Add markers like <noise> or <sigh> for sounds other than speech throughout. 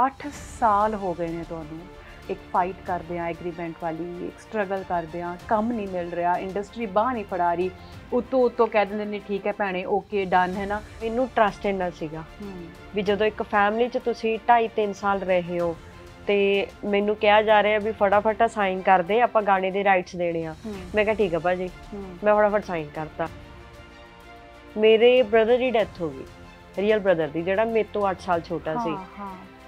8 ਸਾਲ ਹੋ ਗਏ ਨੇ ਤੁਹਾਨੂੰ ਇੱਕ ਫਾਈਟ ਕਰਦੇ ਆ ਐਗਰੀਮੈਂਟ ਵਾਲੀ ਇੱਕ ਸਟਰਗਲ ਕਰਦੇ ਆ ਕੰਮ ਨਹੀਂ ਮਿਲ ਰਿਹਾ ਇੰਡਸਟਰੀ ਬਾਹ ਨਹੀਂ ਫੜਾ ਰਹੀ ਉਤੋਂ ਉਤੋਂ ਕਹਿ ਦਿੰਦੇ ਨੇ ਠੀਕ ਹੈ ਭੈਣੇ ਓਕੇ ਡਨ ਹੈ ਨਾ ਮੈਨੂੰ ਟਰਸਟ ਇਹਨਾਂ ਸੀਗਾ ਵੀ ਜਦੋਂ ਇੱਕ ਫੈਮਿਲੀ 'ਚ ਤੁਸੀਂ 2.5 3 ਸਾਲ ਰਹੇ ਹੋ ਤੇ ਮੈਨੂੰ ਕਿਹਾ ਜਾ ਰਿਹਾ ਵੀ ਫਟਾਫਟ ਸਾਈਨ ਕਰ ਦੇ ਆਪਾਂ ਗਾਣੇ ਦੇ ਰਾਈਟਸ ਦੇਣੇ ਆ ਮੈਂ ਕਿਹਾ ਠੀਕ ਆ ਭਾਜੀ ਮੈਂ ਫਟਾਫਟ ਸਾਈਨ ਕਰਤਾ ਮੇਰੇ ਬ੍ਰਦਰ ਦੀ ਡੈਥ ਹੋ ਗਈ ਰੀਅਲ ਬ੍ਰਦਰ ਦੀ ਜਿਹੜਾ ਮੇਰੇ ਤੋਂ 8 ਸਾਲ ਛੋਟਾ ਸੀ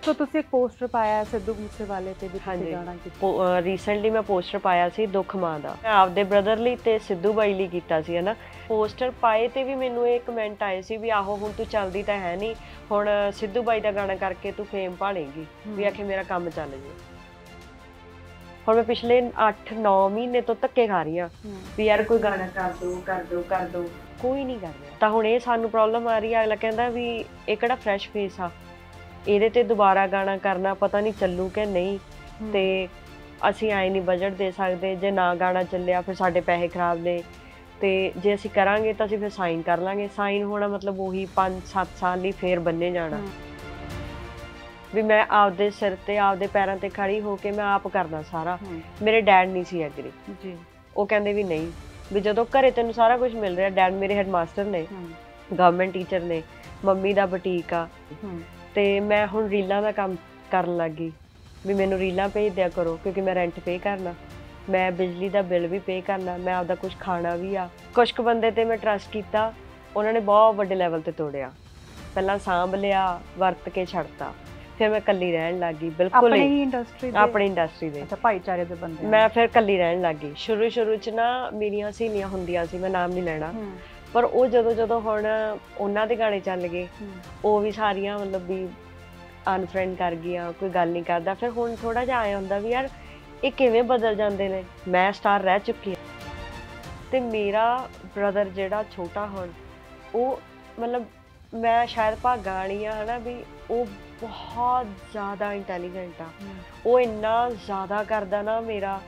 ਸੋ ਤੁਸੀਂ ਇੱਕ ਪੋਸਟਰ ਪਾਇਆ ਸਿੱਧੂ ਮੂਸੇਵਾਲੇ ਤੇ ਵੀ ਤੁਸੀਂ ਗਾਣਾ ਕੀਤਾ ਰੀਸੈਂਟਲੀ ਮੈਂ ਪੋਸਟਰ ਪਾਇਆ ਸੀ ਦੁੱਖ ਮਾਂ ਦਾ ਮੈਂ ਆਪਦੇ ਬ੍ਰਦਰ ਲਈ ਤੇ ਸਿੱਧੂ ਬਾਈ ਲਈ ਕੀਤਾ ਸੀ ਹਨਾ ਪੋਸਟਰ ਪਾਏ ਤੇ ਵੀ ਮੈਨੂੰ ਇਹ ਕਮੈਂਟ ਆਏ ਸੀ ਵੀ ਆਹੋ ਹੁਣ ਤੂੰ ਚੱਲਦੀ ਤਾਂ ਹੈ ਨਹੀਂ ਹੁਣ ਸਿੱਧੂ ਬਾਈ ਦਾ ਗਾਣਾ ਕਰਕੇ ਤੂੰ ਫੇਮ ਪਾਲੇਂਗੀ ਵੀ ਆਖੇ ਮੇਰਾ ਕੰਮ ਚੱਲ ਜੇ ਹੁਣ ਮੈਂ ਪਿਛਲੇ 8-9 ਮਹੀਨੇ ਤੋਂ ੱੱਕੇ ਖਾ ਰਹੀ ਆ ਵੀ ਯਾਰ ਕੋਈ ਗਾਣਾ ਕਰ ਦੋ ਕਰ ਦੋ ਕਰ ਦੋ ਕੋਈ ਨਹੀਂ ਕਰ ਰਿਹਾ ਤਾਂ ਹੁਣ ਇਹ ਸਾਨੂੰ ਪ੍ਰੋਬਲਮ ਆ ਰਹੀ ਆ ਅਗਲਾ ਕਹਿੰਦਾ ਵੀ ਇਹ ਕਿਹੜਾ ਫਰੈਸ਼ ਫੇਸ ਆ ਇਹਦੇ ਤੇ ਦੁਬਾਰਾ ਗਾਣਾ ਕਰਨਾ ਪਤਾ ਨਹੀਂ ਚੱਲੂ ਕਿ ਨਹੀਂ ਤੇ ਅਸੀਂ ਆਏ ਨਹੀਂ ਬਜਟ ਦੇ ਸਕਦੇ ਜੇ ਨਾ ਗਾਣਾ ਚੱਲਿਆ ਫਿਰ ਸਾਡੇ ਪੈਸੇ ਖਰਾਬ ਨੇ ਤੇ ਜੇ ਅਸੀਂ ਕਰਾਂਗੇ ਤਾਂ ਅਸੀਂ ਫਿਰ ਸਾਈਨ ਕਰ ਲਾਂਗੇ ਸਾਈਨ ਹੋਣਾ ਮਤਲਬ ਉਹੀ 5-7 ਸਾਲ ਲਈ ਫੇਰ ਬੰਨੇ ਜਾਣਾ ਵੀ ਮੈਂ ਆਪਦੇ ਸਿਰ ਤੇ ਆਪਦੇ ਪੈਰਾਂ ਤੇ ਖੜੀ ਹੋ ਕੇ ਮੈਂ ਆਪ ਕਰਦਾ ਸਾਰਾ ਮੇਰੇ ਡੈਡ ਨਹੀਂ ਸੀ ਐਗਰੀ ਜੀ ਉਹ ਕਹਿੰਦੇ ਵੀ ਨਹੀਂ ਵੀ ਜਦੋਂ ਘਰੇ ਤੈਨੂੰ ਸਾਰਾ ਕੁਝ ਮਿਲ ਰਿਹਾ ਡੈਡ ਮੇਰੇ ਹੈਡਮਾਸਟਰ ਨੇ ਗਵਰਨਮੈਂਟ ਟੀਚਰ ਨੇ ਮੰਮੀ ਦਾ ਬੁਟੀਕ ਆ ਤੇ ਮੈਂ ਹੁਣ ਰੀਲਾਂ ਦਾ ਕੰਮ ਕਰਨ ਲੱਗ ਗਈ ਵੀ ਮੈਨੂੰ ਰੀਲਾਂ ਭੇਜ ਦਿਆ ਕਰੋ ਕਿਉਂਕਿ ਮੈਂ ਰੈਂਟ ਪੇ ਕਰਨਾ ਮੈਂ ਬਿਜਲੀ ਦਾ ਬਿੱਲ ਵੀ ਪੇ ਕਰਨਾ ਮੈਂ ਆਪਦਾ ਕੁਝ ਖਾਣਾ ਵੀ ਆ ਕੁਝ ਕੁ ਬੰਦੇ ਤੇ ਮੈਂ ਟਰਸਟ ਕੀਤਾ ਉਹਨਾਂ ਨੇ ਬਹੁਤ ਵੱਡੇ ਲੈਵਲ ਤੇ ਤੋੜਿਆ ਪਹਿਲਾਂ ਸਾਂਭ ਲਿਆ ਵਰਤ ਕੇ ਛੱਡਤਾ ਫਿਰ ਮੈਂ ਇਕੱਲੀ ਰਹਿਣ ਲੱਗੀ ਬਿਲਕੁਲ ਆਪਣੀ ਇੰਡਸਟਰੀ ਦੇ ਆਪਣੀ ਇੰਡਸਟਰੀ ਦੇ ਅੱਛਾ ਭਾਈਚਾਰੇ ਦੇ ਬੰਦੇ ਮੈਂ ਫਿਰ ਇਕੱਲੀ ਰਹਿਣ ਲੱਗੀ ਸ਼ੁਰੂ ਸ਼ੁਰੂ ਚ ਨਾ ਮੇਰੀਆਂ ਸਹੇਲੀਆਂ ਹੁੰਦੀਆਂ ਸੀ ਮੈਂ ਨਾਮ ਨਹੀਂ ਲੈਣਾ ਪਰ ਉਹ ਜਦੋਂ ਜਦੋਂ ਹੁਣ ਉਹਨਾਂ ਦੇ ਗਾਣੇ ਚੱਲ ਗਏ ਉਹ ਵੀ ਸਾਰੀਆਂ ਮਤਲਬ ਵੀ ਅਨਫਰੈਂਡ ਕਰ ਗਈਆਂ ਕੋਈ ਗੱਲ ਨਹੀਂ ਕਰਦਾ ਫਿਰ ਹੁਣ ਥੋੜਾ ਜਿਹਾ ਆਇਆ ਹੁੰਦਾ ਵੀ ਯਾਰ ਇਹ ਕਿਵੇਂ ਬਦਲ ਜਾਂਦੇ ਨੇ ਮੈਂ ਸਟਾਰ ਰਹਿ ਚੁੱਕੀ ਹਾਂ ਤੇ ਮੇਰਾ ਬ੍ਰਦਰ ਜਿਹੜਾ ਛੋਟਾ ਹੁਣ ਉਹ ਮਤਲਬ ਮੈਂ ਸ਼ਾਇਦ ਭਾਗਾ ਗਾਣੀਆਂ ਆ ਹਨਾ ਵੀ ਉਹ ਬਹੁਤ ਜ਼ਿਆਦਾ ਇੰਟੈਲੀਜੈਂਟ ਆ ਉਹ ਇੰਨਾ ਜ਼ਿਆਦਾ ਕਰਦਾ ਨਾ ਮੇਰਾ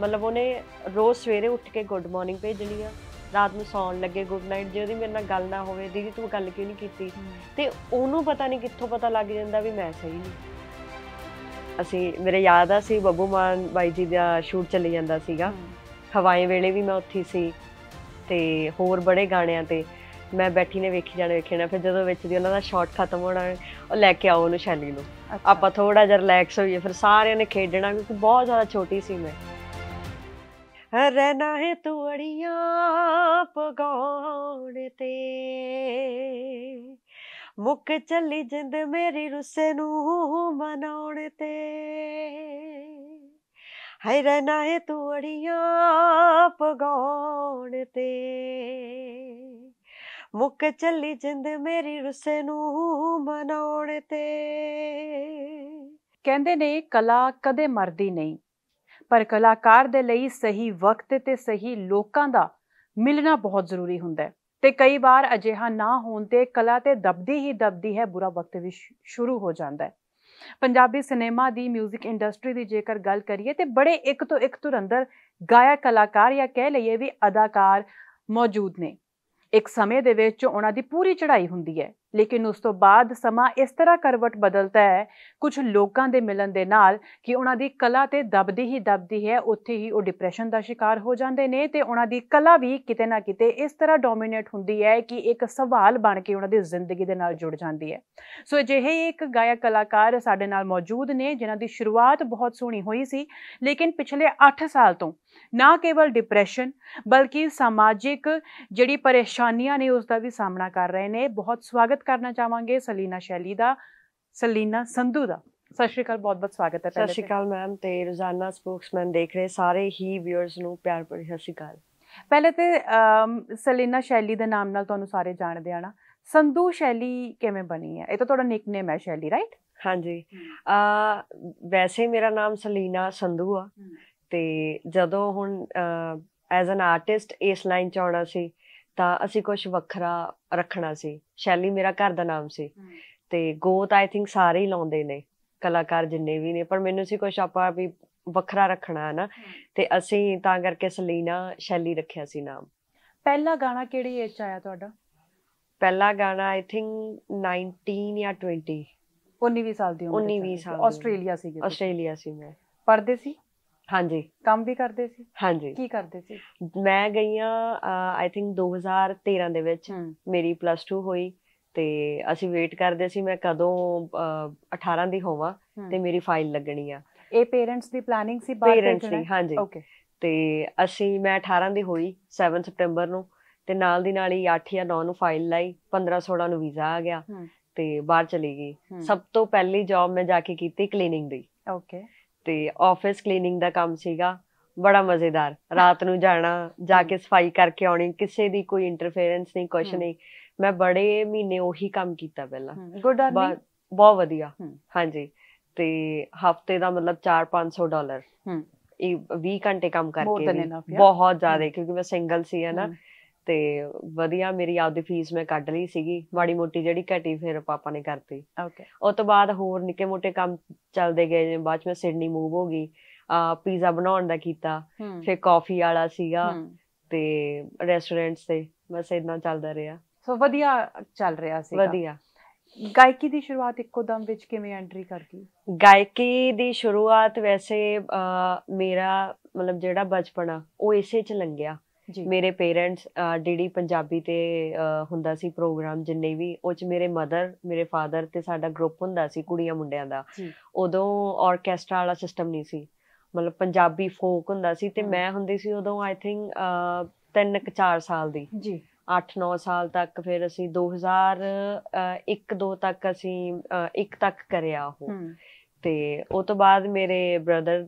ਮਤਲਬ ਉਹਨੇ ਰੋਜ਼ ਸਵੇਰੇ ਉੱਠ ਕੇ ਗੁੱਡ ਮਾਰਨਿੰਗ ਭੇਜਣੀ ਆ ਰਾਤ ਨੂੰ ਸੌਣ ਲੱਗੇ ਗੁੱਡ ਨਾਈਟ ਜੇ ਉਹਦੀ ਮੇਰੇ ਨਾਲ ਗੱਲ ਨਾ ਹੋਵੇ ਦੀਦੀ ਤੂੰ ਗੱਲ ਕਿਉਂ ਨਹੀਂ ਕੀਤੀ ਤੇ ਉਹਨੂੰ ਪਤਾ ਨਹੀਂ ਕਿੱਥੋਂ ਪਤਾ ਲੱਗ ਜਾਂਦਾ ਵੀ ਮੈਂ ਸਹੀ ਨਹੀਂ ਅਸੀਂ ਮੇਰੇ ਯਾਦ ਆ ਸੀ ਬੱਬੂ ਮਾਨ ਬਾਈ ਜੀ ਦਾ ਸ਼ੂਟ ਚੱਲੀ ਜਾਂਦਾ ਸੀਗਾ ਹਵਾਏ ਵੇਲੇ ਵੀ ਮੈਂ ਉੱਥੇ ਸੀ ਤੇ ਹੋਰ ਬੜੇ ਗਾਣਿਆਂ ਤੇ ਮੈਂ ਬੈਠੀ ਨੇ ਵੇਖੀ ਜਾਣੇ ਨਾ ਫਿਰ ਜਦੋਂ ਵਿੱਚ ਦੀ ਉਹਨਾਂ ਦਾ ਸ਼ਾਟ ਖਤਮ ਹੋਣਾ ਉਹ ਲੈ ਕੇ ਆਓ ਉਹਨੂੰ ਸ਼ੈਲੀ ਨੂੰ ਆਪਾਂ ਥੋੜਾ ਜਿਹਾ ਰਿਲੈਕਸ ਹੋਈਏ ਫਿਰ ਸਾਰਿਆਂ ਨੇ ਖੇਡਣਾ ਕਿਉਂਕਿ ਬਹੁਤ ਜ਼ਿਆਦਾ ਛੋਟੀ ਸੀ ਮੈਂ ਰਹਿਣਾ ਹੈ ਤੂੜੀਆਂ ਪਗਾਉਣ ਤੇ ਮੁੱਕ ਚੱਲੀ ਜਿੰਦ ਮੇਰੀ ਰੁੱਸੇ ਨੂੰ ਮਨਾਉਣ ਤੇ ਹੈ ਰਹਿਣਾ ਹੈ ਤੂੜੀਆਂ ਪਗਾਉਣ ਤੇ ਮੁੱਕ ਚੱਲੀ ਜਿੰਦ ਮੇਰੀ ਰੁੱਸੇ ਨੂੰ ਮਨਾਉਣ ਤੇ ਕਹਿੰਦੇ ਨੇ ਕਲਾ ਕਦੇ ਮਰਦੀ ਨਹੀਂ ਪਰ ਕਲਾਕਾਰ ਦੇ ਲਈ ਸਹੀ ਵਕਤ ਤੇ ਸਹੀ ਲੋਕਾਂ ਦਾ ਮਿਲਣਾ ਬਹੁਤ ਜ਼ਰੂਰੀ ਹੁੰਦਾ ਹੈ ਤੇ ਕਈ ਵਾਰ ਅਜਿਹਾ ਨਾ ਹੋਣ ਤੇ ਕਲਾ ਤੇ ਦਬਦੀ ਹੀ ਦਬਦੀ ਹੈ ਬੁਰਾ ਵਕਤ ਵੀ ਸ਼ੁਰੂ ਹੋ ਜਾਂਦਾ ਹੈ ਪੰਜਾਬੀ ਸਿਨੇਮਾ ਦੀ 뮤직 ਇੰਡਸਟਰੀ ਦੀ ਜੇਕਰ ਗੱਲ ਕਰੀਏ ਤੇ ਬੜੇ ਇੱਕ ਤੋਂ ਇੱਕ ਤੁਰ ਅੰਦਰ ਗਾਇਕ ਕਲਾਕਾਰ ਜਾਂ ਕਹਿ ਲਈਏ ਵੀ ਅਦਾਕਾਰ ਮੌਜੂਦ ਨੇ ਇੱਕ ਸਮੇਂ ਦੇ ਵਿੱਚ ਉਹਨਾਂ ਦੀ ਪੂਰੀ ਚੜ੍ਹਾਈ ਹੁੰਦੀ ਹੈ ਲੇਕਿਨ ਉਸ ਤੋਂ ਬਾਅਦ ਸਮਾਂ ਇਸ ਤਰ੍ਹਾਂ ਕਰਵਟ ਬਦਲਦਾ ਹੈ ਕੁਝ ਲੋਕਾਂ ਦੇ ਮਿਲਣ ਦੇ ਨਾਲ ਕਿ ਉਹਨਾਂ ਦੀ ਕਲਾ ਤੇ ਦਬਦੀ ਹੀ ਦਬਦੀ ਹੈ ਉੱਥੇ ਹੀ ਉਹ ਡਿਪਰੈਸ਼ਨ ਦਾ ਸ਼ਿਕਾਰ ਹੋ ਜਾਂਦੇ ਨੇ ਤੇ ਉਹਨਾਂ ਦੀ ਕਲਾ ਵੀ ਕਿਤੇ ਨਾ ਕਿਤੇ ਇਸ ਤਰ੍ਹਾਂ ਡੋਮੀਨੇਟ ਹੁੰਦੀ ਹੈ ਕਿ ਇੱਕ ਸਵਾਲ ਬਣ ਕੇ ਉਹਨਾਂ ਦੀ ਜ਼ਿੰਦਗੀ ਦੇ ਨਾਲ ਜੁੜ ਜਾਂਦੀ ਹੈ ਸੋ ਅਜਿਹੇ ਇੱਕ ਗਾਇਕ ਕਲਾਕਾਰ ਸਾਡੇ ਨਾਲ ਮੌਜੂਦ ਨੇ ਜਿਨ੍ਹਾਂ ਦੀ ਸ਼ੁਰੂਆਤ ਬਹੁਤ ਸੋਹਣੀ ਹੋਈ ਸੀ ਲੇਕਿਨ ਪਿਛਲੇ 8 ਸਾਲ ਤੋਂ ਨਾ ਕੇਵਲ ਡਿਪਰੈਸ਼ਨ ਬਲਕਿ ਸਮਾਜਿਕ ਜਿਹੜੀ ਪਰੇਸ਼ਾਨੀਆਂ ਨੇ ਉਸ ਦਾ ਵੀ ਸਾਹਮਣਾ ਕਰ ਰਹੇ ਨੇ ਬਹੁਤ ਸਵਾਗਤ ਸਵਾਗਤ ਕਰਨਾ ਚਾਹਾਂਗੇ ਸਲੀਨਾ ਸ਼ੈਲੀ ਦਾ ਸਲੀਨਾ ਸੰਧੂ ਦਾ ਸਤਿ ਸ਼੍ਰੀ ਅਕਾਲ ਬਹੁਤ ਬਹੁਤ ਸਵਾਗਤ ਹੈ ਪਹਿਲੇ ਸਤਿ ਸ਼੍ਰੀ ਅਕਾਲ ਮੈਮ ਤੇ ਰੋਜ਼ਾਨਾ ਸਪੋਕਸਮੈਨ ਦੇਖ ਰਹੇ ਸਾਰੇ ਹੀ ਵਿਊਅਰਸ ਨੂੰ ਪਿਆਰ ਭਰੀ ਸਤਿ ਸ਼੍ਰੀ ਅਕਾਲ ਪਹਿਲੇ ਤੇ ਸਲੀਨਾ ਸ਼ੈਲੀ ਦੇ ਨਾਮ ਨਾਲ ਤੁਹਾਨੂੰ ਸਾਰੇ ਜਾਣਦੇ ਆਣਾ ਸੰਧੂ ਸ਼ੈਲੀ ਕਿਵੇਂ ਬਣੀ ਹੈ ਇਹ ਤਾਂ ਤੁਹਾਡਾ ਨਿਕਨੇਮ ਹੈ ਸ਼ੈਲੀ ਰਾਈਟ ਹਾਂਜੀ ਆ ਵੈਸੇ ਮੇਰਾ ਨਾਮ ਸਲੀਨਾ ਸੰਧੂ ਆ ਤੇ ਜਦੋਂ ਹੁਣ ਐਜ਼ ਐਨ ਆਰਟਿਸਟ ਇਸ ਲਾਈਨ ਚ ਆਉਣਾ ਸੀ ਤਾਂ ਅਸੀਂ ਕੁਝ ਵੱਖਰਾ ਰੱਖਣਾ ਸੀ ਸ਼ੈਲੀ ਮੇਰਾ ਘਰ ਦਾ ਨਾਮ ਸੀ ਤੇ ਗੋਤ ਆਈ ਥਿੰਕ ਸਾਰੇ ਹੀ ਲਾਉਂਦੇ ਨੇ ਕਲਾਕਾਰ ਜਿੰਨੇ ਵੀ ਨੇ ਪਰ ਮੈਨੂੰ ਸੀ ਕੁਝ ਆਪਾਂ ਵੀ ਵੱਖਰਾ ਰੱਖਣਾ ਹੈ ਨਾ ਤੇ ਅਸੀਂ ਤਾਂ ਕਰਕੇ ਸਲੀਨਾ ਸ਼ੈਲੀ ਰੱਖਿਆ ਸੀ ਨਾਮ ਪਹਿਲਾ ਗਾਣਾ ਕਿਹੜੀ ਏਜ ਚ ਆਇਆ ਤੁਹਾਡਾ ਪਹਿਲਾ ਗਾਣਾ ਆਈ ਥਿੰਕ 19 ਜਾਂ 20 19 ਸਾਲ ਦੀ ਉਮਰ 19 20 ਸਾਲ ਆਸਟ੍ਰੇਲੀਆ ਸੀ ਆਸਟ੍ਰੇਲੀਆ ਸੀ ਮੈਂ ਪਰਦੇ ਸੀ ਹਾਂਜੀ ਕੰਮ ਵੀ ਕਰਦੇ ਸੀ ਹਾਂਜੀ ਕੀ ਕਰਦੇ ਸੀ ਮੈਂ ਗਈ ਆ ਆਈ ਥਿੰਕ 2013 ਦੇ ਵਿੱਚ ਮੇਰੀ ਪਲੱਸ 2 ਹੋਈ ਤੇ ਅਸੀਂ ਵੇਟ ਕਰਦੇ ਸੀ ਮੈਂ ਕਦੋਂ 18 ਦੀ ਹੋਵਾਂ ਤੇ ਮੇਰੀ ਫਾਈਲ ਲੱਗਣੀ ਆ ਇਹ ਪੇਰੈਂਟਸ ਦੀ ਪਲੈਨਿੰਗ ਸੀ ਬਾਅਦ ਪੇਰੈਂਟਸ ਦੀ ਹਾਂਜੀ ਓਕੇ ਤੇ ਅਸੀਂ ਮੈਂ 18 ਦੀ ਹੋਈ 7 ਸਪਟੈਂਬਰ ਨੂੰ ਤੇ ਨਾਲ ਦੀ ਨਾਲ ਹੀ 8 ਜਾਂ 9 ਨੂੰ ਫਾਈਲ ਲਾਈ 15 16 ਨੂੰ ਵੀਜ਼ਾ ਆ ਗਿਆ ਤੇ ਬਾਹਰ ਚਲੀ ਗਈ ਸਭ ਤੋਂ ਪਹਿਲੀ ਜੌਬ ਮੈਂ ਜਾ ਕੇ ਕੀਤੀ ਕਲੀਨਿੰਗ ਦੀ ਓਕੇ ਤੇ ਆਫਿਸ ਕਲੀਨਿੰਗ ਦਾ ਕੰਮ ਸੀਗਾ ਬੜਾ ਮਜ਼ੇਦਾਰ ਰਾਤ ਨੂੰ ਜਾਣਾ ਜਾ ਕੇ ਸਫਾਈ ਕਰਕੇ ਆਉਣੀ ਕਿਸੇ ਦੀ ਕੋਈ ਇੰਟਰਫੇਰੈਂਸ ਨਹੀਂ ਕੁਛ ਨਹੀਂ ਮੈਂ ਬੜੇ ਮਹੀਨੇ ਉਹੀ ਕੰਮ ਕੀਤਾ ਪਹਿਲਾਂ ਗੁੱਡ ਆਰਨਿੰਗ ਬਹੁਤ ਵਧੀਆ ਹਾਂਜੀ ਤੇ ਹਫਤੇ ਦਾ ਮਤਲਬ 4-500 ਡਾਲਰ ਹੂੰ ਇਹ 20 ਘੰਟੇ ਕੰਮ ਕਰਕੇ ਬਹੁਤ ਜ਼ਿਆਦਾ ਕਿਉਂਕਿ ਮੈਂ ਸਿੰਗਲ ਸੀ ਹੈ ਨਾ ਤੇ ਵਧੀਆ ਮੇਰੀ ਆਪਦੀ ਫੀਸ ਮੈਂ ਕੱਢ ਲਈ ਸੀਗੀ ਮਾੜੀ ਮੋਟੀ ਜਿਹੜੀ ਘਟੀ ਫਿਰ ਪਾਪਾ ਨੇ ਕਰਤੀ ਓਕੇ ਉਸ ਤੋਂ ਬਾਅਦ ਹੋਰ ਨਿੱਕੇ ਮੋਟੇ ਕੰਮ ਚੱਲਦੇ ਗਏ ਜਿਵੇਂ ਬਾਅਦ ਵਿੱਚ ਸਿਡਨੀ ਮੂਵ ਹੋ ਗਈ ਆ ਪੀਜ਼ਾ ਬਣਾਉਣ ਦਾ ਕੀਤਾ ਫਿਰ ਕਾਫੀ ਵਾਲਾ ਸੀਗਾ ਤੇ ਰੈਸਟੋਰੈਂਟਸ ਤੇ ਬਸ ਇਦਾਂ ਚੱਲਦਾ ਰਿਹਾ ਸੋ ਵਧੀਆ ਚੱਲ ਰਿਹਾ ਸੀਗਾ ਵਧੀਆ ਗਾਇਕੀ ਦੀ ਸ਼ੁਰੂਆਤ ਇੱਕੋ ਦਮ ਵਿੱਚ ਕਿਵੇਂ ਐਂਟਰੀ ਕਰ ਗਈ ਗਾਇਕੀ ਦੀ ਸ਼ੁਰੂਆਤ ਵੈਸੇ ਮੇਰਾ ਮਤਲਬ ਜਿਹੜਾ ਬਚਪਨ ਆ ਉਹ ਇਸੇ ਚ ਲੰਘਿਆ ਮੇਰੇ ਪੇਰੈਂਟਸ ਡੀਡੀ ਪੰਜਾਬੀ ਤੇ ਹੁੰਦਾ ਸੀ ਪ੍ਰੋਗਰਾਮ ਜਿੰਨੇ ਵੀ ਉਹ ਚ ਮੇਰੇ ਮਦਰ ਮੇਰੇ ਫਾਦਰ ਤੇ ਸਾਡਾ ਗਰੁੱਪ ਹੁੰਦਾ ਸੀ ਕੁੜੀਆਂ ਮੁੰਡਿਆਂ ਦਾ ਉਦੋਂ ਆਰਕੈਸਟਰਾ ਵਾਲਾ ਸਿਸਟਮ ਨਹੀਂ ਸੀ ਮਤਲਬ ਪੰਜਾਬੀ ਫੋਕ ਹੁੰਦਾ ਸੀ ਤੇ ਮੈਂ ਹੁੰਦੀ ਸੀ ਉਦੋਂ ਆਈ ਥਿੰਕ 3 ਕ 4 ਸਾਲ ਦੀ ਜੀ 8-9 ਸਾਲ ਤੱਕ ਫਿਰ ਅਸੀਂ 2001-2 ਤੱਕ ਅਸੀਂ 1 ਤੱਕ ਕਰਿਆ ਉਹ ਤੇ ਉਹ ਤੋਂ ਬਾਅਦ ਮੇਰੇ ਬ੍ਰਦਰ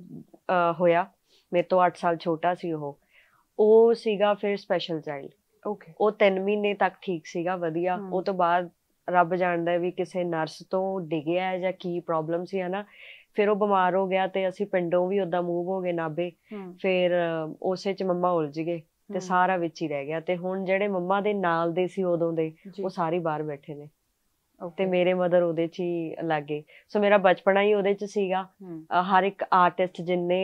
ਹੋਇਆ ਮੇਰੇ ਤੋਂ 8 ਸਾਲ ਛੋਟਾ ਸੀ ਉਹ ਉਹ ਸੀਗਾ ਫਿਰ ਸਪੈਸ਼ਲ ਚਾਈਲਡ ਓਕੇ ਉਹ 3 ਮਹੀਨੇ ਤੱਕ ਠੀਕ ਸੀਗਾ ਵਧੀਆ ਉਹ ਤੋਂ ਬਾਅਦ ਰੱਬ ਜਾਣਦਾ ਵੀ ਕਿਸੇ ਨਰਸ ਤੋਂ ਡਿਗਿਆ ਜਾਂ ਕੀ ਪ੍ਰੋਬਲਮ ਸੀ ਹਨਾ ਫਿਰ ਉਹ ਬਿਮਾਰ ਹੋ ਗਿਆ ਤੇ ਅਸੀਂ ਪਿੰਡੋਂ ਵੀ ਉਦਾਂ ਮੂਵ ਹੋ ਗਏ ਨਾਬੇ ਫਿਰ ਉਸੇ ਚ ਮੰਮਾ ਉਲਝ ਗਏ ਤੇ ਸਾਰਾ ਵਿੱਚ ਹੀ ਰਹਿ ਗਿਆ ਤੇ ਹੁਣ ਜਿਹੜੇ ਮੰਮਾ ਦੇ ਨਾਲ ਦੇ ਸੀ ਉਦੋਂ ਦੇ ਉਹ ਸਾਰੇ ਬਾਹਰ ਬੈਠੇ ਨੇ ਤੇ ਮੇਰੇ ਮਦਰ ਉਹਦੇ ਚ ਹੀ ਲੱਗੇ ਸੋ ਮੇਰਾ ਬਚਪਨਾ ਹੀ ਉਹਦੇ ਚ ਸੀਗਾ ਹਰ ਇੱਕ ਆਰਟਿਸਟ ਜਿੰਨੇ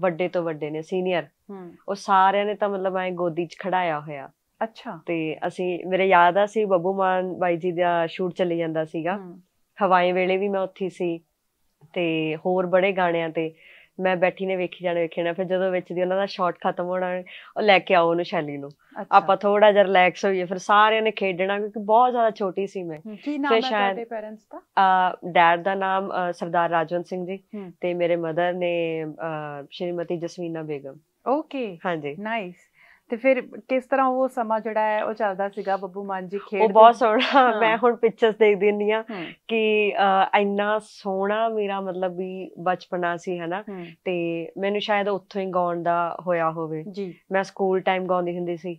ਵੱਡੇ ਤੋਂ ਵੱਡੇ ਨੇ ਸੀਨੀਅਰ ਉਹ ਸਾਰਿਆਂ ਨੇ ਤਾਂ ਮਤਲਬ ਐ ਗੋਦੀ 'ਚ ਖੜਾਇਆ ਹੋਇਆ ਅੱਛਾ ਤੇ ਅਸੀਂ ਮੇਰੇ ਯਾਦ ਆ ਸੀ ਬੱਬੂ ਮਾਨ ਬਾਈ ਜੀ ਦਾ ਸ਼ੂਟ ਚੱਲੀ ਜਾਂਦਾ ਸੀਗਾ ਹਵਾਏ ਵੇਲੇ ਵੀ ਮੈਂ ਉੱਥੇ ਸੀ ਤੇ ਹੋਰ ਬੜੇ ਗਾਣਿਆਂ ਤੇ ਮੈਂ ਬੈਠੀ ਨੇ ਵੇਖੀ ਜਾਣੇ ਵੇਖਣਾ ਫਿਰ ਜਦੋਂ ਵਿੱਚ ਦੀ ਉਹਨਾਂ ਦਾ ਸ਼ਾਟ ਖਤਮ ਹੋਣਾ ਉਹ ਲੈ ਕੇ ਆਓ ਉਹਨੂੰ ਸ਼ੈਲੀ ਨੂੰ ਆਪਾਂ ਥੋੜਾ ਜਿਹਾ ਰਿਲੈਕਸ ਹੋਈਏ ਫਿਰ ਸਾਰਿਆਂ ਨੇ ਖੇਡਣਾ ਕਿਉਂਕਿ ਬਹੁਤ ਜ਼ਿਆਦਾ ਛੋਟੀ ਸੀ ਮੈਂ ਕੀ ਨਾਮ ਹੈ ਤੁਹਾਡੇ ਪੇਰੈਂਟਸ ਦਾ ਡੈਡ ਦਾ ਨਾਮ ਸਰਦਾਰ ਰਾਜਨ ਸਿੰਘ ਜੀ ਤੇ ਮੇਰੇ ਮਦਰ ਨੇ ਸ਼੍ਰੀਮਤੀ ਜਸਮੀਨਾ ਬੇਗਮ ਓਕੇ ਹਾਂਜੀ ਨਾਈਸ ਤੇ ਫਿਰ ਕਿਸ ਤਰ੍ਹਾਂ ਉਹ ਸਮਾਂ ਜਿਹੜਾ ਹੈ ਉਹ ਚੱਲਦਾ ਸੀਗਾ ਬੱਬੂ ਮਾਨ ਜੀ ਖੇਡ ਉਹ ਬਹੁਤ ਸੋਹਣਾ ਮੈਂ ਹੁਣ ਪਿਕਚਰਸ ਦੇਖਦੀ ਹੁੰਦੀ ਆ ਕਿ ਇੰਨਾ ਸੋਹਣਾ ਮੇਰਾ ਮਤਲਬ ਵੀ ਬਚਪਨਾ ਸੀ ਹੈਨਾ ਤੇ ਮੈਨੂੰ ਸ਼ਾਇਦ ਉੱਥੋਂ ਹੀ ਗਾਉਣ ਦਾ ਹੋਇਆ ਹੋਵੇ ਮੈਂ ਸਕੂਲ ਟਾਈਮ ਗਾਉਂਦੀ ਹੁੰਦੀ ਸੀ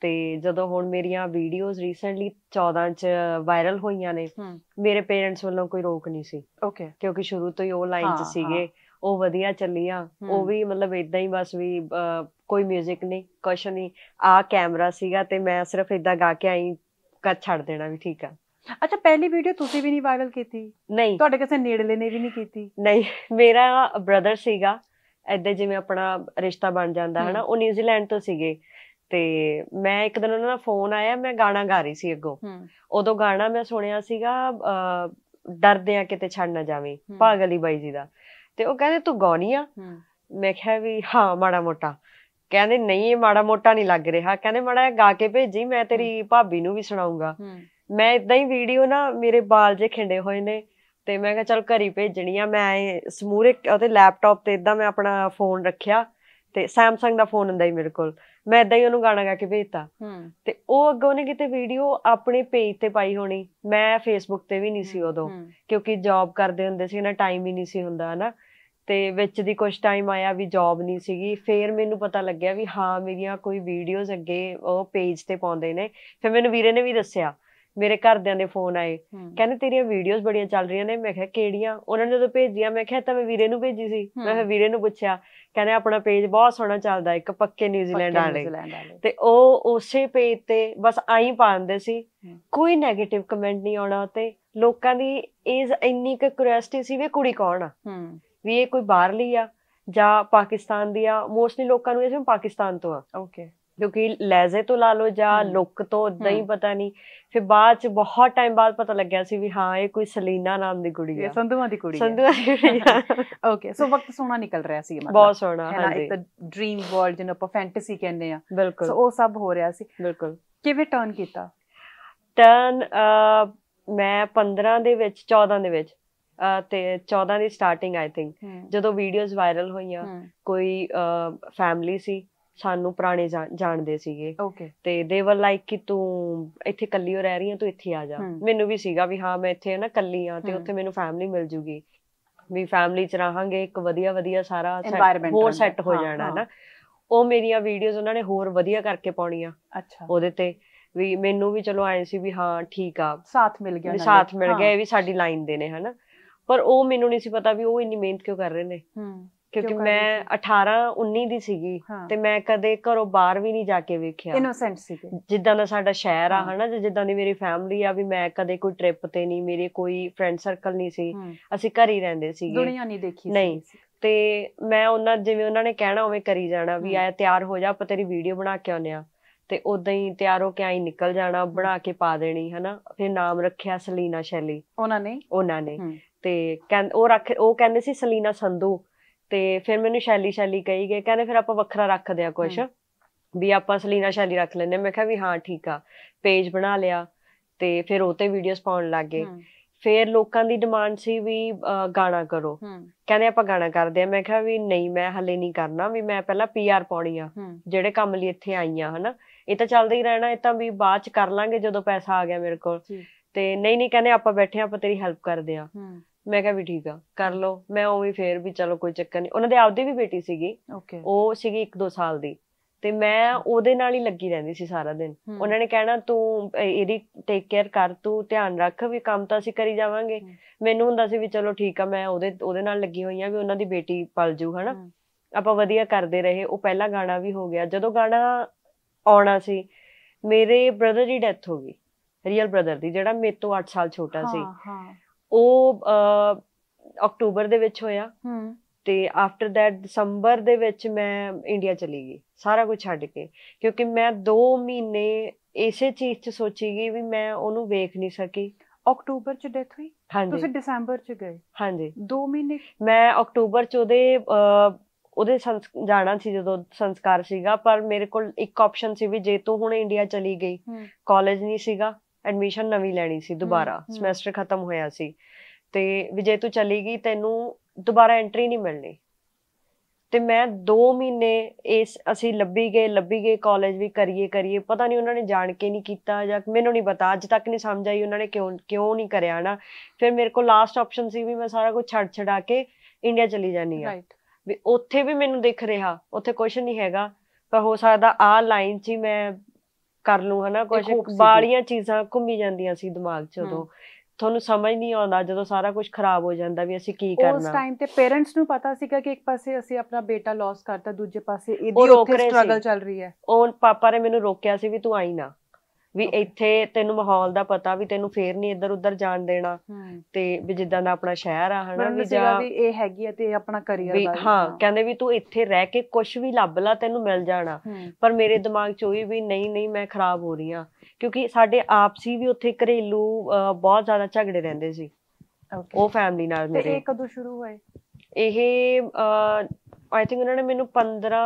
ਤੇ ਜਦੋਂ ਹੁਣ ਮੇਰੀਆਂ ਵੀਡੀਓਜ਼ ਰੀਸੈਂਟਲੀ 14 ਚ ਵਾਇਰਲ ਹੋਈਆਂ ਨੇ ਮੇਰੇ ਪੇਰੈਂਟਸ ਵੱਲੋਂ ਕੋਈ ਰੋਕ ਨਹੀਂ ਸੀ ਓਕੇ ਕਿਉਂਕਿ ਸ਼ੁਰੂ ਤੋਂ ਹੀ ਉਹ ਲਾਈਨ 'ਚ ਸੀਗੇ ਉਹ ਵਧੀਆ ਚੱਲੀ ਆ ਉਹ ਵੀ ਮਤਲਬ ਇਦਾਂ ਹੀ ਬਸ ਵੀ ਕੋਈ 뮤직 ਨਹੀਂ ਕੁਛ ਨਹੀਂ ਆ ਕੈਮਰਾ ਸੀਗਾ ਤੇ ਮੈਂ ਸਿਰਫ ਇਦਾਂ ਗਾ ਕੇ ਆਈ ਕੱਟ ਛੱਡ ਦੇਣਾ ਵੀ ਠੀਕ ਆ ਅੱਛਾ ਪਹਿਲੀ ਵੀਡੀਓ ਤੁਸੀਂ ਵੀ ਨਹੀਂ ਵਾਇਰਲ ਕੀਤੀ ਨਹੀਂ ਤੁਹਾਡੇ ਕਿਸੇ ਨੇੜਲੇ ਨੇ ਵੀ ਨਹੀਂ ਕੀਤੀ ਨਹੀਂ ਮੇਰਾ ਬ੍ਰਦਰ ਸੀਗਾ ਐਦਾਂ ਜਿਵੇਂ ਆਪਣਾ ਰਿਸ਼ਤਾ ਬਣ ਜਾਂਦਾ ਹੈ ਨਾ ਉਹ ਨਿਊਜ਼ੀਲੈਂਡ ਤੋਂ ਸੀਗੇ ਤੇ ਮੈਂ ਇੱਕ ਦਿਨ ਉਹਨਾਂ ਦਾ ਫੋਨ ਆਇਆ ਮੈਂ ਗਾਣਾ ਗਾ ਰਹੀ ਸੀ ਅੱਗੋਂ ਉਦੋਂ ਗਾਣਾ ਮੈਂ ਸੁਣਿਆ ਸੀਗਾ ਡਰਦੇ ਆ ਕਿਤੇ ਛੱਡ ਨਾ ਜਾਵੇਂ ਪਾਗਲੀ ਬਾਈ ਜੀ ਦਾ ਤੇ ਉਹ ਕਹਿੰਦੇ ਤੂੰ ਗਾਉਣੀ ਆ ਮੈਂ ਕਿਹਾ ਵੀ ਹਾਂ ਮਾੜਾ ਮੋਟਾ ਕਹਿੰਦੇ ਨਹੀਂ ਇਹ ਮਾੜਾ ਮੋਟਾ ਨਹੀਂ ਲੱਗ ਰਿਹਾ ਕਹਿੰਦੇ ਮਾੜਾ ਗਾ ਕੇ ਭੇਜੀ ਮੈਂ ਤੇਰੀ ਭਾਬੀ ਨੂੰ ਵੀ ਸੁਣਾਉਂਗਾ ਮੈਂ ਇਦਾਂ ਹੀ ਵੀਡੀਓ ਨਾ ਮੇਰੇ ਬਾਲ ਜੇ ਖਿੰਡੇ ਹੋਏ ਨੇ ਤੇ ਮੈਂ ਕਿਹਾ ਚਲ ਘਰੀ ਭੇਜਣੀ ਆ ਮੈਂ ਸਮੂਰੇ ਉਹਦੇ ਲੈਪਟਾਪ ਤੇ ਇਦਾਂ ਮੈਂ ਆਪਣਾ ਫੋਨ ਰੱਖਿਆ ਤੇ Samsung ਦਾ ਫੋਨ ਹੁੰਦਾ ਹੀ ਮੇਰੇ ਕੋਲ ਮੈਂ ਇਦਾਂ ਹੀ ਉਹਨੂੰ ਗਾਣਾ ਗਾ ਕੇ ਭੇਜਤਾ ਤੇ ਉਹ ਅੱਗੋਂ ਨੇ ਕਿਤੇ ਵੀਡੀਓ ਆਪਣੇ ਪੇਜ ਤੇ ਪਾਈ ਹੋਣੀ ਮੈਂ Facebook ਤੇ ਵੀ ਨਹੀਂ ਸੀ ਉਦੋਂ ਕਿਉਂਕਿ ਜੌਬ ਕਰਦੇ ਹੁੰਦੇ ਸੀ ਨਾ ਟਾਈਮ ਹੀ ਨਹੀਂ ਸੀ ਹੁੰਦਾ ਹਨਾ ਤੇ ਵਿੱਚ ਦੀ ਕੁਝ ਟਾਈਮ ਆਇਆ ਵੀ ਜੌਬ ਨਹੀਂ ਸੀਗੀ ਫੇਰ ਮੈਨੂੰ ਪਤਾ ਲੱਗਿਆ ਵੀ ਹਾਂ ਮੇਰੀਆਂ ਕੋਈ ਵੀਡੀਓਜ਼ ਅੱਗੇ ਉਹ ਪੇਜ ਤੇ ਪਾਉਂਦੇ ਨੇ ਫਿਰ ਮੈਨੂੰ ਵੀਰੇ ਨੇ ਵੀ ਦੱਸਿਆ ਮੇਰੇ ਘਰਦਿਆਂ ਦੇ ਫੋਨ ਆਏ ਕਹਿੰਦੇ ਤੇਰੀਆਂ ਵੀਡੀਓਜ਼ ਬੜੀਆਂ ਚੱਲ ਰਹੀਆਂ ਨੇ ਮੈਂ ਕਿਹਾ ਕਿਹੜੀਆਂ ਉਹਨਾਂ ਨੇ ਜਦੋਂ ਭੇਜੀਆਂ ਮੈਂ ਕਿਹਾ ਤਾਂ ਮੈਂ ਵੀਰੇ ਨੂੰ ਭੇਜੀ ਸੀ ਮੈਂ ਕਿਹਾ ਵੀਰੇ ਨੂੰ ਪੁੱਛਿਆ ਕਹਿੰਦੇ ਆਪਣਾ ਪੇਜ ਬਹੁਤ ਸੋਹਣਾ ਚੱਲਦਾ ਇੱਕ ਪੱਕੇ ਨਿਊਜ਼ੀਲੈਂਡ ਵਾਲੇ ਤੇ ਉਹ ਉਸੇ ਪੇਜ ਤੇ ਬਸ ਆਈ ਪਾਉਂਦੇ ਸੀ ਕੋਈ 네ਗੇਟਿਵ ਕਮੈਂਟ ਨਹੀਂ ਆਉਣਾ ਤੇ ਲੋਕਾਂ ਦੀ ਇਸ ਇੰਨੀ ਕੁ ਕਿਉਰਿਓਸਿਟੀ ਸੀ ਵੀ ਕੁੜੀ ਕੌਣ ਆ ਵੀ ਇਹ ਕੋਈ ਬਾਹਰਲੀ ਆ ਜਾਂ ਪਾਕਿਸਤਾਨ ਦੀ ਆ ਮੋਸਟਲੀ ਲੋਕਾਂ ਨੂੰ ਇਹ ਜਿਵੇਂ ਪਾਕਿਸਤਾਨ ਤੋਂ ਆ ਓਕੇ ਕਿਉਂਕਿ ਲੈਜ਼ੇ ਤੋਂ ਲਾ ਲੋ ਜਾਂ ਲੁੱਕ ਤੋਂ ਨਹੀਂ ਪਤਾ ਨਹੀਂ ਫਿਰ ਬਾਅਦ ਚ ਬਹੁਤ ਟਾਈਮ ਬਾਅਦ ਪਤਾ ਲੱਗਿਆ ਸੀ ਵੀ ਹਾਂ ਇਹ ਕੋਈ ਸਲੀਨਾ ਨਾਮ ਦੀ ਕੁੜੀ ਹੈ ਸੰਧੂਆਂ ਦੀ ਕੁੜੀ ਹੈ ਸੰਧੂਆਂ ਦੀ ਕੁੜੀ ਹੈ ਓਕੇ ਸੋ ਵਕਤ ਸੋਹਣਾ ਨਿਕਲ ਰਿਹਾ ਸੀ ਮਤਲਬ ਬਹੁਤ ਸੋਹਣਾ ਹਾਂਜੀ ਇੱਕ ਡ੍ਰੀਮ ਵਰਲਡ ਜਿਹਨੂੰ ਆਪਾਂ ਫੈਂਟਸੀ ਕਹਿੰਦੇ ਆ ਸੋ ਉਹ ਸਭ ਹੋ ਰਿਹਾ ਸੀ ਬਿਲਕੁਲ ਕਿਵੇਂ ਟਰਨ ਕੀਤਾ ਟਰਨ ਮੈਂ 15 ਦੇ ਵਿੱਚ 14 ਦੇ ਵਿੱਚ ਤੇ 14 ਦੀ ਸਟਾਰਟਿੰਗ ਆਈ ਥਿੰਕ ਜਦੋਂ ਵੀਡੀਓਜ਼ ਵਾਇਰਲ ਹੋਈਆਂ ਕੋਈ ਫੈਮਿਲੀ ਸੀ ਸਾਨੂੰ ਪੁਰਾਣੇ ਜਾਣਦੇ ਸੀਗੇ ਤੇ ਦੇ ਵਰ ਲਾਈਕ ਕਿ ਤੂੰ ਇੱਥੇ ਕੱਲੀ ਹੋ ਰਹਿ ਰਹੀ ਹੈ ਤੂੰ ਇੱਥੇ ਆ ਜਾ ਮੈਨੂੰ ਵੀ ਸੀਗਾ ਵੀ ਹਾਂ ਮੈਂ ਇੱਥੇ ਹਾਂ ਨਾ ਕੱਲੀ ਆ ਤੇ ਉੱਥੇ ਮੈਨੂੰ ਫੈਮਿਲੀ ਮਿਲ ਜੂਗੀ ਵੀ ਫੈਮਿਲੀ ਚ ਰਹਾਂਗੇ ਇੱਕ ਵਧੀਆ ਵਧੀਆ ਸਾਰਾ ਹੋਰ ਸੈੱਟ ਹੋ ਜਾਣਾ ਨਾ ਉਹ ਮੇਰੀਆਂ ਵੀਡੀਓਜ਼ ਉਹਨਾਂ ਨੇ ਹੋਰ ਵਧੀਆ ਕਰਕੇ ਪਾਉਣੀਆਂ ਅੱਛਾ ਉਹਦੇ ਤੇ ਵੀ ਮੈਨੂੰ ਵੀ ਚਲੋ ਆਏ ਸੀ ਵੀ ਹਾਂ ਠੀਕ ਆ ਸਾਥ ਮਿਲ ਗਿਆ ਨਾ ਸਾਥ ਮਿਲ ਗਿਆ ਇਹ ਵੀ ਸਾਡੀ ਲਾਈਨ ਦੇ ਨੇ ਹਨਾ ਪਰ ਉਹ ਮੈਨੂੰ ਨਹੀਂ ਸੀ ਪਤਾ ਵੀ ਉਹ ਇੰਨੀ ਮਿਹਨਤ ਕਿਉਂ ਕਰ ਰਹੇ ਨੇ ਕਿਉਂਕਿ ਮੈਂ 18 19 ਦੀ ਸੀਗੀ ਤੇ ਮੈਂ ਕਦੇ ਘਰੋਂ ਬਾਹਰ ਵੀ ਨਹੀਂ ਜਾ ਕੇ ਵੇਖਿਆ ਇਨੋਸੈਂਟ ਸੀਗੇ ਜਿੱਦਾਂ ਦਾ ਸਾਡਾ ਸ਼ਹਿਰ ਆ ਹਨਾ ਜਿੱਦਾਂ ਦੀ ਮੇਰੀ ਫੈਮਿਲੀ ਆ ਵੀ ਮੈਂ ਕਦੇ ਕੋਈ ਟ੍ਰਿਪ ਤੇ ਨਹੀਂ ਮੇਰੇ ਕੋਈ ਫਰੈਂਡ ਸਰਕਲ ਨਹੀਂ ਸੀ ਅਸੀਂ ਘਰ ਹੀ ਰਹਿੰਦੇ ਸੀਗੇ ਦੁਨੀਆ ਨਹੀਂ ਦੇਖੀ ਨਹੀਂ ਤੇ ਮੈਂ ਉਹਨਾਂ ਜਿਵੇਂ ਉਹਨਾਂ ਨੇ ਕਹਿਣਾ ਹੋਵੇ ਕਰੀ ਜਾਣਾ ਵੀ ਆਇਆ ਤਿਆਰ ਹੋ ਜਾ ਆਪਾਂ ਤੇਰੀ ਵੀਡੀਓ ਬਣਾ ਕੇ ਆਉਨੇ ਆ ਤੇ ਉਦਾਂ ਹੀ ਤਿਆਰ ਹੋ ਕੇ ਆਈ ਨਿਕਲ ਜਾਣਾ ਬਣਾ ਕੇ ਪਾ ਦੇਣੀ ਹਨਾ ਫਿਰ ਨਾਮ ਰੱਖਿਆ ਸਲੀਨਾ ਸ਼ੈਲੀ ਉਹਨਾਂ ਨੇ ਉਹਨਾਂ ਨੇ ਤੇ ਉਹ ਰੱਖ ਉਹ ਕਹਿੰਦੇ ਸੀ ਸਲੀਨਾ ਸੰਧੂ ਤੇ ਫਿਰ ਮੈਨੂੰ ਸ਼ੈਲੀ ਸ਼ੈਲੀ ਕਹੀ ਗਏ ਕਹਿੰਦੇ ਫਿਰ ਆਪਾਂ ਵੱਖਰਾ ਰੱਖਦੇ ਆ ਕੁਝ ਵੀ ਆਪਾਂ ਸਲੀਨਾ ਸ਼ੈਲੀ ਰੱਖ ਲੈਨੇ ਮੈਂ ਕਿਹਾ ਵੀ ਹਾਂ ਠੀਕ ਆ ਪੇਜ ਬਣਾ ਲਿਆ ਤੇ ਫਿਰ ਉਹ ਤੇ ਵੀਡੀਓਸ ਪਾਉਣ ਲੱਗੇ ਫਿਰ ਲੋਕਾਂ ਦੀ ਡਿਮਾਂਡ ਸੀ ਵੀ ਗਾਣਾ ਕਰੋ ਕਹਿੰਦੇ ਆਪਾਂ ਗਾਣਾ ਕਰਦੇ ਆ ਮੈਂ ਕਿਹਾ ਵੀ ਨਹੀਂ ਮੈਂ ਹਲੇ ਨਹੀਂ ਕਰਨਾ ਵੀ ਮੈਂ ਪਹਿਲਾਂ ਪੀਆਰ ਪਾਉਣੀ ਆ ਜਿਹੜੇ ਕੰਮ ਲਈ ਇੱਥੇ ਆਈ ਆ ਹਨਾ ਇਹ ਤਾਂ ਚੱਲਦਾ ਹੀ ਰਹਿਣਾ ਇਹ ਤਾਂ ਵੀ ਬਾਅਦ ਚ ਕਰ ਲਾਂਗੇ ਜਦੋਂ ਪੈਸਾ ਆ ਗਿਆ ਮੇਰੇ ਕੋਲ ਤੇ ਨਹੀਂ ਨਹੀਂ ਕਹਿੰਦੇ ਆਪਾਂ ਬੈਠੇ ਆਪਾਂ ਤੇਰੀ ਹੈਲਪ ਕਰਦੇ ਆ ਮੈਂ ਕਿਹਾ ਵੀ ਠੀਕ ਆ ਕਰ ਲਓ ਮੈਂ ਉਵੇਂ ਫੇਰ ਵੀ ਚਲੋ ਕੋਈ ਚੱਕਰ ਨਹੀਂ ਉਹਨਾਂ ਦੇ ਆਪਦੇ ਵੀ ਬੇਟੀ ਸੀਗੀ ਓਕੇ ਉਹ ਸੀਗੀ 1-2 ਸਾਲ ਦੀ ਤੇ ਮੈਂ ਉਹਦੇ ਨਾਲ ਹੀ ਲੱਗੀ ਰਹਿੰਦੀ ਸੀ ਸਾਰਾ ਦਿਨ ਉਹਨਾਂ ਨੇ ਕਹਿਣਾ ਤੂੰ ਇਹਦੀ ਟੇਕ ਕੇਅਰ ਕਰ ਤੂੰ ਧਿਆਨ ਰੱਖ ਵੀ ਕੰਮ ਤਾਂ ਅਸੀਂ ਕਰੀ ਜਾਵਾਂਗੇ ਮੈਨੂੰ ਹੁੰਦਾ ਸੀ ਵੀ ਚਲੋ ਠੀਕ ਆ ਮੈਂ ਉਹਦੇ ਉਹਦੇ ਨਾਲ ਲੱਗੀ ਹੋਈ ਆ ਵੀ ਉਹਨਾਂ ਦੀ ਬੇਟੀ ਪਲ ਜੂ ਹਨਾ ਆਪਾਂ ਵਧੀਆ ਕਰਦੇ ਰਹੇ ਉਹ ਪਹਿਲਾ ਗਾਣਾ ਵੀ ਹੋ ਗਿਆ ਜਦੋਂ ਗਾਣਾ ਆਉਣਾ ਸੀ ਮੇਰੇ ਬ੍ਰਦਰ ਦੀ ਡੈਥ ਹੋ ਗਈ ਰੀਅਲ ਬ੍ਰਦਰ ਦੀ ਜਿਹੜਾ ਮੇਰੇ ਤੋਂ 8 ਸਾਲ ਛੋਟਾ ਸੀ ਹਾਂ ਹਾਂ ਉਹ ਅਕਤੂਬਰ ਦੇ ਵਿੱਚ ਹੋਇਆ ਹੂੰ ਤੇ ਆਫਟਰ ਦੈਟ ਦਸੰਬਰ ਦੇ ਵਿੱਚ ਮੈਂ ਇੰਡੀਆ ਚਲੀ ਗਈ ਸਾਰਾ ਕੁਝ ਛੱਡ ਕੇ ਕਿਉਂਕਿ ਮੈਂ 2 ਮਹੀਨੇ ਇਸੇ ਚੀਜ਼ 'ਚ ਸੋਚੀ ਗਈ ਵੀ ਮੈਂ ਉਹਨੂੰ ਵੇਖ ਨਹੀਂ ਸਕੀ ਅਕਤੂਬਰ 'ਚ ਡੈਥ ਹੋਈ ਤੁਸੀਂ ਦਸੰਬਰ 'ਚ ਗਏ ਹਾਂਜੀ 2 ਮਹੀਨੇ ਮੈਂ ਅਕਤੂਬਰ 'ਚ ਉਹਦੇ ਉਹਦੇ ਜਾਣਾ ਸੀ ਜਦੋਂ ਸੰਸਕਾਰ ਸੀਗਾ ਪਰ ਮੇਰੇ ਕੋਲ ਇੱਕ ਆਪਸ਼ਨ ਸੀ ਵੀ ਜੇ ਤੂੰ ਹੁਣ ਇੰਡੀਆ ਚਲੀ ਗਈ ਕਾਲਜ ਨਹੀਂ ਸੀਗਾ ਐਡਮਿਸ਼ਨ ਨਵੀਂ ਲੈਣੀ ਸੀ ਦੁਬਾਰਾ ਸਮੈਸਟਰ ਖਤਮ ਹੋਇਆ ਸੀ ਤੇ ਵਿਜੇ ਤੂੰ ਚਲੀ ਗਈ ਤੈਨੂੰ ਦੁਬਾਰਾ ਐਂਟਰੀ ਨਹੀਂ ਮਿਲਣੀ ਤੇ ਮੈਂ 2 ਮਹੀਨੇ ਇਸ ਅਸੀਂ ਲੱਭੀ ਗਏ ਲੱਭੀ ਗਏ ਕਾਲਜ ਵੀ ਕਰੀਏ ਕਰੀਏ ਪਤਾ ਨਹੀਂ ਉਹਨਾਂ ਨੇ ਜਾਣ ਕੇ ਨਹੀਂ ਕੀਤਾ ਜਾਂ ਮੈਨੂੰ ਨਹੀਂ ਪਤਾ ਅੱਜ ਤੱਕ ਨਹੀਂ ਸਮਝ ਆਈ ਉਹਨਾਂ ਨੇ ਕਿਉਂ ਕਿਉਂ ਨਹੀਂ ਕਰਿਆ ਨਾ ਫਿਰ ਮੇਰੇ ਕੋਲ ਲਾਸਟ ਆਪਸ਼ਨ ਸੀ ਵੀ ਮੈਂ ਸਾਰਾ ਕੁਝ ਛੱਡ ਛਡਾ ਕੇ ਇੰਡੀਆ ਚਲੀ ਜਾਣੀ ਆ ਵੀ ਉੱਥੇ ਵੀ ਮੈਨੂੰ ਦਿਖ ਰਿਹਾ ਉੱਥੇ ਕੁਝ ਨਹੀਂ ਹੈਗਾ ਪਰ ਹੋ ਸਕਦਾ ਆ ਲਾਈਨ 'ਚ ਹੀ ਮੈਂ ਕਰ ਲੂੰ ਹਨਾ ਕੁਝ ਬਾਲੀਆਂ ਚੀਜ਼ਾਂ ਘੁੰਮੀ ਜਾਂਦੀਆਂ ਸੀ ਦਿਮਾਗ 'ਚ ਉਦੋਂ ਤੁਹਾਨੂੰ ਸਮਝ ਨਹੀਂ ਆਉਂਦਾ ਜਦੋਂ ਸਾਰਾ ਕੁਝ ਖਰਾਬ ਹੋ ਜਾਂਦਾ ਵੀ ਅਸੀਂ ਕੀ ਕਰਨਾ ਉਸ ਟਾਈਮ ਤੇ ਪੇਰੈਂਟਸ ਨੂੰ ਪਤਾ ਸੀਗਾ ਕਿ ਇੱਕ ਪਾਸੇ ਅਸੀਂ ਆਪਣਾ ਬੇਟਾ ਲਾਸ ਕਰਤਾ ਦੂਜੇ ਪਾਸੇ ਇਹਦੀ ਉੱਥੇ ਸਟਰਗਲ ਚੱਲ ਰਹੀ ਹੈ ਉਹ ਪਾਪਾ ਨੇ ਮੈਨੂੰ ਰੋਕਿਆ ਸੀ ਵੀ ਤੂੰ ਆਈ ਨਾ ਵੀ ਇੱਥੇ ਤੈਨੂੰ ਮਾਹੌਲ ਦਾ ਪਤਾ ਵੀ ਤੈਨੂੰ ਫੇਰ ਨਹੀਂ ਇੱਧਰ ਉੱਧਰ ਜਾਣ ਦੇਣਾ ਤੇ ਵੀ ਜਿੱਦਾਂ ਦਾ ਆਪਣਾ ਸ਼ਹਿਰ ਆ ਹਨਾ ਵੀ ਜਾਂ ਵੀ ਇਹ ਹੈਗੀ ਆ ਤੇ ਆਪਣਾ ਕਰੀਅਰ ਵੀ ਦਾ ਹਾਂ ਕਹਿੰਦੇ ਵੀ ਤੂੰ ਇੱਥੇ ਰਹਿ ਕੇ ਕੁਝ ਵੀ ਲੱਭ ਲਾ ਤੈਨੂੰ ਮਿਲ ਜਾਣਾ ਪਰ ਮੇਰੇ ਦਿਮਾਗ 'ਚ ਉਹੀ ਵੀ ਨਹੀਂ ਨਹੀਂ ਮੈਂ ਖਰਾਬ ਹੋ ਰਹੀ ਆ ਕਿਉਂਕਿ ਸਾਡੇ ਆਪਸੀ ਵੀ ਉੱਥੇ ਘਰੇਲੂ ਬਹੁਤ ਜ਼ਿਆਦਾ ਝਗੜੇ ਰਹਿੰਦੇ ਸੀ ਉਹ ਫੈਮਿਲੀ ਨਾਲ ਤੇ ਇਹ ਕਦੋਂ ਸ਼ੁਰੂ ਹੋਏ ਇਹ ਆਈ ਥਿੰਕ ਉਹਨਾਂ ਨੇ ਮੈਨੂੰ 15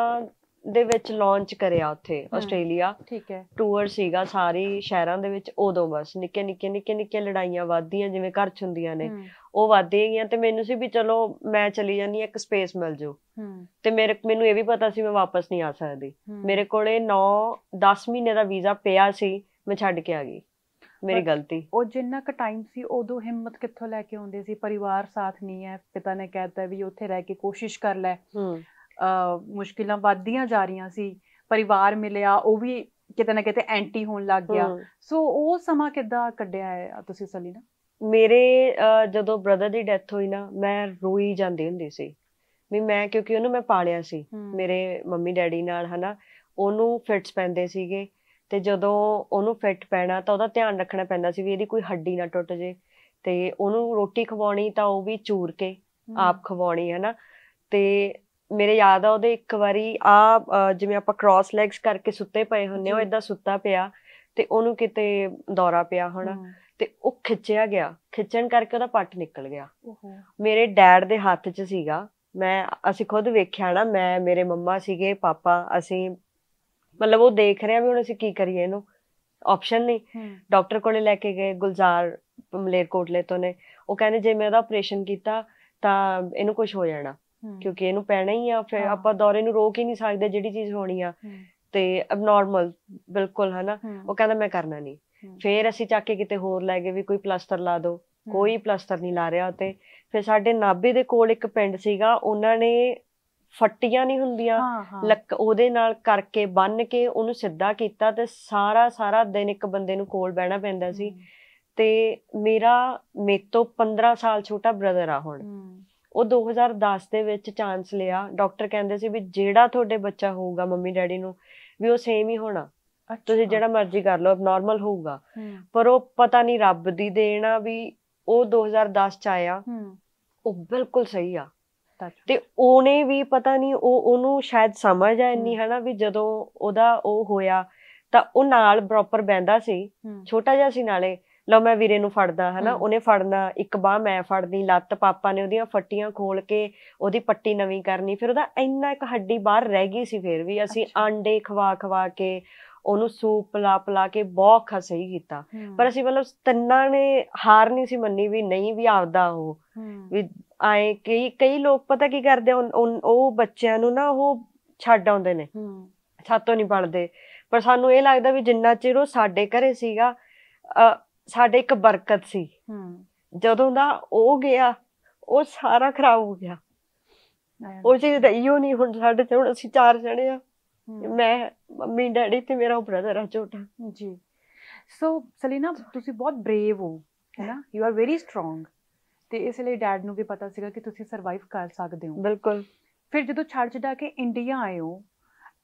ਦੇ ਵਿੱਚ ਲਾਂਚ ਕਰਿਆ ਉੱਥੇ ਆਸਟ੍ਰੇਲੀਆ ਠੀਕ ਹੈ ਟੂਰ ਸੀਗਾ ਸਾਰੇ ਸ਼ਹਿਰਾਂ ਦੇ ਵਿੱਚ ਉਦੋਂ ਬਸ ਨਿੱਕੇ ਨਿੱਕੇ ਨਿੱਕੇ ਨਿੱਕੇ ਲੜਾਈਆਂ ਵਾਧੀਆਂ ਜਿਵੇਂ ਘਰ ਚ ਹੁੰਦੀਆਂ ਨੇ ਉਹ ਵੱਧਦੀਆਂ ਗਈਆਂ ਤੇ ਮੈਨੂੰ ਸੀ ਵੀ ਚਲੋ ਮੈਂ ਚਲੀ ਜਾਨੀ ਇੱਕ ਸਪੇਸ ਮਿਲ ਜੂ ਤੇ ਮੇਰੇ ਮੈਨੂੰ ਇਹ ਵੀ ਪਤਾ ਸੀ ਮੈਂ ਵਾਪਸ ਨਹੀਂ ਆ ਸਕਦੀ ਮੇਰੇ ਕੋਲੇ 9 10 ਮਹੀਨੇ ਦਾ ਵੀਜ਼ਾ ਪਿਆ ਸੀ ਮੈਂ ਛੱਡ ਕੇ ਆ ਗਈ ਮੇਰੀ ਗਲਤੀ ਉਹ ਜਿੰਨਾ ਕੁ ਟਾਈਮ ਸੀ ਉਦੋਂ ਹਿੰਮਤ ਕਿੱਥੋਂ ਲੈ ਕੇ ਆਉਂਦੇ ਸੀ ਪਰਿਵਾਰ ਸਾਥ ਨਹੀਂ ਹੈ ਪਿਤਾ ਨੇ ਕਹਿਤਾ ਵੀ ਉੱਥੇ ਰਹਿ ਕੇ ਕੋਸ਼ਿਸ਼ ਕਰ ਲੈ ਹੂੰ ਮੁਸ਼ਕਿਲਾਂ ਵੱਧਦੀਆਂ ਜਾ ਰਹੀਆਂ ਸੀ ਪਰਿਵਾਰ ਮਿਲਿਆ ਉਹ ਵੀ ਕਿਤੇ ਨਾ ਕਿਤੇ ਐਂਟੀ ਹੋਣ ਲੱਗ ਗਿਆ ਸੋ ਉਹ ਸਮਾਂ ਕਿੱਦਾਂ ਕੱਢਿਆ ਹੈ ਤੁਸੀਂ ਸਲੀਨਾ ਮੇਰੇ ਜਦੋਂ ਬ੍ਰਦਰ ਦੀ ਡੈਥ ਹੋਈ ਨਾ ਮੈਂ ਰੋਈ ਜਾਂਦੀ ਹੁੰਦੀ ਸੀ ਵੀ ਮੈਂ ਕਿਉਂਕਿ ਉਹਨੂੰ ਮੈਂ ਪਾਲਿਆ ਸੀ ਮੇਰੇ ਮੰਮੀ ਡੈਡੀ ਨਾਲ ਹਨਾ ਉਹਨੂੰ ਫਿਟਸ ਪੈਂਦੇ ਸੀਗੇ ਤੇ ਜਦੋਂ ਉਹਨੂੰ ਫਿਟ ਪੈਣਾ ਤਾਂ ਉਹਦਾ ਧਿਆਨ ਰੱਖਣਾ ਪੈਂਦਾ ਸੀ ਵੀ ਇਹਦੀ ਕੋਈ ਹੱਡੀ ਨਾ ਟੁੱਟ ਜੇ ਤੇ ਉਹਨੂੰ ਰੋਟੀ ਖਵਾਉਣੀ ਤਾਂ ਉਹ ਵੀ ਚੂਰ ਕੇ ਆਪ ਖਵਾਉਣੀ ਹੈ ਨਾ ਤੇ ਮੇਰੇ ਯਾਦ ਆ ਉਹਦੇ ਇੱਕ ਵਾਰੀ ਆ ਜਿਵੇਂ ਆਪਾਂ ਕ੍ਰਾਸ ਲੈਗਸ ਕਰਕੇ ਸੁੱਤੇ ਪਏ ਹੁੰਨੇ ਉਹ ਇਦਾਂ ਸੁੱਤਾ ਪਿਆ ਤੇ ਉਹਨੂੰ ਕਿਤੇ ਦੌਰਾ ਪਿਆ ਹੋਣਾ ਤੇ ਉਹ ਖਿੱਚਿਆ ਗਿਆ ਖਿੱਚਣ ਕਰਕੇ ਉਹਦਾ ਪੱਟ ਨਿਕਲ ਗਿਆ ਮੇਰੇ ਡੈਡ ਦੇ ਹੱਥ 'ਚ ਸੀਗਾ ਮੈਂ ਅਸੀਂ ਖੁਦ ਵੇਖਿਆ ਨਾ ਮੈਂ ਮੇਰੇ ਮੰਮਾ ਸੀਗੇ ਪਾਪਾ ਅਸੀਂ ਮਤਲਬ ਉਹ ਦੇਖ ਰਿਹਾ ਵੀ ਹੁਣ ਅਸੀਂ ਕੀ ਕਰੀਏ ਇਹਨੂੰ ਆਪਸ਼ਨ ਨਹੀਂ ਡਾਕਟਰ ਕੋਲੇ ਲੈ ਕੇ ਗਏ ਗੁਲਜ਼ਾਰ ਮਲੇਰ ਕੋਟਲੇ ਤੋਂ ਨੇ ਉਹ ਕਹਿੰਦੇ ਜੇ ਮੈਂ ਇਹਦਾ ਆਪਰੇਸ਼ਨ ਕੀਤਾ ਤਾਂ ਇਹਨੂੰ ਕੁਝ ਹੋ ਜਾਣਾ ਕਿਉਂਕਿ ਇਹਨੂੰ ਪੈਣਾ ਹੀ ਆ ਫਿਰ ਆਪਾਂ ਦੌਰੇ ਨੂੰ ਰੋਕ ਹੀ ਨਹੀਂ ਸਕਦੇ ਜਿਹੜੀ ਚੀਜ਼ ਹੋਣੀ ਆ ਤੇ ਅਬਨੋਰਮਲ ਬਿਲਕੁਲ ਹਨਾ ਉਹ ਕਹਿੰਦਾ ਮੈਂ ਕਰਨਾ ਨਹੀਂ ਫਿਰ ਅਸੀਂ ਚੱਕ ਕੇ ਕਿਤੇ ਹੋਰ ਲੈ ਗਏ ਵੀ ਕੋਈ ਪਲਸਟਰ ਲਾ ਦਿਓ ਕੋਈ ਪਲਸਟਰ ਨਹੀਂ ਲਾ ਰਿਹਾ ਉਤੇ ਫਿਰ ਸਾਡੇ ਨਾਭੇ ਦੇ ਕੋਲ ਇੱਕ ਪਿੰਡ ਸੀਗਾ ਉਹਨਾਂ ਨੇ ਫੱਟੀਆਂ ਨਹੀਂ ਹੁੰਦੀਆਂ ਲੱਕ ਉਹਦੇ ਨਾਲ ਕਰਕੇ ਬੰਨ ਕੇ ਉਹਨੂੰ ਸਿੱਧਾ ਕੀਤਾ ਤੇ ਸਾਰਾ ਸਾਰਾ ਦਿਨ ਇੱਕ ਬੰਦੇ ਨੂੰ ਕੋਲ ਬਹਿਣਾ ਪੈਂਦਾ ਸੀ ਤੇ ਮੇਰਾ ਮੇਤੋਂ 15 ਸਾਲ ਛੋਟਾ ਬ੍ਰਦਰ ਆ ਹੁਣ ਉਹ 2010 ਦੇ ਵਿੱਚ ਚਾਂਸ ਲਿਆ ਡਾਕਟਰ ਕਹਿੰਦੇ ਸੀ ਵੀ ਜਿਹੜਾ ਤੁਹਾਡੇ ਬੱਚਾ ਹੋਊਗਾ ਮੰਮੀ ਡੈਡੀ ਨੂੰ ਵੀ ਉਹ ਸੇਮ ਹੀ ਹੋਣਾ ਤੁਸੀਂ ਜਿਹੜਾ ਮਰਜ਼ੀ ਕਰ ਲਓ ਨਾਰਮਲ ਹੋਊਗਾ ਪਰ ਉਹ ਪਤਾ ਨਹੀਂ ਰੱਬ ਦੀ ਦੇਣ ਆ ਵੀ ਉਹ 2010 ਚ ਆਇਆ ਉਹ ਬਿਲਕੁਲ ਸਹੀ ਆ ਤੇ ਉਹਨੇ ਵੀ ਪਤਾ ਨਹੀਂ ਉਹ ਉਹਨੂੰ ਸ਼ਾਇਦ ਸਮਝ ਆ ਇੰਨੀ ਹਨਾ ਵੀ ਜਦੋਂ ਉਹਦਾ ਉਹ ਹੋਇਆ ਤਾਂ ਉਹ ਨਾਲ ਪ੍ਰੋਪਰ ਬੈੰਦਾ ਸੀ ਛੋਟਾ ਜਿਹਾ ਸੀ ਨਾਲੇ ਲਓ ਮੈਂ ਵੀਰੇ ਨੂੰ ਫੜਦਾ ਹਨਾ ਉਹਨੇ ਫੜਨਾ ਇੱਕ ਬਾਹ ਮੈਂ ਫੜਦੀ ਲੱਤ ਪਾਪਾ ਨੇ ਉਹਦੀਆਂ ਫੱਟੀਆਂ ਖੋਲ ਕੇ ਉਹਦੀ ਪੱਟੀ ਨਵੀਂ ਕਰਨੀ ਫਿਰ ਉਹਦਾ ਇੰਨਾ ਇੱਕ ਹੱਡੀ ਬਾਹਰ ਰਹਿ ਗਈ ਸੀ ਫਿਰ ਵੀ ਅਸੀਂ ਆਂਡੇ ਖਵਾ ਖਵਾ ਕੇ ਉਹਨੂੰ ਸੂਪ ਪਲਾ ਪਲਾ ਕੇ ਬਹੁਤ ਖਾ ਸਹੀ ਕੀਤਾ ਪਰ ਅਸੀਂ ਮਤਲਬ ਤਿੰਨਾਂ ਨੇ ਹਾਰ ਨਹੀਂ ਸੀ ਮੰਨੀ ਵੀ ਨਹੀਂ ਵੀ ਆਉਦਾ ਉਹ ਵੀ ਆਏ ਕਈ ਕਈ ਲੋਕ ਪਤਾ ਕੀ ਕਰਦੇ ਉਹ ਬੱਚਿਆਂ ਨੂੰ ਨਾ ਉਹ ਛੱਡ ਆਉਂਦੇ ਨੇ ਛੱਤੋਂ ਨਹੀਂ ਪੜਦੇ ਪਰ ਸਾਨੂੰ ਇਹ ਲੱਗਦਾ ਵੀ ਜਿੰਨਾ ਚਿਰ ਉਹ ਸਾਡੇ ਘਰੇ ਸੀਗਾ ਸਾਡੇ ਇੱਕ ਬਰਕਤ ਸੀ ਹੂੰ ਜਦੋਂ ਦਾ ਉਹ ਗਿਆ ਉਹ ਸਾਰਾ ਖਰਾਬ ਹੋ ਗਿਆ ਉਹ ਜੀ ਦਾ ਇਹੋ ਨਹੀਂ ਹੁਣ ਸਾਡੇ ਤੇ ਹੁਣ ਅਸੀਂ ਚਾਰ ਜਣੇ ਆ ਮੈਂ ਮੰਮੀ ਡੈਡੀ ਤੇ ਮੇਰਾ ਬ੍ਰਦਰ ਆ ਛੋਟਾ ਜੀ ਸੋ ਸਲੀਨਾ ਤੁਸੀਂ ਬਹੁਤ ਬਰੇਵ ਹੋ ਹੈਨਾ ਯੂ ਆਰ ਵੈਰੀ ਸਟਰੋਂਗ ਤੇ ਇਸ ਲਈ ਡੈਡ ਨੂੰ ਵੀ ਪਤਾ ਸੀਗਾ ਕਿ ਤੁਸੀਂ ਸਰਵਾਈਵ ਕਰ ਸਕਦੇ ਹੋ ਬਿਲਕੁਲ ਫਿਰ ਜਦੋਂ ਛੱਡ ਛਡਾ ਕੇ ਇੰਡੀਆ ਆਏ ਹੋ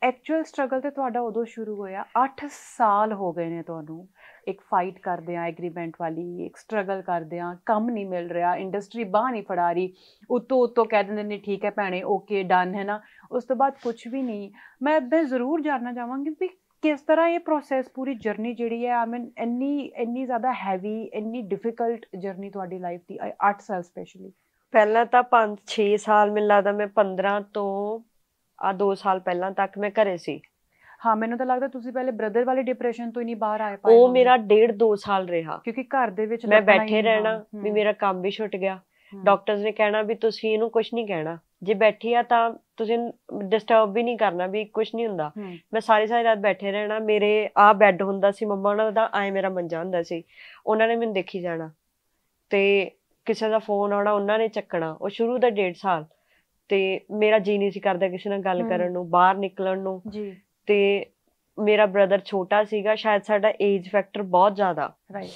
ਐਕਚੁਅਲ ਸਟਰਗਲ ਤੇ ਤੁਹਾਡਾ ਉਦੋਂ ਸ਼ੁਰੂ ਹੋਇਆ 8 ਸਾਲ ਹੋ ਗਏ ਨੇ ਤੁਹਾਨੂੰ ਇੱਕ ਫਾਈਟ ਕਰਦੇ ਆ ਐਗਰੀਮੈਂਟ ਵਾਲੀ ਇੱਕ ਸਟਰਗਲ ਕਰਦੇ ਆ ਕੰਮ ਨਹੀਂ ਮਿਲ ਰਿਹਾ ਇੰਡਸਟਰੀ ਬਾਹ ਨਹੀਂ ਫੜਾ ਰਹੀ ਉਤੋਂ ਉਤੋਂ ਕਹਿ ਦਿੰਦੇ ਨੇ ਠੀਕ ਹੈ ਭੈਣੇ ਓਕੇ ਡਨ ਹੈ ਨਾ ਉਸ ਤੋਂ ਬਾਅਦ ਕੁਝ ਵੀ ਨਹੀਂ ਮੈਂ ਇਦਾਂ ਜ਼ਰੂਰ ਜਾਣਨਾ ਚਾਹਾਂਗੀ ਵੀ ਕਿਸ ਤਰ੍ਹਾਂ ਇਹ ਪ੍ਰੋਸੈਸ ਪੂਰੀ ਜਰਨੀ ਜਿਹੜੀ ਹੈ ਆਈ ਇੰਨੀ ਇੰਨੀ ਜ਼ਿਆਦਾ ਹੈਵੀ ਇੰਨੀ ਡਿਫਿਕਲਟ ਜਰਨੀ ਤੁਹਾਡੀ ਲਾਈਫ ਦੀ 8 ਸਾਲ ਸਪੈਸ਼ਲੀ ਪਹਿਲਾਂ ਤਾਂ 5 6 ਸਾਲ ਮਿਲਦਾ ਮੈਂ 15 ਤੋਂ ਆ 2 ਸਾਲ ਪਹਿਲਾਂ ਤੱਕ ਮੈਂ ਘਰੇ ਸੀ ਹਾਂ ਮੈਨੂੰ ਤਾਂ ਲੱਗਦਾ ਤੁਸੀਂ ਪਹਿਲੇ ਬ੍ਰਦਰ ਵਾਲੇ ਡਿਪਰੈਸ਼ਨ ਤੋਂ ਹੀ ਨਹੀਂ ਬਾਹਰ ਆਏ ਪਾਏ ਉਹ ਮੇਰਾ ਡੇਢ 2 ਸਾਲ ਰਿਹਾ ਕਿਉਂਕਿ ਘਰ ਦੇ ਵਿੱਚ ਮੈਂ ਬੈਠੇ ਰਹਿਣਾ ਵੀ ਮੇਰਾ ਕੰਮ ਵੀ ਛੁੱਟ ਗਿਆ ਡਾਕਟਰਸ ਨੇ ਕਹਿਣਾ ਵੀ ਤੁਸੀਂ ਇਹਨੂੰ ਕੁਝ ਨਹੀਂ ਕਹਿਣਾ ਜੇ ਬੈਠੀ ਆ ਤਾਂ ਤੁਸੀਂ ਡਿਸਟਰਬ ਵੀ ਨਹੀਂ ਕਰਨਾ ਵੀ ਕੁਝ ਨਹੀਂ ਹੁੰਦਾ ਮੈਂ ਸਾਰੀ ਸਾਰੀ ਰਾਤ ਬੈਠੇ ਰਹਿਣਾ ਮੇਰੇ ਆ ਬੈੱਡ ਹੁੰਦਾ ਸੀ ਮੰਮਾ ਉਹਨਾਂ ਦਾ ਆਏ ਮੇਰਾ ਮੰਜਾ ਹੁੰਦਾ ਸੀ ਉਹਨਾਂ ਨੇ ਮੈਨੂੰ ਦੇਖੀ ਜਾਣਾ ਤੇ ਕਿਸੇ ਦਾ ਫੋਨ ਆਉਣਾ ਉਹਨਾਂ ਨੇ ਚੱਕਣਾ ਉਹ ਸ਼ੁਰੂ ਦਾ 1.5 ਸਾਲ ਤੇ ਮੇਰਾ ਜੀ ਨਹੀਂ ਸੀ ਕਰਦਾ ਕਿਸੇ ਨਾਲ ਗੱਲ ਕਰਨ ਨੂੰ ਬਾਹਰ ਨਿਕਲਣ ਨੂੰ ਜੀ ਤੇ ਮੇਰਾ ਬ੍ਰਦਰ ਛੋਟਾ ਸੀਗਾ ਸ਼ਾਇਦ ਸਾਡਾ ਏਜ ਫੈਕਟਰ ਬਹੁਤ ਜ਼ਿਆਦਾ ਰਾਈਟ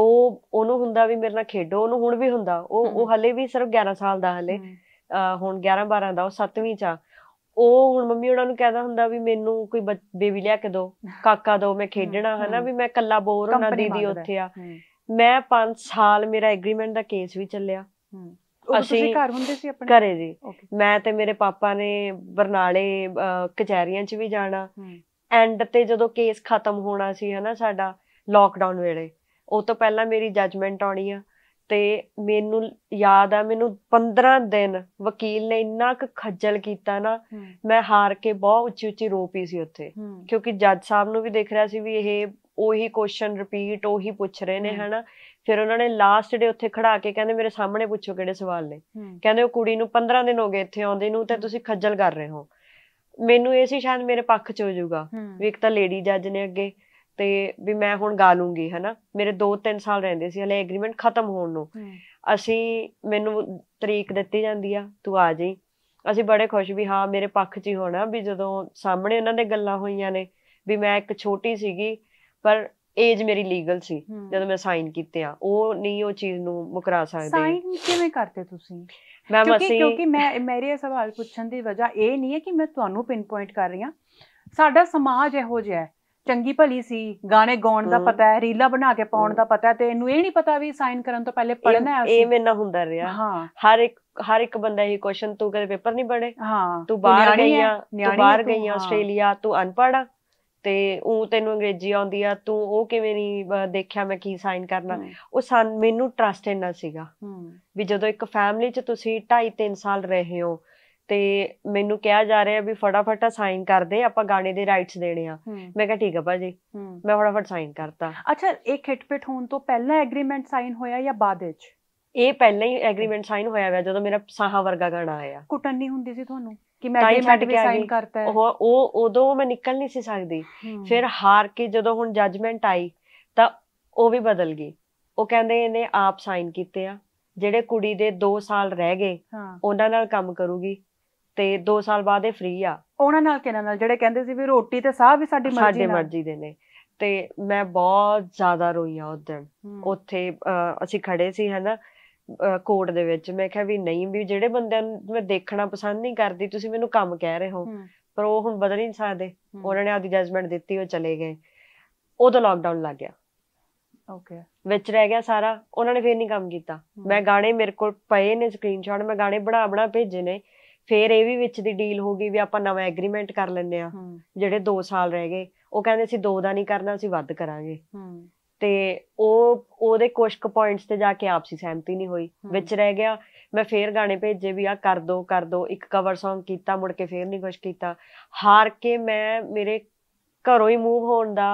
ਉਹ ਉਹਨੂੰ ਹੁੰਦਾ ਵੀ ਮੇਰੇ ਨਾਲ ਖੇਡੋ ਉਹਨੂੰ ਹੁਣ ਵੀ ਹੁੰਦਾ ਉਹ ਉਹ ਹਲੇ ਵੀ ਸਿਰਫ 11 ਸਾਲ ਦਾ ਹਲੇ ਹੁਣ 11 12 ਦਾ ਉਹ 7ਵੀਂ ਚ ਉਹ ਹੁਣ ਮੰਮੀ ਉਹਨਾਂ ਨੂੰ ਕਹਿੰਦਾ ਹੁੰਦਾ ਵੀ ਮੈਨੂੰ ਕੋਈ ਬੇਬੀ ਲਿਆ ਕੇ ਦਿਓ ਕਾਕਾ ਦਿਓ ਮੈਂ ਖੇਡਣਾ ਹਨਾ ਵੀ ਮੈਂ ਕੱਲਾ ਬੋਰ ਹੋਣਾ ਦੀਦੀ ਉੱਥੇ ਆ ਮੈਂ 5 ਸਾਲ ਮੇਰਾ ਐਗਰੀਮੈਂਟ ਦਾ ਕੇਸ ਵੀ ਚੱਲਿਆ ਅਸੀਂ ਘਰ ਹੁੰਦੇ ਸੀ ਆਪਣੇ ਘਰੇ ਜੀ ਮੈਂ ਤੇ ਮੇਰੇ ਪਾਪਾ ਨੇ ਬਰਨਾਲੇ ਕਚਹਿਰੀਆਂ 'ਚ ਵੀ ਜਾਣਾ ਐਂਡ ਤੇ ਜਦੋਂ ਕੇਸ ਖਤਮ ਹੋਣਾ ਸੀ ਹਨਾ ਸਾਡਾ ਲਾਕਡਾਊਨ ਵੇਲੇ ਉਹ ਤੋਂ ਪਹਿਲਾਂ ਮੇਰੀ ਜੱਜਮੈਂਟ ਆਉਣੀ ਆ ਤੇ ਮੈਨੂੰ ਯਾਦ ਆ ਮੈਨੂੰ 15 ਦਿਨ ਵਕੀਲ ਨੇ ਇੰਨਾ ਕੁ ਖੱਜਲ ਕੀਤਾ ਨਾ ਮੈਂ ਹਾਰ ਕੇ ਬਹੁਤ ਉੱਚੀ ਉੱਚੀ ਰੋ ਪਈ ਸੀ ਉੱਥੇ ਕਿਉਂਕਿ ਜੱਜ ਸਾਹਿਬ ਨੂੰ ਵੀ ਦੇਖ ਰਿਹਾ ਸੀ ਵੀ ਇਹ ਉਹੀ ਕੁਐਸਚਨ ਰਿਪੀਟ ਉਹੀ ਪੁੱਛ ਰਹੇ ਨੇ ਹਨਾ ਫਿਰ ਉਹਨਾਂ ਨੇ ਲਾਸਟ ਡੇ ਉੱਥੇ ਖੜਾ ਕੇ ਕਹਿੰਦੇ ਮੇਰੇ ਸਾਹਮਣੇ ਪੁੱਛੋ ਕਿਹੜੇ ਸਵਾਲ ਨੇ ਕਹਿੰਦੇ ਉਹ ਕੁੜੀ ਨੂੰ 15 ਦਿਨ ਹੋ ਗਏ ਇੱਥੇ ਆਉਂਦੇ ਨੂੰ ਤੇ ਤੁਸੀਂ ਖੱਜਲ ਕਰ ਰਹੇ ਹੋ ਮੈਨੂੰ ਇਹ ਸੀ ਸ਼ਾਇਦ ਮੇਰੇ ਪੱਖ ਚ ਹੋ ਜਾਊਗਾ ਵੀ ਇੱਕ ਤਾਂ ਲੇਡੀ ਜੱਜ ਨੇ ਅੱਗੇ ਤੇ ਵੀ ਮੈਂ ਹੁਣ ਗਾ ਲੂੰਗੀ ਹਨਾ ਮੇਰੇ 2-3 ਸਾਲ ਰਹਿੰਦੇ ਸੀ ਹਲੇ ਐਗਰੀਮੈਂਟ ਖਤਮ ਹੋਣ ਨੂੰ ਅਸੀਂ ਮੈਨੂੰ ਤਰੀਕ ਦਿੱਤੀ ਜਾਂਦੀ ਆ ਤੂੰ ਆ ਜਾਈ ਅਸੀਂ ਬੜੇ ਖੁਸ਼ ਵੀ ਹਾਂ ਮੇਰੇ ਪੱਖ 'ਚ ਹੀ ਹੋਣਾ ਵੀ ਜਦੋਂ ਸਾਹਮਣੇ ਉਹਨਾਂ ਦੇ ਗੱਲਾਂ ਹੋਈਆਂ ਨੇ ਵੀ ਮੈਂ ਇੱਕ ਛੋਟੀ ਸੀਗੀ ਪਰ ਏਜ ਮੇਰੀ ਲੀਗਲ ਸੀ ਜਦੋਂ ਮੈਂ ਸਾਈਨ ਕੀਤੇ ਆ ਉਹ ਨਹੀਂ ਉਹ ਚੀਜ਼ ਨੂੰ ਮੁਕਰਾ ਸਕਦੇ ਸਾਈਨ ਕਿਵੇਂ ਕਰਦੇ ਤੁਸੀਂ ਮੈਂ ਅਸੀਂ ਕਿਉਂਕਿ ਮੈਂ ਮੇਰੇ ਸਵਾਲ ਪੁੱਛਣ ਦੀ ਵਜ੍ਹਾ ਇਹ ਨਹੀਂ ਹੈ ਕਿ ਮੈਂ ਤੁਹਾਨੂੰ ਪਿਨ ਪੁਆਇੰਟ ਕਰ ਰਹੀ ਹਾਂ ਸਾਡਾ ਸਮਾਜ ਇਹੋ ਜਿਹਾ ਹੈ ਚੰਗੀ ਭਲੀ ਸੀ ਗਾਣੇ ਗਾਉਣ ਦਾ ਪਤਾ ਹੈ ਰੀਲਾ ਬਣਾ ਕੇ ਪਾਉਣ ਦਾ ਪਤਾ ਹੈ ਤੇ ਇਹਨੂੰ ਇਹ ਨਹੀਂ ਪਤਾ ਵੀ ਸਾਈਨ ਕਰਨ ਤੋਂ ਪਹਿਲੇ ਪੜਨਾ ਹੈ ਇਹ ਮੇਰੇ ਹੁੰਦਾ ਰਿਹਾ ਹਰ ਇੱਕ ਹਰ ਇੱਕ ਬੰਦਾ ਇਹ ਕੁਐਸਚਨ ਤੂੰ ਕਦੇ ਪੇਪਰ ਨਹੀਂ ਪੜ੍ਹੇ ਹਾਂ ਤੂੰ ਬਾਹਰ ਗਈ ਆ ਤੂੰ ਬਾਹਰ ਗਈ ਆ ਆਸਟ੍ਰੇਲੀਆ ਤੂੰ ਅਨਪੜ੍ਹ ਆ ਤੇ ਉਹ ਤੈਨੂੰ ਅੰਗਰੇਜ਼ੀ ਆਉਂਦੀ ਆ ਤੂੰ ਉਹ ਕਿਵੇਂ ਨਹੀਂ ਦੇਖਿਆ ਮੈਂ ਕੀ ਸਾਈਨ ਕਰਨਾ ਉਹ ਸਾਨ ਮੈਨੂੰ ਟਰਸਟ ਇੰਨਾ ਸੀਗਾ ਵੀ ਜਦੋਂ ਇੱਕ ਫੈਮਿਲੀ 'ਚ ਤੁਸੀਂ 2.5 3 ਸਾਲ ਰਹੇ ਹੋ ਤੇ ਮੈਨੂੰ ਕਿਹਾ ਜਾ ਰਿਹਾ ਵੀ ਫਟਾਫਟ ਸਾਈਨ ਕਰ ਦੇ ਆਪਾਂ ਗਾਣੇ ਦੇ ਰਾਈਟਸ ਦੇਣੇ ਆ ਮੈਂ ਕਿਹਾ ਠੀਕ ਆ ਭਾਜੀ ਮੈਂ ਫਟਾਫਟ ਸਾਈਨ ਕਰਤਾ ਅੱਛਾ ਇੱਕ ਹਿੱਟ ਪਿਟ ਹੋਣ ਤੋਂ ਪਹਿਲਾਂ ਐਗਰੀਮੈਂਟ ਸਾਈਨ ਹੋਇਆ ਜਾਂ ਬਾਅਦ ਵਿੱਚ ਇਹ ਪਹਿਲਾਂ ਹੀ ਐਗਰੀਮੈਂਟ ਸਾਈਨ ਹੋਇਆ ਹੋਇਆ ਜਦੋਂ ਮੇਰਾ ਸਾਹਾ ਵਰਗਾ ਗਾਣਾ ਆਇਆ ਕੁੱਟਣ ਨਹੀਂ ਹੁੰਦੀ ਸੀ ਤੁਹਾਨੂੰ ਕਿ ਮੈਂ ਐਗਰੀਮੈਂਟ ਮੈਟ ਵੀ ਸਾਈਨ ਕਰਤਾ ਉਹ ਉਹ ਉਦੋਂ ਮੈਂ ਨਿਕਲ ਨਹੀਂ ਸੀ ਸਕਦੀ ਫਿਰ ਹਾਰ ਕੇ ਜਦੋਂ ਹੁਣ ਜੱਜਮੈਂਟ ਆਈ ਤਾਂ ਉਹ ਵੀ ਬਦਲ ਗਈ ਉਹ ਕਹਿੰਦੇ ਇਹਨੇ ਆਪ ਸਾਈਨ ਕੀਤੇ ਆ ਜਿਹੜੇ ਕੁੜੀ ਦੇ 2 ਸਾਲ ਰਹਿ ਗਏ ਉਹਨਾਂ ਨਾਲ ਕੰਮ ਕਰੂਗੀ ਤੇ 2 ਸਾਲ ਬਾਅਦ ਇਹ ਫ੍ਰੀ ਆ ਉਹਨਾਂ ਨਾਲ ਕਿਹਨਾਂ ਨਾਲ ਜਿਹੜੇ ਕਹਿੰਦੇ ਸੀ ਵੀ ਰੋਟੀ ਤੇ ਸਾਹ ਵੀ ਸਾਡੀ ਮਰਜ਼ੀ ਨਾਲ ਸਾਡੀ ਮਰਜ਼ੀ ਦੇ ਨੇ ਤੇ ਮੈਂ ਬਹੁਤ ਜ਼ਿਆਦਾ ਰੋਈ ਆ ਉਸ ਦਿਨ ਉੱਥੇ ਅਸੀਂ ਖੜੇ ਸੀ ਹਨਾ ਕੋਡ ਦੇ ਵਿੱਚ ਮੈਂ ਕਿਹਾ ਵੀ ਨਹੀਂ ਵੀ ਜਿਹੜੇ ਬੰਦਿਆਂ ਨੂੰ ਮੈਂ ਦੇਖਣਾ ਪਸੰਦ ਨਹੀਂ ਕਰਦੀ ਤੁਸੀਂ ਮੈਨੂੰ ਕੰਮ ਕਹਿ ਰਹੇ ਹੋ ਪਰ ਉਹ ਹੁਣ ਬਦਲ ਨਹੀਂ ਸਕਦੇ ਉਹਨਾਂ ਨੇ ਆਪਦੀ ਜਜਮੈਂਟ ਦਿੱਤੀ ਉਹ ਚਲੇ ਗਏ ਉਦੋਂ ਲਾਕਡਾਊਨ ਲੱਗ ਗਿਆ ਓਕੇ ਵਿੱਚ ਰਹਿ ਗਿਆ ਸਾਰਾ ਉਹਨਾਂ ਨੇ ਫੇਰ ਨਹੀਂ ਕੰਮ ਕੀਤਾ ਮੈਂ ਗਾਣੇ ਮੇਰੇ ਕੋਲ ਪਏ ਨੇ ਸਕਰੀਨਸ਼ਾਟ ਮੈਂ ਗਾਣੇ ਬਣਾ ਬਣਾ ਭੇਜੇ ਨੇ ਫੇਰ ਇਹ ਵੀ ਵਿੱਚ ਦੀ ਡੀਲ ਹੋ ਗਈ ਵੀ ਆਪਾਂ ਨਵਾਂ ਐਗਰੀਮੈਂਟ ਕਰ ਲੈਨੇ ਆ ਜਿਹੜੇ 2 ਸਾਲ ਰਹਿ ਗਏ ਉਹ ਕਹਿੰਦੇ ਸੀ 2 ਦਾ ਨਹੀਂ ਕਰਨਾ ਅਸੀਂ ਵੱਧ ਕਰਾਂਗੇ ਤੇ ਉਹ ਉਹਦੇ ਕੁਝ ਕੁ ਪੁਆਇੰਟਸ ਤੇ ਜਾ ਕੇ ਆਪਸੀ ਸਹਿਮਤੀ ਨਹੀਂ ਹੋਈ ਵਿੱਚ ਰਹਿ ਗਿਆ ਮੈਂ ਫੇਰ ਗਾਣੇ ਭੇਜੇ ਵੀ ਆ ਕਰ ਦੋ ਕਰ ਦੋ ਇੱਕ ਕਵਰ Song ਕੀਤਾ ਮੁੜ ਕੇ ਫੇਰ ਨਹੀਂ ਕੁਝ ਕੀਤਾ ਹਾਰ ਕੇ ਮੈਂ ਮੇਰੇ ਘਰੋਂ ਹੀ ਮੂਵ ਹੋਣ ਦਾ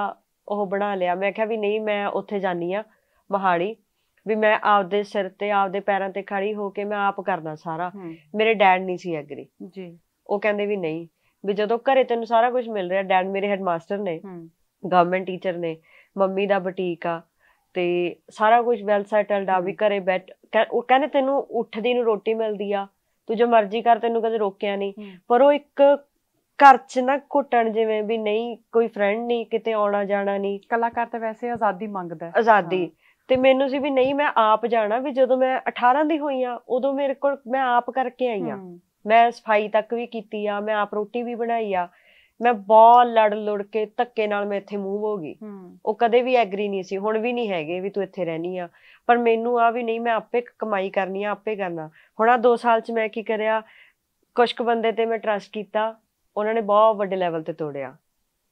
ਉਹ ਬਣਾ ਲਿਆ ਮੈਂ ਕਿਹਾ ਵੀ ਨਹੀਂ ਮੈਂ ਉੱਥੇ ਜਾਨੀ ਆ ਮਹਾੜੀ ਵੀ ਮੈਂ ਆਪਦੇ ਸਿਰ ਤੇ ਆਪਦੇ ਪੈਰਾਂ ਤੇ ਖੜੀ ਹੋ ਕੇ ਮੈਂ ਆਪ ਕਰਨਾ ਸਾਰਾ ਮੇਰੇ ਡੈਡ ਨਹੀਂ ਸੀ ਐਗਰੀ ਜੀ ਉਹ ਕਹਿੰਦੇ ਵੀ ਨਹੀਂ ਵੀ ਜਦੋਂ ਘਰੇ ਤੈਨੂੰ ਸਾਰਾ ਕੁਝ ਮਿਲ ਰਿਹਾ ਡੈਡ ਮੇਰੇ ਹੈਡਮਾਸਟਰ ਨੇ ਗਵਰਨਮੈਂਟ ਟੀਚਰ ਨੇ ਮੰਮੀ ਦਾ ਬੁਟੀਕ ਆ ਤੇ ਸਾਰਾ ਕੁਝ ਵੈਲ ਸੈਟਲਡ ਆ ਵੀ ਘਰੇ ਬੈਠ ਉਹ ਕਹਿੰਦੇ ਤੈਨੂੰ ਉੱਠਦੀ ਨੂੰ ਰੋਟੀ ਮਿਲਦੀ ਆ ਤੂੰ ਜੋ ਮਰਜ਼ੀ ਕਰ ਤੈਨੂੰ ਕਦੇ ਰੋਕਿਆ ਨਹੀਂ ਪਰ ਉਹ ਇੱਕ ਘਰ 'ਚ ਨਾ ਘੁੱਟਣ ਜਿਵੇਂ ਵੀ ਨਹੀਂ ਕੋਈ ਫਰੈਂਡ ਨਹੀਂ ਕਿਤੇ ਆਉਣਾ ਜਾਣਾ ਨਹੀਂ ਕਲਾਕਾਰ ਤਾਂ ਵੈਸੇ ਆਜ਼ਾਦੀ ਮੰਗਦਾ ਆਜ਼ਾਦੀ ਤੇ ਮੈਨੂੰ ਸੀ ਵੀ ਨਹੀਂ ਮੈਂ ਆਪ ਜਾਣਾ ਵੀ ਜਦੋਂ ਮੈਂ 18 ਦੀ ਹੋਈ ਆ ਉਦੋਂ ਮੇਰੇ ਕੋਲ ਮੈਂ ਆਪ ਕਰਕੇ ਆਈ ਆ ਮੈਂ ਸਫਾਈ ਤੱਕ ਵੀ ਕੀਤੀ ਆ ਮੈਂ ਆਪ ਰੋਟੀ ਵੀ ਬਣਾਈ ਆ ਮੈਂ ਬਹੁਤ ਲੜ ਲੁੜ ਕੇ ਧੱਕੇ ਨਾਲ ਮੈਂ ਇੱਥੇ ਮੂਵ ਹੋ ਗਈ ਉਹ ਕਦੇ ਵੀ ਐਗਰੀ ਨਹੀਂ ਸੀ ਹੁਣ ਵੀ ਨਹੀਂ ਹੈਗੇ ਵੀ ਤੂੰ ਇੱਥੇ ਰਹਿਣੀ ਆ ਪਰ ਮੈਨੂੰ ਆ ਵੀ ਨਹੀਂ ਮੈਂ ਆਪੇ ਕਮਾਈ ਕਰਨੀ ਆ ਆਪੇ ਕਰਨਾ ਹੁਣ ਆ 2 ਸਾਲ ਚ ਮੈਂ ਕੀ ਕਰਿਆ ਕੁਝ ਕੁ ਬੰਦੇ ਤੇ ਮੈਂ ਟਰਸਟ ਕੀਤਾ ਉਹਨਾਂ ਨੇ ਬਹੁਤ ਵੱਡੇ ਲੈਵਲ ਤੇ ਤੋੜਿਆ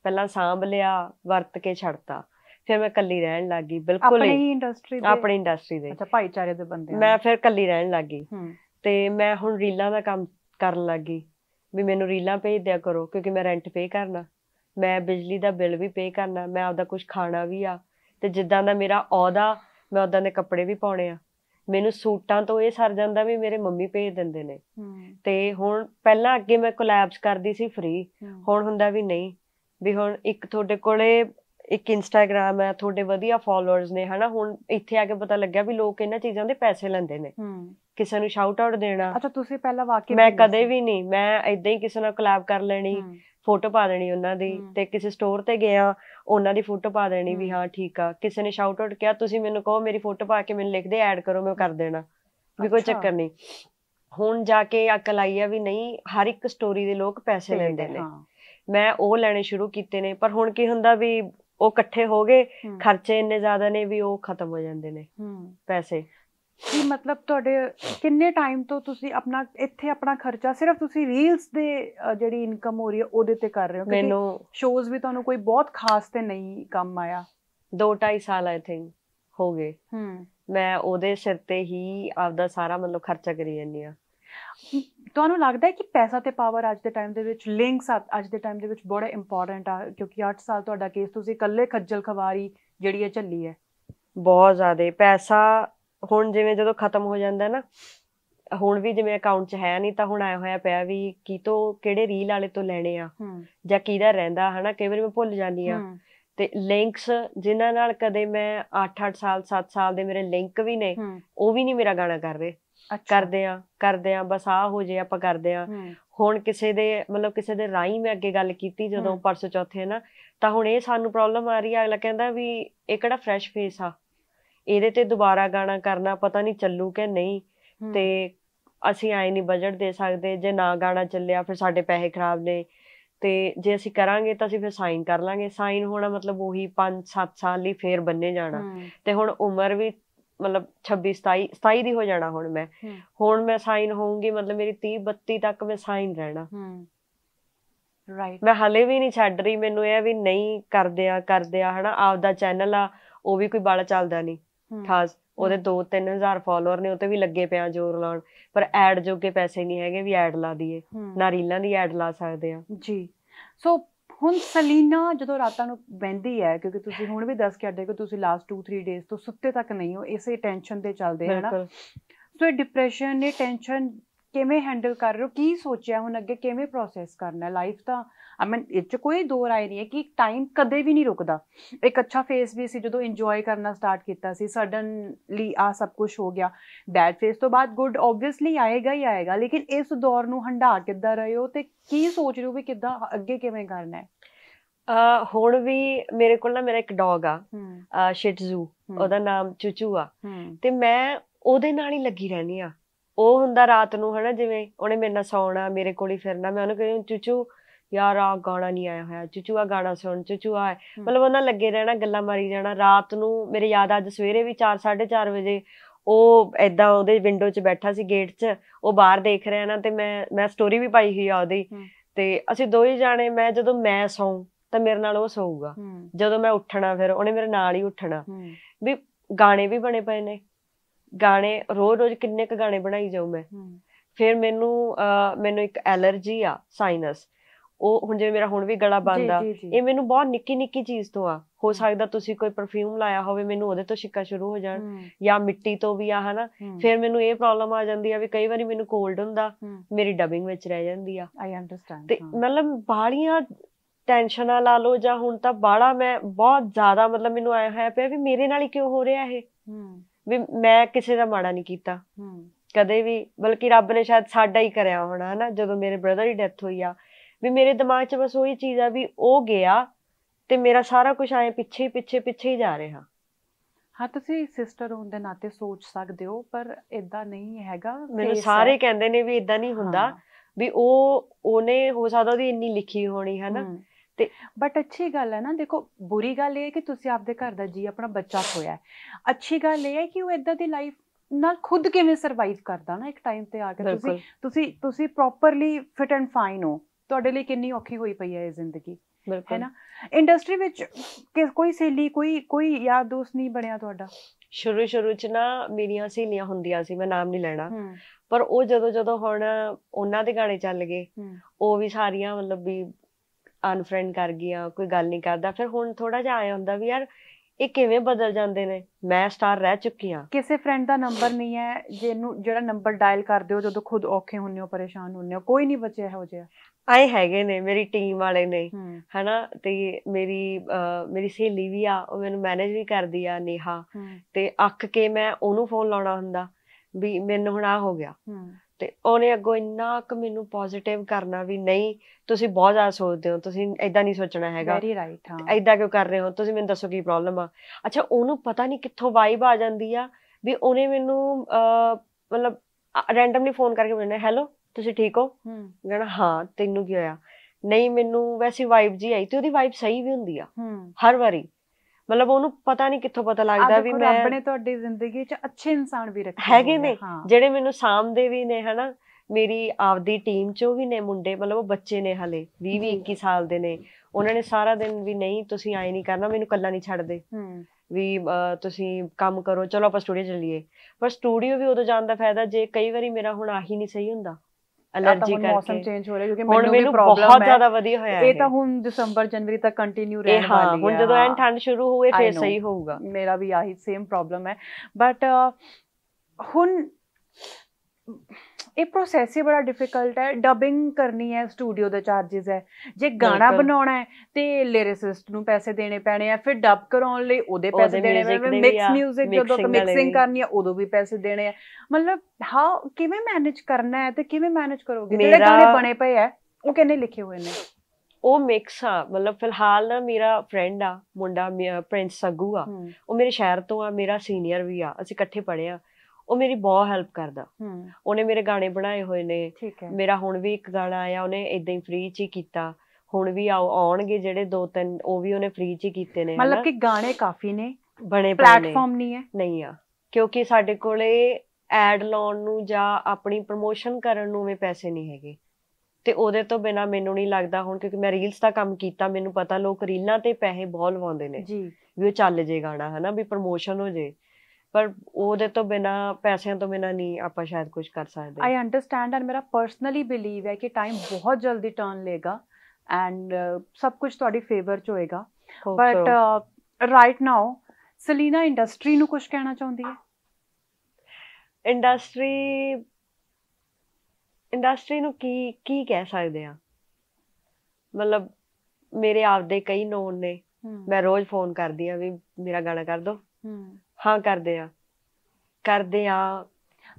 ਪਹਿਲਾਂ ਸਾਂਭ ਲਿਆ ਵਰਤ ਕੇ ਛੱਡਤਾ ਫਿਰ ਮੈਂ ਇਕੱਲੀ ਰਹਿਣ ਲੱਗ ਗਈ ਬਿਲਕੁਲ ਆਪਣੀ ਇੰਡਸਟਰੀ ਦੇ ਆਪਣੀ ਇੰਡਸਟਰੀ ਦੇ ਅੱਛਾ ਭਾਈਚਾਰੇ ਦੇ ਬੰਦੇ ਮੈਂ ਫਿਰ ਇਕੱਲੀ ਰਹਿਣ ਲੱਗ ਗਈ ਤੇ ਮੈਂ ਹੁਣ ਰੀਲਾਂ ਦਾ ਕੰਮ ਕਰਨ ਲੱਗ ਗਈ ਵੀ ਮੈਨੂੰ ਰੀਲਾਂ ਭੇਜ ਦਿਆ ਕਰੋ ਕਿਉਂਕਿ ਮੈਂ ਰੈਂਟ ਪੇ ਕਰਨਾ ਮੈਂ ਬਿਜਲੀ ਦਾ ਬਿੱਲ ਵੀ ਪੇ ਕਰਨਾ ਮੈਂ ਆਪਦਾ ਕੁਝ ਖਾਣਾ ਵੀ ਆ ਤੇ ਜਿੱਦਾਂ ਦਾ ਮੇਰਾ ਆਉਦਾ ਮੈਂ ਉਦਾਂ ਦੇ ਕੱਪੜੇ ਵੀ ਪਾਉਣੇ ਆ ਮੈਨੂੰ ਸੂਟਾਂ ਤੋਂ ਇਹ ਸਰ ਜਾਂਦਾ ਵੀ ਮੇਰੇ ਮੰਮੀ ਭੇਜ ਦਿੰਦੇ ਨੇ ਤੇ ਹੁਣ ਪਹਿਲਾਂ ਅੱਗੇ ਮੈਂ ਕੋਲੈਬਸ ਕਰਦੀ ਸੀ ਫ੍ਰੀ ਹੁਣ ਹੁੰਦਾ ਵੀ ਨਹੀਂ ਵੀ ਹੁਣ ਇੱਕ ਤੁਹਾਡੇ ਕੋਲੇ ਇੱਕ ਇੰਸਟਾਗ੍ਰam ਹੈ ਤੁਹਾਡੇ ਵਧੀਆ ਫਾਲੋਅਰਸ ਨੇ ਹਨਾ ਹੁਣ ਇੱਥੇ ਆ ਕੇ ਪਤਾ ਲੱਗਿਆ ਵੀ ਲੋਕ ਇਹਨਾਂ ਚੀਜ਼ਾਂ ਦੇ ਪੈਸੇ ਲੈਂਦੇ ਨੇ ਕਿਸੇ ਨੂੰ ਸ਼ਾਊਟ ਆਊਟ ਦੇਣਾ ਅੱਛਾ ਤੁਸੀਂ ਪਹਿਲਾਂ ਵਾਕਿਆ ਮੈਂ ਕਦੇ ਵੀ ਨਹੀਂ ਮੈਂ ਇਦਾਂ ਹੀ ਕਿਸੇ ਨਾਲ ਕੋਲਾਬ ਕਰ ਲੈਣੀ ਫੋਟੋ ਪਾ ਦੇਣੀ ਉਹਨਾਂ ਦੀ ਤੇ ਕਿਸੇ ਸਟੋਰ ਤੇ ਗਿਆ ਉਹਨਾਂ ਦੀ ਫੋਟੋ ਪਾ ਦੇਣੀ ਵੀ ਹਾਂ ਠੀਕ ਆ ਕਿਸੇ ਨੇ ਸ਼ਾਊਟ ਆਊਟ ਕਿਹਾ ਤੁਸੀਂ ਮੈਨੂੰ ਕਹੋ ਮੇਰੀ ਫੋਟੋ ਪਾ ਕੇ ਮੈਨੂੰ ਲਿਖ ਦੇ ਐਡ ਕਰੋ ਮੈਂ ਕਰ ਦੇਣਾ ਵੀ ਕੋਈ ਚੱਕਰ ਨਹੀਂ ਹੁਣ ਜਾ ਕੇ ਅਕਲ ਆਈ ਆ ਵੀ ਨਹੀਂ ਹਰ ਇੱਕ ਸਟੋਰੀ ਦੇ ਲੋਕ ਪੈਸੇ ਲੈਂਦੇ ਨੇ ਮੈਂ ਉਹ ਲੈਣੇ ਸ਼ੁਰੂ ਕੀਤੇ ਨੇ ਪਰ ਹੁਣ ਕੀ ਹੁੰਦਾ ਵੀ ਉਹ ਇਕੱਠੇ ਹੋ ਗਏ ਖਰਚੇ ਇੰਨੇ ਜ਼ਿਆਦਾ ਨੇ ਵੀ ਉਹ ਖਤਮ ਹੋ ਜਾਂਦੇ ਨੇ ਪੈਸੇ ਕੀ ਮਤਲਬ ਤੁਹਾਡੇ ਕਿੰਨੇ ਟਾਈਮ ਤੋਂ ਤੁਸੀਂ ਆਪਣਾ ਇੱਥੇ ਆਪਣਾ ਖਰਚਾ ਸਿਰਫ ਤੁਸੀਂ ਰੀਲਸ ਦੇ ਜਿਹੜੀ ਇਨਕਮ ਹੋ ਰਹੀ ਹੈ ਉਹਦੇ ਤੇ ਕਰ ਰਹੇ ਹੋ ਮੈਨੂੰ ਸ਼ੋਜ਼ ਵੀ ਤੁਹਾਨੂੰ ਕੋਈ ਬਹੁਤ ਖਾਸ ਤੇ ਨਹੀਂ ਕੰਮ ਆਇਆ 2.5 ਸਾਲ ਆਈ ਥਿੰਕ ਹੋ ਗਏ ਹੂੰ ਮੈਂ ਉਹਦੇ ਸਿਰ ਤੇ ਹੀ ਆਪਦਾ ਸਾਰਾ ਮਤਲਬ ਖਰਚਾ ਕਰੀ ਜਾਂਦੀ ਆ ਤੁਹਾਨੂੰ ਲੱਗਦਾ ਹੈ ਕਿ ਪੈਸਾ ਤੇ ਪਾਵਰ ਅੱਜ ਦੇ ਟਾਈਮ ਦੇ ਵਿੱਚ ਲਿੰਕਸ ਅੱਜ ਦੇ ਟਾਈਮ ਦੇ ਵਿੱਚ ਬੜਾ ਇੰਪੋਰਟੈਂਟ ਆ ਕਿਉਂਕਿ 8 ਸਾਲ ਤੁਹਾਡਾ ਕੇਸ ਤੁਸੀਂ ਇਕੱਲੇ ਖੱਜਲ ਖਵਾਰੀ ਜਿਹੜੀ ਹੈ ਚੱਲੀ ਹੈ ਬਹੁਤ ਜ਼ਿਆਦਾ ਪੈਸਾ ਹੁਣ ਜਿਵੇਂ ਜਦੋਂ ਖਤਮ ਹੋ ਜਾਂਦਾ ਨਾ ਹੁਣ ਵੀ ਜਿਵੇਂ ਅਕਾਊਂਟ 'ਚ ਹੈ ਨਹੀਂ ਤਾਂ ਹੁਣ ਆਇਆ ਹੋਇਆ ਪਿਆ ਵੀ ਕੀ ਤੋਂ ਕਿਹੜੇ ਰੀਲ ਵਾਲੇ ਤੋਂ ਲੈਣੇ ਆ ਜਾਂ ਕਿਹਦਾ ਰਹਿੰਦਾ ਹਨਾ ਕਈ ਵਾਰੀ ਮੈਂ ਭੁੱਲ ਜਾਂਦੀ ਆ ਤੇ ਲਿੰਕਸ ਜਿਨ੍ਹਾਂ ਨਾਲ ਕਦੇ ਮੈਂ 8-8 ਸਾਲ 7 ਸਾਲ ਦੇ ਮੇਰੇ ਲਿੰਕ ਵੀ ਨੇ ਉਹ ਵੀ ਨਹੀਂ ਮੇਰਾ ਗਾਣਾ ਕਰ ਰਹੇ ਕਰਦੇ ਆ ਕਰਦੇ ਆ ਬਸ ਆ ਹੋ ਜੇ ਆਪਾਂ ਕਰਦੇ ਆ ਹੁਣ ਕਿਸੇ ਦੇ ਮਤਲਬ ਕਿਸੇ ਦੇ ਰਾਈ ਮੈਂ ਅੱਗੇ ਗੱਲ ਕੀਤੀ ਜਦੋਂ ਪਰਸੋ ਚੌਥੇ ਨਾ ਤਾਂ ਹੁਣ ਇਹ ਸਾਨੂੰ ਪ੍ਰੋਬਲਮ ਆ ਰਹੀ ਆ ਅਗਲਾ ਕਹਿੰਦਾ ਵੀ ਇਹ ਕਿਹੜਾ ਫਰੈਸ਼ ਫੇਸ ਆ ਇਹਦੇ ਤੇ ਦੁਬਾਰਾ ਗਾਣਾ ਕਰਨਾ ਪਤਾ ਨਹੀਂ ਚੱਲੂ ਕਿ ਨਹੀਂ ਤੇ ਅਸੀਂ ਆਏ ਨਹੀਂ ਬਜਟ ਦੇ ਸਕਦੇ ਜੇ ਨਾ ਗਾਣਾ ਚੱਲਿਆ ਫਿਰ ਸਾਡੇ ਪੈਸੇ ਖਰਾਬ ਨੇ ਤੇ ਜੇ ਅਸੀਂ ਕਰਾਂਗੇ ਤਾਂ ਅਸੀਂ ਫਿਰ ਸਾਈਨ ਕਰ ਲਾਂਗੇ ਸਾਈਨ ਹੋਣਾ ਮਤਲਬ ਉਹੀ 5-7 ਸਾਲ ਲਈ ਫੇਰ ਬੰਨੇ ਜਾਣਾ ਤੇ ਹੁਣ ਉਮਰ ਵੀ ਮਤਲਬ 26 27 27 ਦੀ ਹੋ ਜਾਣਾ ਹੁਣ ਮੈਂ ਹੁਣ ਮੈਂ ਸਾਈਨ ਹੋਊਂਗੀ ਮਤਲਬ ਮੇਰੀ 30 32 ਤੱਕ ਮੈਂ ਸਾਈਨ ਰਹਿਣਾ ਰਾਈਟ ਮੈਂ ਹਲੇ ਵੀ ਨਹੀਂ ਛੱਡ ਰਹੀ ਮੈਨੂੰ ਇਹ ਵੀ ਨਹੀਂ ਕਰਦੇ ਆ ਕਰਦੇ ਆ ਹਨਾ ਆਪਦਾ ਚੈਨਲ ਆ ਉਹ ਵੀ ਕੋਈ ਬਾਲਾ ਚੱਲਦਾ ਨਹੀਂ ਖਾਸ ਉਹਦੇ 2-3000 ਫਾਲੋਅਰ ਨੇ ਉੱਤੇ ਵੀ ਲੱਗੇ ਪਿਆ ਜ਼ੋਰ ਲਾਉਣ ਪਰ ਐਡ ਜੋਗੇ ਪੈਸੇ ਨਹੀਂ ਹੈਗੇ ਵੀ ਐਡ ਲਾ ਦਈਏ ਨਾ ਰੀਲਾਂ ਦੀ ਐਡ ਲਾ ਸਕਦੇ ਆ ਜੀ ਸੋ ਹੁਣ ਸਲੀਨਾ ਜਦੋਂ ਰਾਤਾਂ ਨੂੰ ਬੈੰਦੀ ਹੈ ਕਿਉਂਕਿ ਤੁਸੀਂ ਹੁਣ ਵੀ ਦੱਸ ਕੇ ਅੱਡੇ ਕਿ ਤੁਸੀਂ ਲਾਸਟ 2-3 ਡੇਸ ਤੋਂ ਸੁੱਤੇ ਤੱਕ ਨਹੀਂ ਹੋ ਇਸੇ ਟੈਨਸ਼ਨ ਦੇ ਚੱਲਦੇ ਹੈ ਨਾ ਸੋ ਇਹ ਡਿਪਰੈਸ਼ਨ ਨੇ ਟੈਨਸ਼ਨ ਕਿਵੇਂ ਹੈਂਡਲ ਕਰ ਰਹੇ ਹੋ ਕੀ ਸੋਚਿਆ ਹੁਣ ਅੱਗੇ ਕਿਵੇਂ ਪ੍ਰੋਸੈਸ ਕਰਨਾ ਲਾਈਫ ਤਾਂ ਮੈਂ ਇਹ ਚ ਕੋਈ ਦੋ ਰਾਏ ਨਹੀਂ ਹੈ ਕਿ ਟਾਈਮ ਕਦੇ ਵੀ ਨਹੀਂ ਰੁਕਦਾ ਇੱਕ ਅੱਛਾ ਫੇਸ ਵੀ ਸੀ ਜਦੋਂ ਇੰਜੋਏ ਕਰਨਾ ਸਟਾਰਟ ਕੀਤਾ ਸੀ ਸਡਨਲੀ ਆ ਸਭ ਕੁਝ ਹੋ ਗਿਆ ਬੈਡ ਫੇਸ ਤੋਂ ਬਾਅਦ ਗੁੱਡ ਆਬਵੀਅਸਲੀ ਆਏਗਾ ਹੀ ਆਏਗਾ ਲੇਕਿਨ ਇਸ ਦੌਰ ਨੂੰ ਹੰਡਾ ਕਿੱਦਾਂ ਰਹੇ ਹੋ ਤੇ ਕੀ ਸੋਚ ਰਹੇ ਹੋ ਵੀ ਕਿੱਦਾਂ ਅੱਗੇ ਕਿਵੇਂ ਕਰਨਾ ਹੈ ਹੁਣ ਵੀ ਮੇਰੇ ਕੋਲ ਨਾ ਮੇਰਾ ਇੱਕ ਡੌਗ ਆ ਸ਼ਿਟਜ਼ੂ ਉਹਦਾ ਨਾਮ ਚੂਚੂ ਆ ਤੇ ਮੈਂ ਉਹਦੇ ਨਾਲ ਹੀ ਲੱਗੀ ਰਹਿੰਦੀ ਆ ਉਹ ਹੁੰਦਾ ਰਾਤ ਨੂੰ ਹਨਾ ਜਿਵੇਂ ਉਹਨੇ ਮੇਰੇ ਨਾਲ ਸੌਣਾ ਮੇਰੇ ਕੋਲ ਹੀ ਫਿਰਨਾ ਮੈਂ ਉਹਨੂੰ ਕਹਿੰਦੀ ਚੂਚੂ ਯਾਰ ਆ ਗਾਣਾ ਨਹੀਂ ਆਇਆ ਹੋਇਆ ਚੂਚੂਆ ਗਾਣਾ ਸੁਣ ਚੂਚੂਆ ਮਤਲਬ ਉਹਨਾਂ ਲੱਗੇ ਰਹਿਣਾ ਗੱਲਾਂ ਮਾਰੀ ਜਾਣਾ ਰਾਤ ਨੂੰ ਮੇਰੇ ਯਾਦ ਅੱਜ ਸਵੇਰੇ ਵੀ 4 4:30 ਵਜੇ ਉਹ ਐਦਾਂ ਉਹਦੇ ਵਿੰਡੋ 'ਚ ਬੈਠਾ ਸੀ ਗੇਟ 'ਚ ਉਹ ਬਾਹਰ ਦੇਖ ਰਿਹਾ ਨਾ ਤੇ ਮੈਂ ਮੈਂ ਸਟੋਰੀ ਵੀ ਪਾਈ ਹੋਈ ਆ ਉਹਦੀ ਤੇ ਅਸੀਂ ਦੋਈ ਜਾਣੇ ਮੈਂ ਜਦੋਂ ਮੈਂ ਸੌਂ ਤਾਂ ਮੇਰੇ ਨਾਲ ਉਹ ਸੌਊਗਾ ਜਦੋਂ ਮੈਂ ਉੱਠਣਾ ਫਿਰ ਉਹਨੇ ਮੇਰੇ ਨਾਲ ਹੀ ਉੱਠਣਾ ਵੀ ਗਾਣੇ ਵੀ ਬਣੇ ਪਏ ਨੇ ਗਾਣੇ ਰੋਜ਼-ਰੋਜ਼ ਕਿੰਨੇ ਕ ਗਾਣੇ ਬਣਾਈ ਜਾਉ ਮੈਂ ਫਿਰ ਮੈਨੂੰ ਮੈਨੂੰ ਇੱਕ ਐਲਰਜੀ ਆ ਸਾਈਨਸ ਉਹ ਹੁਣ ਜਿਵੇਂ ਮੇਰਾ ਹੁਣ ਵੀ ਗਲਾ ਬੰਦ ਆ ਇਹ ਮੈਨੂੰ ਬਹੁਤ ਨਿੱਕੀ ਨਿੱਕੀ ਚੀਜ਼ ਤੋਂ ਆ ਹੋ ਸਕਦਾ ਤੁਸੀਂ ਕੋਈ ਪਰਫਿਊਮ ਲਾਇਆ ਹੋਵੇ ਮੈਨੂੰ ਉਹਦੇ ਤੋਂ ਛਿੱਕਾ ਸ਼ੁਰੂ ਹੋ ਜਾਣ ਜਾਂ ਮਿੱਟੀ ਤੋਂ ਵੀ ਆ ਹਨਾ ਫਿਰ ਮੈਨੂੰ ਇਹ ਪ੍ਰੋਬਲਮ ਆ ਜਾਂਦੀ ਆ ਵੀ ਕਈ ਵਾਰੀ ਮੈਨੂੰ ਕੋਲਡ ਹੁੰਦਾ ਮੇਰੀ ਡਬਿੰਗ ਵਿੱਚ ਰਹਿ ਜਾਂਦੀ ਆ ਆਈ ਅੰਡਰਸਟੈਂਡ ਤੇ ਮਤਲਬ ਟੈਨਸ਼ਨ ਟੈਨਸ਼ਨਾਂ ਲਾ ਲਓ ਜਾਂ ਹੁਣ ਤਾਂ ਬਾੜਾ ਮੈਂ ਬਹੁਤ ਜ਼ਿਆਦਾ ਮਤਲਬ ਮੈਨੂੰ ਆਇਆ ਹੋਇਆ ਪਿਆ ਵੀ ਮੇਰੇ ਨਾਲ ਹੀ ਕਿਉਂ ਹੋ ਰਿਹਾ ਇਹ ਵੀ ਮੈਂ ਕਿਸੇ ਦਾ ਮਾੜਾ ਨਹੀਂ ਕੀਤਾ ਕਦੇ ਵੀ ਬਲਕਿ ਰੱਬ ਨੇ ਸ਼ਾਇਦ ਸਾਡਾ ਹੀ ਕਰਿਆ ਹੋਣਾ ਹਨਾ ਜਦੋਂ ਮੇਰੇ ਬ੍ਰਦਰ ਦੀ ਡੈਥ ਹੋਈ ਆ ਵੀ ਮੇਰੇ ਦਿਮਾਗ 'ਚ ਬਸ ਉਹੀ ਚੀਜ਼ ਆ ਵੀ ਉਹ ਗਿਆ ਤੇ ਮੇਰਾ ਸਾਰਾ ਕੁਝ ਆਏ ਪਿੱਛੇ ਪਿੱਛੇ ਪਿੱਛੇ ਹੀ ਜਾ ਰਿਹਾ ਹਾਂ ਤੁਸੀਂ ਸਿਸਟਰ ਹੋਣ ਦੇ ਨਾਤੇ ਸੋਚ ਸਕਦੇ ਹੋ ਪਰ ਇਦਾਂ ਨਹੀਂ ਹੈਗਾ ਮੈਨੂੰ ਸਾਰੇ ਕਹਿੰਦੇ ਨੇ ਵੀ ਇਦਾਂ ਨਹੀਂ ਹੁੰਦਾ ਵੀ ਉਹ ਉਹਨੇ ਹੋ ਸਕਦਾ ਉਹਦੀ ਇੰਨੀ ਲਿਖੀ ਹੋਣੀ ਹੈ ਨਾ ਤੇ ਬਟ ਅੱਛੀ ਗੱਲ ਹੈ ਨਾ ਦੇਖੋ ਬੁਰੀ ਗੱਲ ਇਹ ਹੈ ਕਿ ਤੁਸੀਂ ਆਪਦੇ ਘਰ ਦਾ ਜੀ ਆਪਣਾ ਬੱਚਾ ਖੋਇਆ ਅੱਛੀ ਗੱਲ ਇਹ ਹੈ ਕਿ ਉਹ ਇਦਾਂ ਦੀ ਲਾਈਫ ਨਾਲ ਖੁਦ ਕਿਵੇਂ ਸਰਵਾਈਵ ਕਰਦਾ ਨਾ ਇੱਕ ਟਾਈਮ ਤੇ ਆ ਕੇ ਤੁਸੀਂ ਤੁਸੀਂ ਤੁਸੀਂ ਪ੍ਰੋਪਰਲੀ ਫਿਟ ਐਂਡ ਫਾਈਨ ਹੋ ਤੁਹਾਡੇ ਲਈ ਕਿੰਨੀ ਔਖੀ ਹੋਈ ਪਈ ਹੈ ਇਹ ਜ਼ਿੰਦਗੀ ਹੈ ਨਾ ਇੰਡਸਟਰੀ ਵਿੱਚ ਕੋਈ ਸਹੇਲੀ ਕੋਈ ਕੋਈ ਯਾਰ ਦੋਸਤ ਨਹੀਂ ਬਣਿਆ ਤੁਹਾਡਾ ਸ਼ੁਰੂ ਸ਼ੁਰੂ ਚ ਨਾ ਮੇਰੀਆਂ ਸਹੇਲੀਆਂ ਹੁੰਦੀਆਂ ਸੀ ਮੈਂ ਨਾਮ ਨਹੀਂ ਲੈਣਾ ਪਰ ਉਹ ਜਦੋਂ ਜਦੋਂ ਹੁਣ ਉਹਨਾਂ ਦੇ ਗਾਣੇ ਚੱਲ ਗਏ ਉਹ ਵੀ ਸਾਰੀਆਂ ਮਤਲਬ ਵੀ ਅਨਫਰੈਂਡ ਕਰ ਗਈਆਂ ਕੋਈ ਗੱਲ ਨਹੀਂ ਕਰਦਾ ਫਿਰ ਹੁਣ ਥੋੜਾ ਜਿਹਾ ਆਇਆ ਹੁੰਦਾ ਵੀ ਯਾਰ ਇਹ ਕਿਵੇਂ ਬਦਲ ਜਾਂਦੇ ਨੇ ਮੈਂ ਸਟਾਰ ਰਹਿ ਚੁੱਕੀ ਆ ਕਿਸੇ ਫਰੈਂਡ ਦਾ ਨੰਬਰ ਨਹੀਂ ਹੈ ਜਿਹਨੂੰ ਜਿਹੜਾ ਨੰਬਰ ਡਾਇਲ ਕਰਦੇ ਹੋ ਜਦੋਂ ਖੁਦ ਔਖੇ ਹੁੰਨੇ ਹੋ ਪਰੇਸ਼ਾਨ ਹੁੰਨੇ ਹੋ ਕੋਈ ਨਹੀਂ ਬਚਿਆ ਹੋ ਜਿਆ ਆਏ ਹੈਗੇ ਨੇ ਮੇਰੀ ਟੀਮ ਵਾਲੇ ਨੇ ਹਨਾ ਤੇ ਮੇਰੀ ਮੇਰੀ ਸਹੇਲੀ ਵੀ ਆ ਉਹ ਮੈਨੂੰ ਮੈਨੇਜ ਵੀ ਕਰਦੀ ਆ ਨੇਹਾ ਤੇ ਅੱਕ ਕੇ ਮੈਂ ਉਹਨੂੰ ਫੋਨ ਲਾਉਣਾ ਹੁੰਦਾ ਵੀ ਮੈਨੂੰ ਹੁਣ ਆ ਹੋ ਗਿਆ ਤੇ ਉਹਨੇ ਅੱਗੋਂ ਇੰਨਾ ਕਿ ਮੈਨੂੰ ਪੋਜ਼ਿਟਿਵ ਕਰਨਾ ਵੀ ਨਹੀਂ ਤੁਸੀਂ ਬਹੁਤ ਜ਼ਿਆਦਾ ਸੋਚਦੇ ਹੋ ਤੁਸੀਂ ਐਦਾਂ ਨਹੀਂ ਸੋਚਣਾ ਹੈਗਾ ਵੈਰੀ ਰਾਈਟ ਹਾਂ ਐਦਾਂ ਕਿਉਂ ਕਰ ਰਹੇ ਹੋ ਤੁਸੀਂ ਮੈਨੂੰ ਦੱਸੋ ਕੀ ਪ੍ਰੋਬਲਮ ਆ ਅੱਛਾ ਉਹਨੂੰ ਪਤਾ ਨਹੀਂ ਕਿੱਥੋਂ ਵਾਈਬ ਆ ਜਾਂਦੀ ਆ ਵੀ ਉਹਨੇ ਮੈਨੂੰ ਮਤਲਬ ਰੈਂਡਮਲੀ ਫੋਨ ਕਰਕੇ ਮੈਨੂੰ ਹੈਲੋ ਤੁਸੀਂ ਠੀਕ ਹੋ ਕਹਿੰਦਾ ਹਾਂ ਤੈਨੂੰ ਕੀ ਹੋਇਆ ਨਹੀਂ ਮੈਨੂੰ ਵੈਸੀ ਵਾਈਬ ਜੀ ਆਈ ਤੇ ਉਹਦੀ ਵਾਈਬ ਸਹੀ ਵੀ ਹੁੰਦੀ ਆ ਹਰ ਵਾਰੀ ਮਤਲਬ ਉਹਨੂੰ ਪਤਾ ਨਹੀਂ ਕਿੱਥੋਂ ਪਤਾ ਲੱਗਦਾ ਵੀ ਮੈਂ ਆਪਣੇ ਤੁਹਾਡੀ ਜ਼ਿੰਦਗੀ 'ਚ ਅੱਛੇ ਇਨਸਾਨ ਵੀ ਰੱਖੇ ਹੈਗੇ ਨੇ ਜਿਹੜੇ ਮੈਨੂੰ ਸਾਹਮਣੇ ਵੀ ਨੇ ਹਨਾ ਮੇਰੀ ਆਪਦੀ ਟੀਮ 'ਚੋਂ ਵੀ ਨੇ ਮੁੰਡੇ ਮਤਲਬ ਉਹ ਬੱਚੇ ਨੇ ਹਲੇ 20 21 ਸਾਲ ਦੇ ਨੇ ਉਹਨਾਂ ਨੇ ਸਾਰਾ ਦਿਨ ਵੀ ਨਹੀਂ ਤੁਸੀਂ ਆਏ ਨਹੀਂ ਕਰਨਾ ਮੈਨੂੰ ਕੱਲਾ ਨਹੀਂ ਛੱਡਦੇ ਵੀ ਤੁਸੀਂ ਕੰਮ ਕਰੋ ਚਲੋ ਆਪਾਂ ਸਟੂਡੀਓ ਚੱਲੀਏ ਪਰ ਸਟੂਡੀਓ ਵੀ ਉਦੋਂ ਜਾਣ ਦਾ ਫਾਇਦਾ ਜੇ ਕਈ ਵਾਰੀ ਮੇਰਾ ਹੁਣ ਆਹੀ ਨਹੀਂ ਸਹੀ ਹੁੰਦਾ ਅਲਰਜੀ ਕਰਕੇ ਮੌਸਮ ਚੇਂਜ ਹੋ ਰਿਹਾ ਕਿਉਂਕਿ ਮੈਨੂੰ ਵੀ ਪ੍ਰੋਬਲਮ ਹੈ ਬਹੁਤ ਜ਼ਿਆਦਾ ਵਧੀਆ ਹੋਇਆ ਇਹ ਤਾਂ ਹੁਣ ਦਸੰਬਰ ਜਨਵਰੀ ਤੱਕ ਕੰਟੀਨਿਊ ਰਹਿਣ ਵਾਲੀ ਹੈ ਹੁਣ ਜਦੋਂ ਐਨ ਠੰਡ ਸ਼ੁਰੂ ਹੋਵੇ ਫਿਰ ਸਹੀ ਹੋਊਗਾ ਮੇਰਾ ਵੀ ਆਹੀ ਸੇਮ ਪ੍ਰੋਬਲਮ ਹੈ ਬਟ ਹੁਣ ਇਹ ਪ੍ਰੋਸੈਸ ਹੀ ਬੜਾ ਡਿਫਿਕਲਟ ਹੈ ਡਬਿੰਗ ਕਰਨੀ ਹੈ ਸਟੂਡੀਓ ਦੇ ਚਾਰजेस ਹੈ ਜੇ ਗਾਣਾ ਬਣਾਉਣਾ ਹੈ ਤੇ ਲਿਰਿਸਟ ਨੂੰ ਪੈਸੇ ਦੇਣੇ ਪੈਣੇ ਆ ਫਿਰ ਡਬ ਕਰਾਉਣ ਲਈ ਉਹਦੇ ਪੈਸੇ ਦੇਣੇ ਪੈਣੇ ਮਿਕਸ 뮤직 ਜਦੋਂ ਮਿਕਸਿੰਗ ਕਰਨੀ ਆ ਉਦੋਂ ਵੀ ਪੈਸੇ ਦੇਣੇ ਆ ਮਤਲਬ ਹਾਊ ਕਿਵੇਂ ਮੈਨੇਜ ਕਰਨਾ ਹੈ ਤੇ ਕਿਵੇਂ ਮੈਨੇਜ ਕਰੋਗੇ ਜਿਹੜੇ ਗਾਣੇ ਬਣੇ ਪਏ ਆ ਉਹ ਕਿੰਨੇ ਲਿਖੇ ਹੋਏ ਨੇ ਉਹ ਮਿਕਸ ਆ ਮਤਲਬ ਫਿਲਹਾਲ ਨਾ ਮੇਰਾ ਫਰੈਂਡ ਆ ਮੁੰਡਾ ਪ੍ਰਿੰਸ ਸਗੂ ਆ ਉਹ ਮੇਰੇ ਸ਼ਹਿਰ ਤੋਂ ਆ ਮੇਰਾ ਸੀਨੀਅਰ ਵੀ ਆ ਅਸੀਂ ਇਕੱਠੇ ਪੜ੍ਹੇ ਆ ਉਹ ਮੇਰੀ ਬਹੁਤ ਹੈਲਪ ਕਰਦਾ ਉਹਨੇ ਮੇਰੇ ਗਾਣੇ ਬਣਾਏ ਹੋਏ ਨੇ ਮੇਰਾ ਹੁਣ ਵੀ ਇੱਕ ਗਾਣਾ ਆਇਆ ਉਹਨੇ ਇਦਾਂ ਹੀ ਫ੍ਰੀ ਚ ਹੀ ਕੀਤਾ ਹੁਣ ਵੀ ਆਉਣਗੇ ਜਿਹੜੇ ਦੋ ਤਿੰਨ ਉਹ ਵੀ ਉਹਨੇ ਫ੍ਰੀ ਚ ਹੀ ਕੀਤੇ ਨੇ ਮਤਲਬ ਕਿ ਗਾਣੇ ਕਾਫੀ ਨੇ ਬਣੇ ਪਲੇਟਫਾਰਮ ਨਹੀਂ ਹੈ ਨਹੀਂ ਆ ਕਿਉਂਕਿ ਸਾਡੇ ਕੋਲੇ ਐਡ ਲਾਉਣ ਨੂੰ ਜਾਂ ਆਪਣੀ ਪ੍ਰੋਮੋਸ਼ਨ ਕਰਨ ਨੂੰ ਵੀ ਪੈਸੇ ਨਹੀਂ ਹੈਗੇ ਤੇ ਉਹਦੇ ਤੋਂ ਬਿਨਾ ਮੈਨੂੰ ਨਹੀਂ ਲੱਗਦਾ ਹੁਣ ਕਿਉਂਕਿ ਮੈਂ ਰੀਲਸ ਦਾ ਕੰਮ ਕੀਤਾ ਮੈਨੂੰ ਪਤਾ ਲੋਕ ਰੀਲਾਂ ਤੇ ਪੈਸੇ ਬਹੁਤ ਲਵਾਉਂਦੇ ਨੇ ਜੀ ਵੀ ਉਹ ਚੱਲ ਜੇ ਗਾਣਾ ਹਨਾ ਵੀ ਪ੍ਰੋਮੋਸ਼ਨ ਹੋ ਜੇ ਪਰ ਉਹਦੇ ਤੋਂ ਬਿਨਾ ਪੈਸਿਆਂ ਤੋਂ ਬਿਨਾ ਨਹੀਂ ਆਪਾਂ ਸ਼ਾਇਦ ਕੁਝ ਕਰ ਸਕਦੇ ਆਈ ਅੰਡਰਸਟੈਂਡ ਐਂਡ ਮੇਰਾ ਪਰਸਨਲੀ ਬਿਲੀਵ ਹੈ ਕਿ ਟਾਈਮ ਬਹੁਤ ਜਲਦੀ ਟਰਨ ਲੇਗਾ ਐਂਡ ਸਭ ਕੁਝ ਤੁਹਾਡੀ ਫੇਵਰ ਚ ਹੋਏਗਾ ਬਟ ਰਾਈਟ ਨਾਓ ਸਲੀਨਾ ਇੰਡਸਟਰੀ ਨੂੰ ਕੁਝ ਕਹਿਣਾ ਚਾਹੁੰਦੀ ਹੈ ਇੰਡਸਟਰੀ ਇੰਡਸਟਰੀ ਨੂੰ ਕੀ ਕੀ ਕਹਿ ਸਕਦੇ ਆ ਮਤਲਬ ਮੇਰੇ ਆਪਦੇ ਕਈ ਨੋਨ ਨੇ ਮੈਂ ਰੋਜ਼ ਫੋਨ ਕਰਦੀ ਆ ਵੀ ਮੇਰਾ ਗਾਣਾ ਕਰ ਦੋ ਹਾਂ ਕਰਦੇ ਆ ਕਰਦੇ ਆ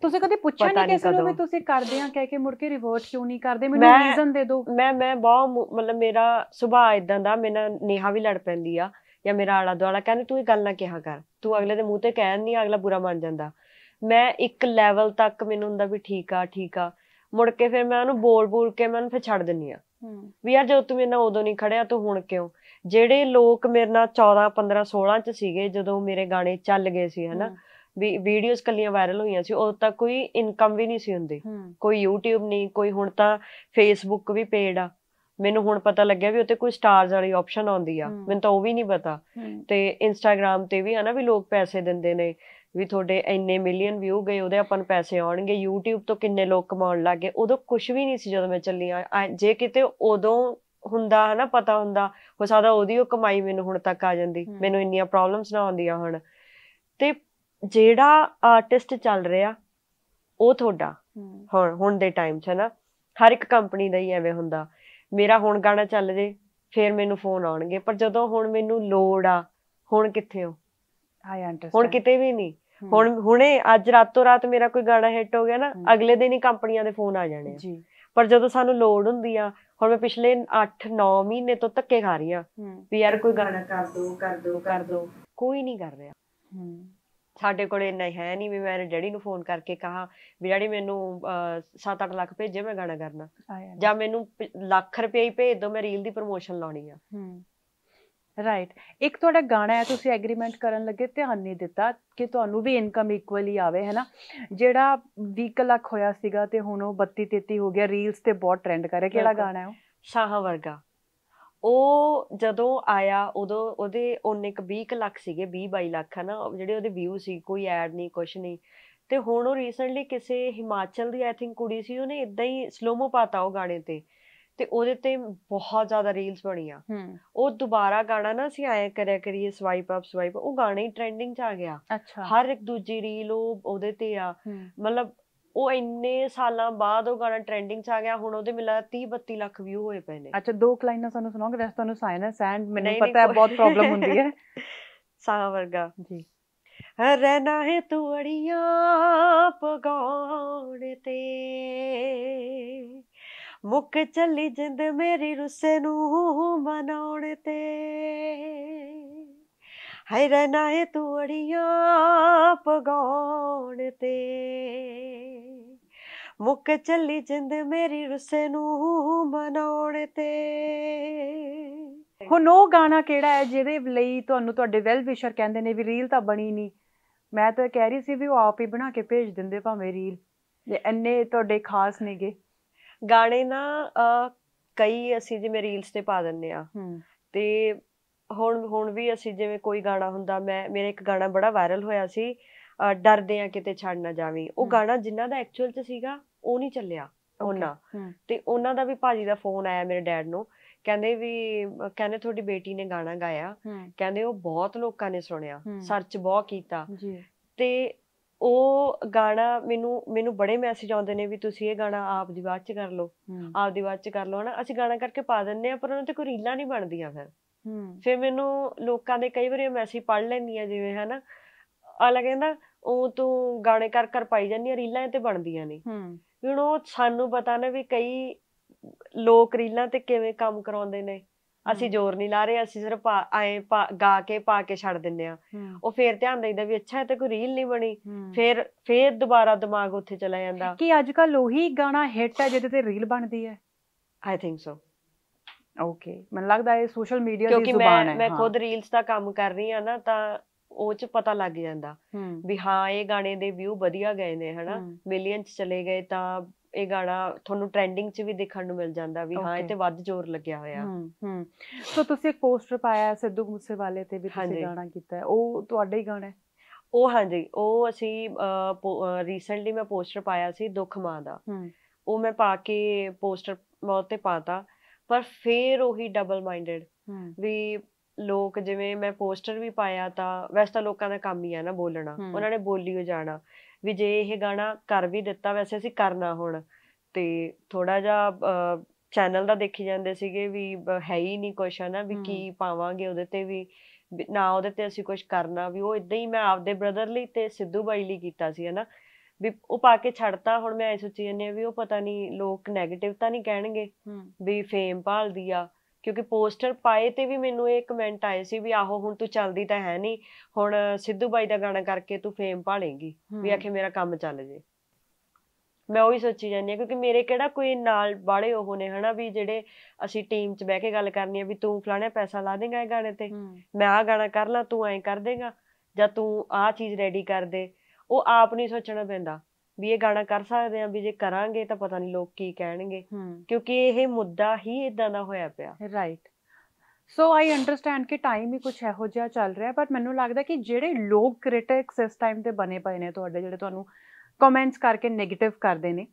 ਤੁਸੀਂ ਕਦੇ ਪੁੱਛਿਆ ਨਹੀਂ ਕਿਸੇ ਨੂੰ ਵੀ ਤੁਸੀਂ ਕਰਦੇ ਆ ਕਹਿ ਕੇ ਮੁੜ ਕੇ ਰਿਵਰਟ ਕਿਉਂ ਨਹੀਂ ਕਰਦੇ ਮੈਨੂੰ ਰੀਜ਼ਨ ਦੇ ਦਿਓ ਮੈਂ ਮੈਂ ਬਹੁਤ ਮਤਲਬ ਮੇਰਾ ਸੁਭਾਅ ਇਦਾਂ ਦਾ ਮੇਰਾ ਨੇਹਾ ਵੀ ਲੜ ਪੈਂਦੀ ਆ ਜਾਂ ਮੇਰਾ ਆਲਾ ਦੁਆਲਾ ਕਹਿੰਦੇ ਤੂੰ ਇਹ ਗੱਲ ਨਾ ਕਿਹਾ ਕਰ ਤੂੰ ਅਗਲੇ ਦੇ ਮੂੰਹ ਤੇ ਕਹਿ ਨਹੀਂ ਅਗਲਾ ਬੁਰਾ ਮੰਨ ਜਾਂਦਾ ਮੈਂ ਇੱਕ ਲੈਵਲ ਤੱਕ ਮੈਨੂੰ ਹੁੰਦਾ ਵੀ ਠੀਕ ਆ ਠੀਕ ਆ ਮੁੜ ਕੇ ਫਿਰ ਮੈਂ ਉਹਨੂੰ ਬੋਲ ਬੋਲ ਕੇ ਮੈਂ ਉਹਨੂੰ ਫਿਰ ਛੱਡ ਦਿੰਨੀ ਆ ਵੀ ਯਾਰ ਜਦੋਂ ਤੂੰ ਮੇਰੇ ਨਾਲ ਉਦੋਂ ਨਹੀਂ ਖੜਿਆ ਤੂੰ ਹੁਣ ਕਿਉਂ ਜਿਹੜੇ ਲੋਕ ਮੇਰੇ ਨਾਲ 14 15 16 ਚ ਸੀਗੇ ਜਦੋਂ ਮੇਰੇ ਗਾਣੇ ਚੱਲ ਗਏ ਸੀ ਹਨਾ ਵੀ ਵੀਡੀਓਜ਼ ਕੱਲੀਆਂ ਵਾਇਰਲ ਹੋਈਆਂ ਸੀ ਉਦੋਂ ਤੱਕ ਕੋਈ ਇਨਕਮ ਵੀ ਨਹੀਂ ਸੀ ਹੁੰਦੀ ਕੋਈ YouTube ਨਹੀਂ ਕੋਈ ਹੁਣ ਤਾਂ Facebook ਵੀ ਪੇਡ ਆ ਮੈਨੂੰ ਹੁਣ ਪਤਾ ਲੱਗਿਆ ਵੀ ਉੱਤੇ ਕੋਈ ਸਟਾਰਸ ਵਾਲੀ ਆਪਸ਼ਨ ਆਉਂਦੀ ਆ ਮੈਨੂੰ ਤਾਂ ਉਹ ਵੀ ਨਹੀਂ ਪਤਾ ਤੇ Instagram ਤੇ ਵੀ ਹਨਾ ਵੀ ਲੋਕ ਪੈਸੇ ਦਿੰਦੇ ਨੇ ਵੀ ਤੁਹਾਡੇ ਇੰਨੇ ਮਿਲੀਅਨ ਵਿਊ ਗਏ ਉਹਦੇ ਆਪਾਂ ਨੂੰ ਪੈਸੇ ਆਉਣਗੇ YouTube ਤੋਂ ਕਿੰਨੇ ਲੋਕ ਕਮਾਉਣ ਲੱਗੇ ਉਦੋਂ ਕੁਝ ਵੀ ਨਹੀਂ ਸੀ ਜਦੋਂ ਮੈਂ ਚੱਲੀ ਆ ਜੇ ਕਿਤੇ ਉਦੋਂ ਹੁੰਦਾ ਹਨਾ ਪਤਾ ਹੁੰਦਾ ਹੋ ਸਕਦਾ ਉਹਦੀ ਉਹ ਕਮਾਈ ਮੈਨੂੰ ਹੁਣ ਤੱਕ ਆ ਜਾਂਦੀ ਮੈਨੂੰ ਇੰਨੀਆਂ ਪ੍ਰੋਬਲਮਸ ਨਾ ਆਉਂਦੀਆਂ ਹੁਣ ਤੇ ਜਿਹੜਾ ਆਰਟਿਸਟ ਚੱਲ ਰਿਹਾ ਉਹ ਤੁਹਾਡਾ ਹੁਣ ਹੁਣ ਦੇ ਟਾਈਮ 'ਚ ਹਨਾ ਹਰ ਇੱਕ ਕੰਪਨੀ ਦਾ ਹੀ ਐਵੇਂ ਹੁੰਦਾ ਮੇਰਾ ਹੁਣ ਗਾਣਾ ਚੱਲ ਜੇ ਫੇਰ ਮੈਨੂੰ ਫੋਨ ਆਉਣਗੇ ਪਰ ਜਦੋਂ ਹੁਣ ਮੈਨੂੰ ਲੋੜ ਆ ਹੁਣ ਕਿੱਥੇ ਹੋ ਆਈ ਅੰਡਰਸਟੈਂਡ ਹੁਣ ਕਿਤੇ ਵੀ ਨਹੀਂ ਹੁਣ ਹੁਣੇ ਅੱਜ ਰਾਤੋਂ ਰਾਤ ਮੇਰਾ ਕੋਈ ਗਾਣਾ ਹਿੱਟ ਹੋ ਗਿਆ ਨਾ ਅਗਲੇ ਦਿਨ ਹੀ ਕੰਪਨੀਆਂ ਦੇ ਫੋਨ ਆ ਜਾਣੇ ਆ ਜੀ ਪਰ ਜਦੋਂ ਸਾਨੂੰ ਲੋੜ ਹੁੰਦੀ ਆ ਹੁਣ ਮੈਂ ਪਿਛਲੇ 8-9 ਮਹੀਨੇ ਤੋਂ ਧੱਕੇ ਖਾ ਰਹੀ ਆ ਵੀ ਯਾਰ ਕੋਈ ਗਾਣਾ ਕਰ ਦੋ ਕਰ ਦੋ ਕਰ ਦੋ ਕੋਈ ਨਹੀਂ ਕਰ ਰਿਹਾ ਸਾਡੇ ਕੋਲੇ ਇੰਨਾ ਹੈ ਨਹੀਂ ਵੀ ਮੈਂ ਡੈਡੀ ਨੂੰ ਫੋਨ ਕਰਕੇ ਕਹਾ ਵੀ ਡੈਡੀ ਮੈਨੂੰ 7-8 ਲੱਖ ਭੇਜੇ ਮੈਂ ਗਾਣਾ ਕਰਨਾ ਜਾਂ ਮੈਨੂੰ ਲੱਖ ਰੁਪਏ ਹੀ ਭੇਜ ਦੋ ਮੈਂ ਰੀਲ ਦੀ ਪ੍ਰੋਮੋਸ਼ਨ ਲਾਉਣੀ ਆ ਰਾਈਟ ਇੱਕ ਤੁਹਾਡਾ ਗਾਣਾ ਹੈ ਤੁਸੀਂ ਐਗਰੀਮੈਂਟ ਕਰਨ ਲੱਗੇ ਧਿਆਨ ਨਹੀਂ ਦਿੱਤਾ ਕਿ ਤੁਹਾਨੂੰ ਵੀ ਇਨਕਮ ਇਕੁਅਲੀ ਆਵੇ ਹੈ ਨਾ ਜਿਹੜਾ 20 ਲੱਖ ਹੋਇਆ ਸੀਗਾ ਤੇ ਹੁਣ ਉਹ 32 33 ਹੋ ਗਿਆ ਰੀਲਸ ਤੇ ਬਹੁਤ ਟ੍ਰੈਂਡ ਕਰ ਰਿਹਾ ਕਿਹੜਾ ਗਾਣਾ ਹੈ ਉਹ ਸ਼ਾਹ ਵਰਗਾ ਉਹ ਜਦੋਂ ਆਇਆ ਉਦੋਂ ਉਹਦੇ ਉਹਨੇ ਇੱਕ 20 ਲੱਖ ਸੀਗੇ 20 22 ਲੱਖ ਨਾ ਜਿਹੜੇ ਉਹਦੇ ਵਿਊ ਸੀ ਕੋਈ ਐਡ ਨਹੀਂ ਕੁਝ ਨਹੀਂ ਤੇ ਹੁਣ ਉਹ ਰੀਸੈਂਟਲੀ ਕਿਸੇ ਹਿਮਾਚਲ ਦੀ ਆਈ ਥਿੰਕ ਕੁੜੀ ਸੀ ਉਹਨੇ ਇਦਾਂ ਹੀ ਸਲੋਮੋ ਪਾਤਾ ਉਹ ਗਾਣੇ ਤੇ ਤੇ ਉਹਦੇ ਤੇ ਬਹੁਤ ਜ਼ਿਆਦਾ ਰੀਲਸ ਬਣੀਆਂ ਉਹ ਦੁਬਾਰਾ ਗਾਣਾ ਨਾ ਅਸੀਂ ਆਇਆ ਕਰਿਆ ਕਰੀਏ ਸਵਾਈਪ ਅਪ ਸਵਾਈਪ ਉਹ ਗਾਣਾ ਹੀ ਟ੍ਰੈਂਡਿੰਗ 'ਚ ਆ ਗਿਆ ਹਰ ਇੱਕ ਦੂਜੀ ਰੀਲ ਉਹ ਉਹਦੇ ਤੇ ਆ ਮਤਲਬ ਉਹ ਇੰਨੇ ਸਾਲਾਂ ਬਾਅਦ ਉਹ ਗਾਣਾ ਟ੍ਰੈਂਡਿੰਗ 'ਚ ਆ ਗਿਆ ਹੁਣ ਉਹਦੇ ਮਿਲਾ 30 32 ਲੱਖ ਵਿਊ ਹੋਏ ਪਏ ਨੇ ਅੱਛਾ ਦੋ ਲਾਈਨਾਂ ਸਾਨੂੰ ਸੁਣਾਓਗੇ ਵੈਸੇ ਤੁਹਾਨੂੰ ਸਾਇਨਸ ਐਂਡ ਮੈਨੂੰ ਪਤਾ ਹੈ ਬਹੁਤ ਪ੍ਰੋਬਲਮ ਹੁੰਦੀ ਹੈ <laughs> ਸਾਹ ਵਰਗਾ ਜੀ ਰਹਿਣਾ ਹੈ ਤੂੰ ਅੜੀਆਂ ਤੇ ਮੁੱਕ ਚੱਲੀ ਜਿੰਦ ਮੇਰੀ ਰੁੱਸੇ ਨੂੰ ਮਨਾਉਣ ਤੇ ਹਾਏ ਰਹਿਣਾ ਏ ਤੂੰ ਅੜੀਆਂ ਪਗਾਉਣ ਤੇ ਮੁੱਕ ਚੱਲੀ ਜਿੰਦ ਮੇਰੀ ਰੁੱਸੇ ਨੂੰ ਮਨਾਉਣ ਤੇ ਹੁਣ ਉਹ ਗਾਣਾ ਕਿਹੜਾ ਹੈ ਜਿਹਦੇ ਲਈ ਤੁਹਾਨੂੰ ਤੁਹਾਡੇ ਵੈਲ ਵਿਸ਼ਰ ਕਹਿੰਦੇ ਨੇ ਵੀ ਰੀਲ ਤਾਂ ਬਣੀ ਨਹੀਂ ਮੈਂ ਤਾਂ ਕਹਿ ਰਹੀ ਸੀ ਵੀ ਉਹ ਆਪ ਹੀ ਬਣਾ ਕੇ ਭੇਜ ਦਿੰਦੇ ਭਾਵੇਂ ਰੀਲ ਜੇ ਐਨੇ ਤੁਹਾਡੇ ਖਾਸ ਨੇਗੇ ਗਾਣੇ ਨਾ ਕਈ ਅਸੀਂ ਜਿਵੇਂ ਰੀਲਸ ਤੇ ਪਾ ਦਿੰਨੇ ਆ ਤੇ ਹੁਣ ਹੁਣ ਵੀ ਅਸੀਂ ਜਿਵੇਂ ਕੋਈ ਗਾਣਾ ਹੁੰਦਾ ਮੈਂ ਮੇਰੇ ਇੱਕ ਗਾਣਾ ਬੜਾ ਵਾਇਰਲ ਹੋਇਆ ਸੀ ਡਰਦੇ ਆ ਕਿਤੇ ਛੱਡ ਨਾ ਜਾਵੀ ਉਹ ਗਾਣਾ ਜਿਨ੍ਹਾਂ ਦਾ ਐਕਚੁਅਲ ਚ ਸੀਗਾ ਉਹ ਨਹੀਂ ਚੱਲਿਆ ਉਹਨਾਂ ਤੇ ਉਹਨਾਂ ਦਾ ਵੀ ਭਾਜੀ ਦਾ ਫੋਨ ਆਇਆ ਮੇਰੇ ਡੈਡ ਨੂੰ ਕਹਿੰਦੇ ਵੀ ਕਹਿੰਦੇ ਤੁਹਾਡੀ ਬੇਟੀ ਨੇ ਗਾਣਾ ਗਾਇਆ ਕਹਿੰਦੇ ਉਹ ਬਹੁਤ ਲੋਕਾਂ ਨੇ ਸੁਣਿਆ ਸਰਚ ਬਹੁਤ ਕੀਤਾ ਤੇ ਉਹ ਗਾਣਾ ਮੈਨੂੰ ਮੈਨੂੰ ਬੜੇ ਮੈਸੇਜ ਆਉਂਦੇ ਨੇ ਵੀ ਤੁਸੀਂ ਇਹ ਗਾਣਾ ਆਪ ਦੀ ਬਾਅਦ ਚ ਕਰ ਲਓ ਆਪ ਦੀ ਬਾਅਦ ਚ ਕਰ ਲਓ ਹਨਾ ਅਸੀਂ ਗਾਣਾ ਕਰਕੇ ਪਾ ਦਿੰਨੇ ਆ ਪਰ ਉਹਨਾਂ ਤੇ ਕੋਈ ਰੀਲਾਂ ਨਹੀਂ ਬਣਦੀਆਂ ਫਿਰ ਫਿਰ ਮੈਨੂੰ ਲੋਕਾਂ ਦੇ ਕਈ ਵਾਰੀ ਮੈਸੇਜ ਪੜ ਲੈਂਦੀ ਜਿਵੇਂ ਹਨਾ ਆਲਾ ਕਹਿੰਦਾ ਉਹ ਤੂੰ ਗਾਣੇ ਕਰ ਕਰ ਪਾਈ ਜਾਂਦੀ ਰੀਲਾਂ ਤੇ ਬਣਦੀਆਂ ਨਹੀਂ ਹੁਣ ਉਹ ਸਾਨੂੰ ਪਤਾ ਨਾ ਵੀ ਕਈ ਲੋਕ ਰੀਲਾਂ ਤੇ ਕਿਵੇਂ ਕੰਮ ਕਰਾਉਂਦੇ ਨੇ ਅਸੀਂ ਜ਼ੋਰ ਨਹੀਂ ਲਾ ਰਹੇ ਅਸੀਂ ਸਿਰਫ ਐਂ ਗਾ ਕੇ ਪਾ ਕੇ ਛੱਡ ਦਿੰਨੇ ਆ ਉਹ ਫੇਰ ਧਿਆਨ ਦੇਈਦਾ ਵੀ ਅੱਛਾ ਇਹ ਤਾਂ ਕੋਈ ਰੀਲ ਨਹੀਂ ਬਣੀ ਫੇਰ ਫੇਰ ਦੁਬਾਰਾ ਦਿਮਾਗ ਉੱਥੇ ਚਲਾ ਜਾਂਦਾ ਕਿ ਅੱਜ ਕੱਲ ਉਹੀ ਗਾਣਾ ਹਿੱਟ ਹੈ ਜਿਹਦੇ ਤੇ ਰੀਲ ਬਣਦੀ ਹੈ ਆਈ ਥਿੰਕ ਸੋ ਓਕੇ ਮੈਨੂੰ ਲੱਗਦਾ ਇਹ ਸੋਸ਼ਲ ਮੀਡੀਆ ਦੀ ਜ਼ੁਬਾਨ ਹੈ ਕਿਉਂਕਿ ਮੈਂ ਖੁਦ ਰੀਲਸ ਦਾ ਕੰਮ ਕਰ ਰਹੀ ਆ ਨਾ ਤਾਂ ਉਹ ਚ ਪਤਾ ਲੱਗ ਜਾਂਦਾ ਵੀ ਹਾਂ ਇਹ ਗਾਣੇ ਦੇ ਵਿਊ ਵਧੀਆ ਗਏ ਨੇ ਹਨਾ ਮਿਲੀਅਨ ਚ ਚਲੇ ਗਏ ਤਾਂ ਇਹ ਗਾਣਾ ਤੁਹਾਨੂੰ ਟ੍ਰੈਂਡਿੰਗ 'ਚ ਵੀ ਦੇਖਣ ਨੂੰ ਮਿਲ ਜਾਂਦਾ ਵੀ ਹਾਂ ਇਹ ਤੇ ਵੱਧ ਜ਼ੋਰ ਲੱਗਿਆ ਹੋਇਆ ਹੂੰ ਹੂੰ ਸੋ ਤੁਸੀਂ ਇੱਕ ਪੋਸਟਰ ਪਾਇਆ ਸਿੱਧੂ ਮੂਸੇਵਾਲੇ ਤੇ ਵੀ ਤੁਸੀਂ ਗਾਣਾ ਕੀਤਾ ਉਹ ਤੁਹਾਡਾ ਹੀ ਗਾਣਾ ਹੈ ਉਹ ਹਾਂਜੀ ਉਹ ਅਸੀਂ ਰੀਸੈਂਟਲੀ ਮੈਂ ਪੋਸਟਰ ਪਾਇਆ ਸੀ ਦੁੱਖ ਮਾਂ ਦਾ ਉਹ ਮੈਂ ਪਾ ਕੇ ਪੋਸਟਰ ਬਹੁਤ ਤੇ ਪਾਤਾ ਪਰ ਫੇਰ ਉਹੀ ਡਬਲ ਮਾਈਂਡਡ ਵੀ ਲੋਕ ਜਿਵੇਂ ਮੈਂ ਪੋਸਟਰ ਵੀ ਪਾਇਆ ਤਾਂ ਵੈਸੇ ਤਾਂ ਲੋਕਾਂ ਦਾ ਕੰਮ ਹੀ ਆ ਨਾ ਬੋਲਣਾ ਉਹਨਾਂ ਨੇ ਬੋਲੀ ਹੋ ਜਾਣਾ ਵੀ ਜੇ ਇਹ ਗਾਣਾ ਕਰ ਵੀ ਦਿੱਤਾ ਵੈਸੇ ਅਸੀਂ ਕਰਨਾ ਹੁਣ ਤੇ ਥੋੜਾ ਜਿਹਾ ਚੈਨਲ ਦਾ ਦੇਖੀ ਜਾਂਦੇ ਸੀਗੇ ਵੀ ਹੈ ਹੀ ਨਹੀਂ ਕੁਛ ਹਨਾ ਵੀ ਕੀ ਪਾਵਾਂਗੇ ਉਹਦੇ ਤੇ ਵੀ ਨਾ ਉਹਦੇ ਤੇ ਅਸੀਂ ਕੁਝ ਕਰਨਾ ਵੀ ਉਹ ਇਦਾਂ ਹੀ ਮੈਂ ਆਪਦੇ ਬ੍ਰਦਰ ਲਈ ਤੇ ਸਿੱਧੂ ਬਾਈ ਲਈ ਕੀਤਾ ਸੀ ਹਨਾ ਵੀ ਉਹ ਪਾ ਕੇ ਛੱਡਤਾ ਹੁਣ ਮੈਂ ਐ ਸੋਚੀ ਜਾਂਦੀ ਆ ਵੀ ਉਹ ਪਤਾ ਨਹੀਂ ਲੋਕ ਨੈਗੇਟਿਵ ਤਾਂ ਨਹੀਂ ਕਹਿਣਗੇ ਵੀ ਫੇਮ ਭਾਲਦੀ ਆ ਕਿਉਂਕਿ ਪੋਸਟਰ ਪਾਏ ਤੇ ਵੀ ਮੈਨੂੰ ਇਹ ਕਮੈਂਟ ਆਏ ਸੀ ਵੀ ਆਹੋ ਹੁਣ ਤੂੰ ਚੱਲਦੀ ਤਾਂ ਹੈ ਨਹੀਂ ਹੁਣ ਸਿੱਧੂ ਬਾਈ ਦਾ ਗਾਣਾ ਕਰਕੇ ਤੂੰ ਫੇਮ ਭਾਲੇਂਗੀ ਵੀ ਆਖੇ ਮੇਰਾ ਕੰਮ ਚੱਲ ਜੇ ਮੈਂ ਉਹੀ ਸੋਚੀ ਜਾਂਦੀ ਆ ਕਿਉਂਕਿ ਮੇਰੇ ਕਿਹੜਾ ਕੋਈ ਨਾਲ ਬਾੜੇ ਉਹ ਨੇ ਹਨਾ ਵੀ ਜਿਹੜੇ ਅਸੀਂ ਟੀਮ 'ਚ ਬਹਿ ਕੇ ਗੱਲ ਕਰਨੀ ਆ ਵੀ ਤੂੰ ਫਲਾਣੇ ਪੈਸਾ ਲਾ ਦੇਗਾ ਇਹ ਗਾਣੇ ਤੇ ਮੈਂ ਆ ਗਾਣਾ ਕਰ ਲਾਂ ਤੂੰ ਐਂ ਕਰ ਦੇਗਾ ਜਾਂ ਤੂੰ ਆ ਚੀਜ਼ ਰੈਡੀ ਕਰ ਦੇ ਉਹ ਆਪ ਨਹੀਂ ਸੋਚਣਾ ਪੈਂਦਾ ਵੀ ਇਹ ਗਾਣਾ ਕਰ ਸਕਦੇ ਆ ਵੀ ਜੇ ਕਰਾਂਗੇ ਤਾਂ ਪਤਾ ਨਹੀਂ ਲੋਕ ਕੀ ਕਹਿਣਗੇ ਕਿਉਂਕਿ ਇਹ ਮੁੱਦਾ ਹੀ ਇਦਾਂ ਦਾ ਹੋਇਆ ਪਿਆ ਰਾਈਟ ਸੋ ਆਈ ਅੰਡਰਸਟੈਂਡ ਕਿ ਟਾਈਮ ਹੀ ਕੁਝ ਇਹੋ ਜਿਹਾ ਚੱਲ ਰਿਹਾ ਪਰ ਮੈਨੂੰ ਲੱਗਦਾ ਕਿ ਜਿਹੜੇ ਲੋਕ ਕ੍ਰਿਟਿਕਸ ਇਸ ਟਾਈਮ ਤੇ ਬਣੇ ਪਏ ਨੇ ਤੁਹਾਡੇ ਜਿਹੜੇ ਤੁਹਾਨੂੰ ਕਮੈਂਟਸ ਕਰਕੇ 네ਗੇਟਿਵ ਕਰਦੇ ਨੇ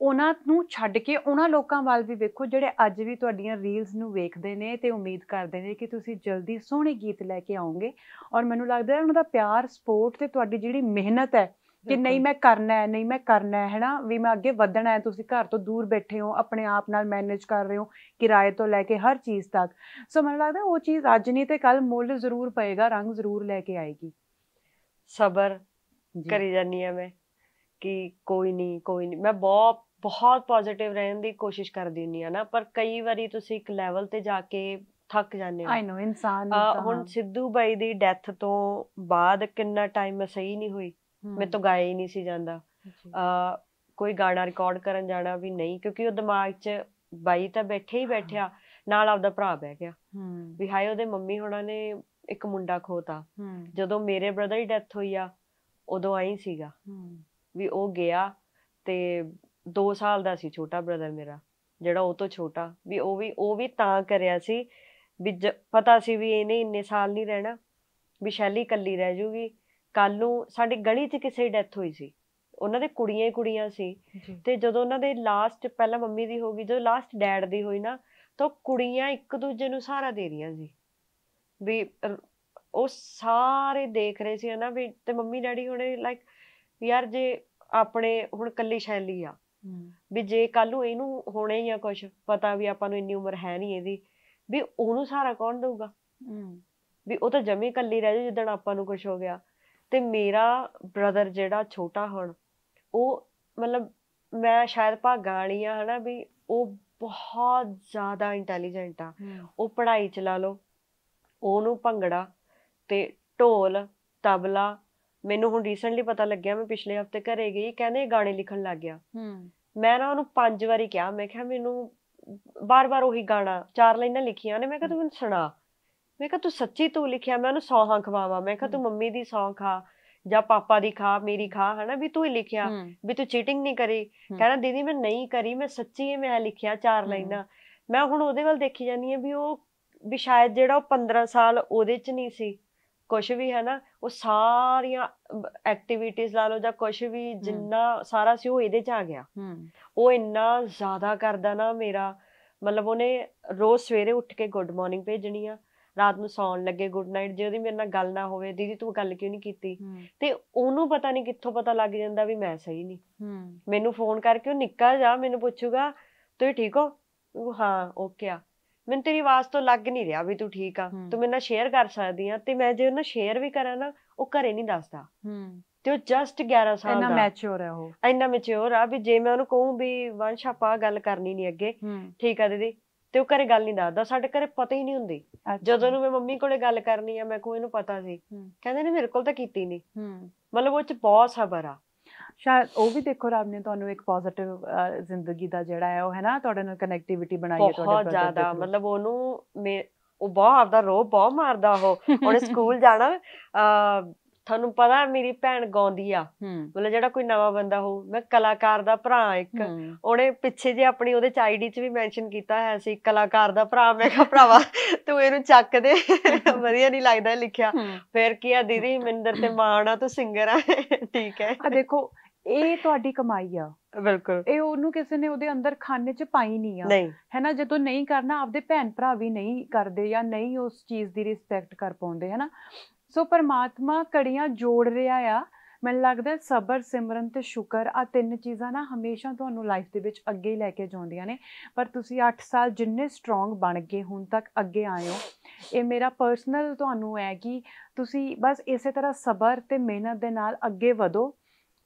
ਉਹਨਾਂ ਨੂੰ ਛੱਡ ਕੇ ਉਹਨਾਂ ਲੋਕਾਂ ਵੱਲ ਵੀ ਵੇਖੋ ਜਿਹੜੇ ਅੱਜ ਵੀ ਤੁਹਾਡੀਆਂ ਰੀਲਸ ਨੂੰ ਵੇਖਦੇ ਨੇ ਤੇ ਉਮੀਦ ਕਰਦੇ ਨੇ ਕਿ ਤੁਸੀਂ ਜਲਦੀ ਸੋਹਣੇ ਗੀਤ ਲੈ ਕੇ ਆਓਗੇ ਔਰ ਮੈਨੂੰ ਲੱਗਦਾ ਹੈ ਉਹਨਾਂ ਦਾ ਪਿਆਰ ਸਪੋਰਟ ਤੇ ਤੁਹਾਡੀ ਜਿਹੜੀ ਮਿਹਨਤ ਹੈ ਕਿ ਨਹੀਂ ਮੈਂ ਕਰਨਾ ਹੈ ਨਹੀਂ ਮੈਂ ਕਰਨਾ ਹੈ ਹੈਨਾ ਵੀ ਮੈਂ ਅੱਗੇ ਵਧਣਾ ਹੈ ਤੁਸੀਂ ਘਰ ਤੋਂ ਦੂਰ ਬੈਠੇ ਹੋ ਆਪਣੇ ਆਪ ਨਾਲ ਮੈਨੇਜ ਕਰ ਰਹੇ ਹੋ ਕਿਰਾਏ ਤੋਂ ਲੈ ਕੇ ਹਰ ਚੀਜ਼ ਤੱਕ ਸੋ ਮੈਨੂੰ ਲੱਗਦਾ ਉਹ ਚੀਜ਼ ਅੱਜ ਨਹੀਂ ਤੇ ਕੱਲ ਮੁੱਲ ਜ਼ਰੂਰ ਪਏਗਾ ਰੰਗ ਜ਼ਰੂਰ ਲੈ ਕੇ ਆਏਗੀ ਸਬਰ ਕਰੀ ਜਾਨੀ ਆ ਮੈਂ ਕਿ ਕੋਈ ਨਹੀਂ ਕੋਈ ਨਹੀਂ ਮੈਂ ਬਹੁਤ ਬਹੁਤ ਪੋਜ਼ਿਟਿਵ ਰਹਿਣ ਦੀ ਕੋਸ਼ਿਸ਼ ਕਰਦੀ ਹੁੰਨੀ ਆ ਨਾ ਪਰ ਕਈ ਵਾਰੀ ਤੁਸੀਂ ਇੱਕ ਲੈਵਲ ਤੇ ਜਾ ਕੇ ਥੱਕ ਜਾਂਦੇ ਹੋ ਆਈ نو ਇਨਸਾਨ ਹੁਣ ਸਿੱਧੂ ਬਾਈ ਦੀ ਡੈਥ ਤੋਂ ਬਾਅਦ ਕਿੰਨਾ ਟਾਈਮ ਸਹੀ ਨਹੀਂ ਹੋਈ ਮੇਰੇ ਤੋਂ ਗਾਇਆ ਹੀ ਨਹੀਂ ਸੀ ਜਾਂਦਾ ਆ ਕੋਈ ਗਾਣਾ ਰਿਕਾਰਡ ਕਰਨ ਜਾਣਾ ਵੀ ਨਹੀਂ ਕਿਉਂਕਿ ਉਹ ਦਿਮਾਗ 'ਚ ਬਾਈ ਤਾਂ ਬੈਠੇ ਹੀ ਬੈਠਿਆ ਨਾਲ ਆਪਦਾ ਭਰਾ ਬਹਿ ਗਿਆ ਵੀ ਹਾਏ ਉਹਦੇ ਮੰਮੀ ਹੋਣਾ ਨੇ ਇੱਕ ਮੁੰਡਾ ਖੋਤਾ ਜਦੋਂ ਮੇਰੇ ਬ੍ਰਦਰ ਦੀ ਡੈਥ ਹੋਈ ਆ ਉਦੋਂ ਆਈ ਸੀਗਾ ਵੀ ਉਹ ਗਿਆ ਤੇ 2 ਸਾਲ ਦਾ ਸੀ ਛੋਟਾ ਬ੍ਰਦਰ ਮੇਰਾ ਜਿਹੜਾ ਉਹ ਤੋਂ ਛੋਟਾ ਵੀ ਉਹ ਵੀ ਉਹ ਵੀ ਤਾਂ ਕਰਿਆ ਸੀ ਵੀ ਪਤਾ ਸੀ ਵੀ ਇਹਨੇ ਇੰਨੇ ਸਾਲ ਨਹੀਂ ਰਹਿਣਾ ਵੀ ਸ਼ੈਲੀ ਇਕੱਲੀ ਰਹਿ ਜੂਗੀ ਕੱਲ ਨੂੰ ਸਾਡੀ ਗਲੀ 'ਚ ਕਿਸੇ ਦੀ ਡੈਥ ਹੋਈ ਸੀ ਉਹਨਾਂ ਦੇ ਕੁੜੀਆਂ ਹੀ ਕੁੜੀਆਂ ਸੀ ਤੇ ਜਦੋਂ ਉਹਨਾਂ ਦੇ ਲਾਸਟ ਪਹਿਲਾਂ ਮੰਮੀ ਦੀ ਹੋ ਗਈ ਜਦੋਂ ਲਾਸਟ ਡੈਡ ਦੀ ਹੋਈ ਨਾ ਤਾਂ ਕੁੜੀਆਂ ਇੱਕ ਦੂਜੇ ਨੂੰ ਸਹਾਰਾ ਦੇ ਰਹੀਆਂ ਸੀ ਵੀ ਉਹ ਸਾਰੇ ਦੇਖ ਰਹੇ ਸੀ ਹਨਾ ਵੀ ਤੇ ਮੰਮੀ ਡੈਡੀ ਹੁਣੇ ਲਾਈਕ ਯਾਰ ਜੇ ਆਪਣੇ ਹੁਣ ਕੱਲੀ ਸ਼ੈਲੀ ਆ ਵੀ ਜੇ ਕੱਲ ਨੂੰ ਇਹਨੂੰ ਹੋਣੇ ਹੀ ਆ ਕੁਝ ਪਤਾ ਵੀ ਆਪਾਂ ਨੂੰ ਇੰਨੀ ਉਮਰ ਹੈ ਨਹੀਂ ਇਹਦੀ ਵੀ ਉਹਨੂੰ ਸਹਾਰਾ ਕੌਣ ਦੇਊਗਾ ਵੀ ਉਹ ਤਾਂ ਜਮੀ ਕੱਲੀ ਰਹਿ ਜੇ ਜਦੋਂ ਆਪਾਂ ਨੂੰ ਕੁਝ ਹੋ ਗਿਆ ਤੇ ਮੇਰਾ ਬ੍ਰਦਰ ਜਿਹੜਾ ਛੋਟਾ ਹੁਣ ਉਹ ਮਤਲਬ ਮੈਂ ਸ਼ਾਇਦ ਭਾਗਾ ਵਾਲੀ ਆ ਹਨਾ ਵੀ ਉਹ ਬਹੁਤ ਜ਼ਿਆਦਾ ਇੰਟੈਲੀਜੈਂਟ ਆ ਉਹ ਪੜ੍ਹਾਈ ਚ ਲਾ ਲਓ ਉਹਨੂੰ ਭੰਗੜਾ ਤੇ ਢੋਲ ਤਬਲਾ ਮੈਨੂੰ ਹੁਣ ਰੀਸੈਂਟਲੀ ਪਤਾ ਲੱਗਿਆ ਮੈਂ ਪਿਛਲੇ ਹਫਤੇ ਘਰੇ ਗਈ ਕਹਿੰਦੇ ਗਾਣੇ ਲਿਖਣ ਲੱਗ ਗਿਆ ਮੈਂ ਨਾ ਉਹਨੂੰ ਪੰਜ ਵਾਰੀ ਕਿਹਾ ਮੈਂ ਕਿਹਾ ਮੈਨੂੰ ਬਾਰ-ਬਾਰ ਉਹੀ ਗਾਣਾ ਚਾਰ ਲਾਈਨਾਂ ਲਿਖੀਆਂ ਨੇ ਮੈਂ ਕਿਹਾ ਤੂੰ ਮੈਨੂੰ ਸੁਣਾ ਮੈਂ ਕਿਹਾ ਤੂੰ ਸੱਚੀ ਤੂੰ ਲਿਖਿਆ ਮੈਂ ਉਹਨੂੰ ਸੌਹਾਂ ਖਵਾਵਾ ਮੈਂ ਕਿਹਾ ਤੂੰ ਮੰਮੀ ਦੀ ਸੌਂ ਖਾ ਜਾਂ ਪਾਪਾ ਦੀ ਖਾ ਮੇਰੀ ਖਾ ਹਨਾ ਵੀ ਤੂੰ ਹੀ ਲਿਖਿਆ ਵੀ ਤੂੰ ਚੀਟਿੰਗ ਨਹੀਂ ਕਰੀ ਕਹਿੰਦਾ ਦੀਦੀ ਮੈਂ ਨਹੀਂ ਕਰੀ ਮੈਂ ਸੱਚੀ ਇਹ ਮੈਂ ਲਿਖਿਆ ਚਾਰ ਲਾਈਨਾਂ ਮੈਂ ਹੁਣ ਉਹਦੇ ਵੱਲ ਦੇਖੀ ਜਾਂਦੀ ਆ ਵੀ ਉਹ ਵੀ ਸ਼ਾਇਦ ਜਿਹੜਾ ਉਹ 15 ਸਾਲ ਉਹਦੇ ਚ ਨਹੀਂ ਸੀ ਕੁਝ ਵੀ ਹੈ ਨਾ ਉਹ ਸਾਰੀਆਂ ਐਕਟੀਵਿਟੀਆਂ ਲਾ ਲਓ ਜਾਂ ਕੁਝ ਵੀ ਜਿੰਨਾ ਸਾਰਾ ਸੀ ਉਹ ਇਹਦੇ ਚ ਆ ਗਿਆ ਉਹ ਇੰਨਾ ਜ਼ਿਆਦਾ ਕਰਦਾ ਨਾ ਮੇਰਾ ਮਤਲਬ ਉਹਨੇ ਰੋਜ਼ ਸਵੇਰੇ ਉੱਠ ਕੇ ਗੁੱਡ ਮਾਰਨਿੰਗ ਭੇਜਣੀ ਆ ਰਾਤ ਨੂੰ ਸੌਣ ਲੱਗੇ ਗੁੱਡ ਨਾਈਟ ਜੇ ਉਹਦੀ ਮੇਰੇ ਨਾਲ ਗੱਲ ਨਾ ਹੋਵੇ ਦੀਦੀ ਤੂੰ ਗੱਲ ਕਿਉਂ ਨਹੀਂ ਕੀਤੀ ਤੇ ਉਹਨੂੰ ਪਤਾ ਨਹੀਂ ਕਿੱਥੋਂ ਪਤਾ ਲੱਗ ਜਾਂਦਾ ਵੀ ਮੈਂ ਸਹੀ ਨਹੀਂ ਮੈਨੂੰ ਫੋਨ ਕਰਕੇ ਉਹ ਨਿੱਕਾ ਜਾ ਮੈਨੂੰ ਪੁੱਛੂਗਾ ਤੂੰ ਠੀਕ ਹੋ ਹਾਂ ਓਕੇ ਆ ਮੈਨੂੰ ਤੇਰੀ ਆਵਾਜ਼ ਤੋਂ ਲੱਗ ਨਹੀਂ ਰਿਹਾ ਵੀ ਤੂੰ ਠੀਕ ਆ ਤੂੰ ਮੇਰੇ ਨਾਲ ਸ਼ੇਅਰ ਕਰ ਸਕਦੀ ਆ ਤੇ ਮੈਂ ਜੇ ਉਹਨਾਂ ਸ਼ੇਅਰ ਵੀ ਕਰਾਂ ਨਾ ਉਹ ਘਰੇ ਨਹੀਂ ਦੱਸਦਾ ਤੇ ਉਹ ਜਸਟ 11 ਸਾਲ ਦਾ ਇੰਨਾ ਮੈਚੁਰ ਹੈ ਉਹ ਇੰਨਾ ਮੈਚੁਰ ਆ ਵੀ ਜੇ ਮੈਂ ਉਹਨੂੰ ਕਹੂੰ ਵੀ ਵੰਸ਼ ਆਪਾਂ ਗੱਲ ਕਰਨੀ ਨਹੀਂ ਅੱਗੇ ਠੀਕ ਆ ਦੀਦੀ ਤੇ ਉਹ ਘਰੇ ਗੱਲ ਨਹੀਂ ਦੱਸਦਾ ਸਾਡੇ ਘਰੇ ਪਤਾ ਹੀ ਨਹੀਂ ਹੁੰਦੀ ਜਦੋਂ ਨੂੰ ਮੈਂ ਮੰਮੀ ਕੋਲੇ ਗੱਲ ਕਰਨੀ ਆ ਮੈਂ ਕੋਈ ਇਹਨੂੰ ਪਤਾ ਸੀ ਕਹਿੰਦੇ ਨੇ ਮੇਰੇ ਕੋਲ ਤਾਂ ਕੀਤੀ ਨਹੀਂ ਮਤਲਬ ਉਹ ਚ ਬਹੁਤ ਸਬਰ ਆ ਸ਼ਾਇਦ ਉਹ ਵੀ ਦੇਖੋ ਰੱਬ ਨੇ ਤੁਹਾਨੂੰ ਇੱਕ ਪੋਜ਼ਿਟਿਵ ਜ਼ਿੰਦਗੀ ਦਾ ਜਿਹੜਾ ਹੈ ਉਹ ਹੈ ਨਾ ਤੁਹਾਡੇ ਨਾਲ ਕਨੈਕਟੀਵਿਟੀ ਬਣਾਈ ਹੈ ਤੁਹਾਡੇ ਬਹੁਤ ਜ਼ਿਆਦਾ ਮਤਲਬ ਉਹਨੂੰ ਉਹ ਬਹੁਤ ਆਪਦਾ ਰੋਹ ਬਹੁਤ ਮਾਰਦਾ ਉਹ ਉਹਨੇ <laughs> ਸਕੂਲ ਜਾਣਾ ਤੁਹਾਨੂੰ ਪਤਾ ਮੇਰੀ ਭੈਣ ਗਾਉਂਦੀ ਆ ਮਤਲਬ ਜਿਹੜਾ ਕੋਈ ਨਵਾਂ ਬੰਦਾ ਹੋ ਮੈਂ ਕਲਾਕਾਰ ਦਾ ਭਰਾ ਇੱਕ ਉਹਨੇ ਪਿੱਛੇ ਜੇ ਆਪਣੀ ਉਹਦੇ ਚ ਆਈਡੀ ਚ ਵੀ ਮੈਂਸ਼ਨ ਕੀਤਾ ਹੈ ਸੀ ਕਲਾਕਾਰ ਦਾ ਭਰਾ ਮੈਂ ਕਿਹਾ ਭਰਾਵਾ ਤੂੰ ਇਹਨੂੰ ਚੱਕ ਦੇ ਵਧੀਆ ਨਹੀਂ ਲੱਗਦਾ ਲਿਖਿਆ ਫਿਰ ਕੀ ਆ ਦੀਦੀ ਮਿੰਦਰ ਤੇ ਮਾਣ ਆ ਤੂੰ ਸਿੰਗਰ ਆ ਠੀਕ ਹੈ ਆ ਦੇਖੋ ਇਹ ਤੁਹਾਡੀ ਕਮਾਈ ਆ ਬਿਲਕੁਲ ਇਹ ਉਹਨੂੰ ਕਿਸੇ ਨੇ ਉਹਦੇ ਅੰਦਰ ਖਾਨੇ ਚ ਪਾਈ ਨਹੀਂ ਆ ਹੈਨਾ ਜਦੋਂ ਨਹੀਂ ਕਰਨਾ ਆਪਦੇ ਭੈਣ ਭਰਾ ਵੀ ਨਹੀਂ ਕਰਦੇ ਜਾਂ ਨਹੀਂ ਉਸ ਚੀਜ਼ ਦੀ ਰਿਸਪੈਕਟ ਕਰ ਪਾਉਂਦੇ ਹੈਨਾ ਸੋ ਪਰਮਾਤਮਾ ਕੜੀਆਂ ਜੋੜ ਰਿਹਾ ਆ ਮੈਨੂੰ ਲੱਗਦਾ ਸਬਰ ਸਿਮਰਨ ਤੇ ਸ਼ੁਕਰ ਆ ਤਿੰਨ ਚੀਜ਼ਾਂ ਨਾ ਹਮੇਸ਼ਾ ਤੁਹਾਨੂੰ ਲਾਈਫ ਦੇ ਵਿੱਚ ਅੱਗੇ ਹੀ ਲੈ ਕੇ ਜਾਂਦੀਆਂ ਨੇ ਪਰ ਤੁਸੀਂ 8 ਸਾਲ ਜਿੰਨੇ ਸਟਰੋਂਗ ਬਣ ਗਏ ਹੁਣ ਤੱਕ ਅੱਗੇ ਆਏ ਹੋ ਇਹ ਮੇਰਾ ਪਰਸਨਲ ਤੁਹਾਨੂੰ ਹੈ ਕਿ ਤੁਸੀਂ ਬਸ ਇਸੇ ਤਰ੍ਹਾਂ ਸਬਰ ਤੇ ਮਿਹਨਤ ਦੇ ਨਾਲ ਅੱਗੇ ਵਧੋ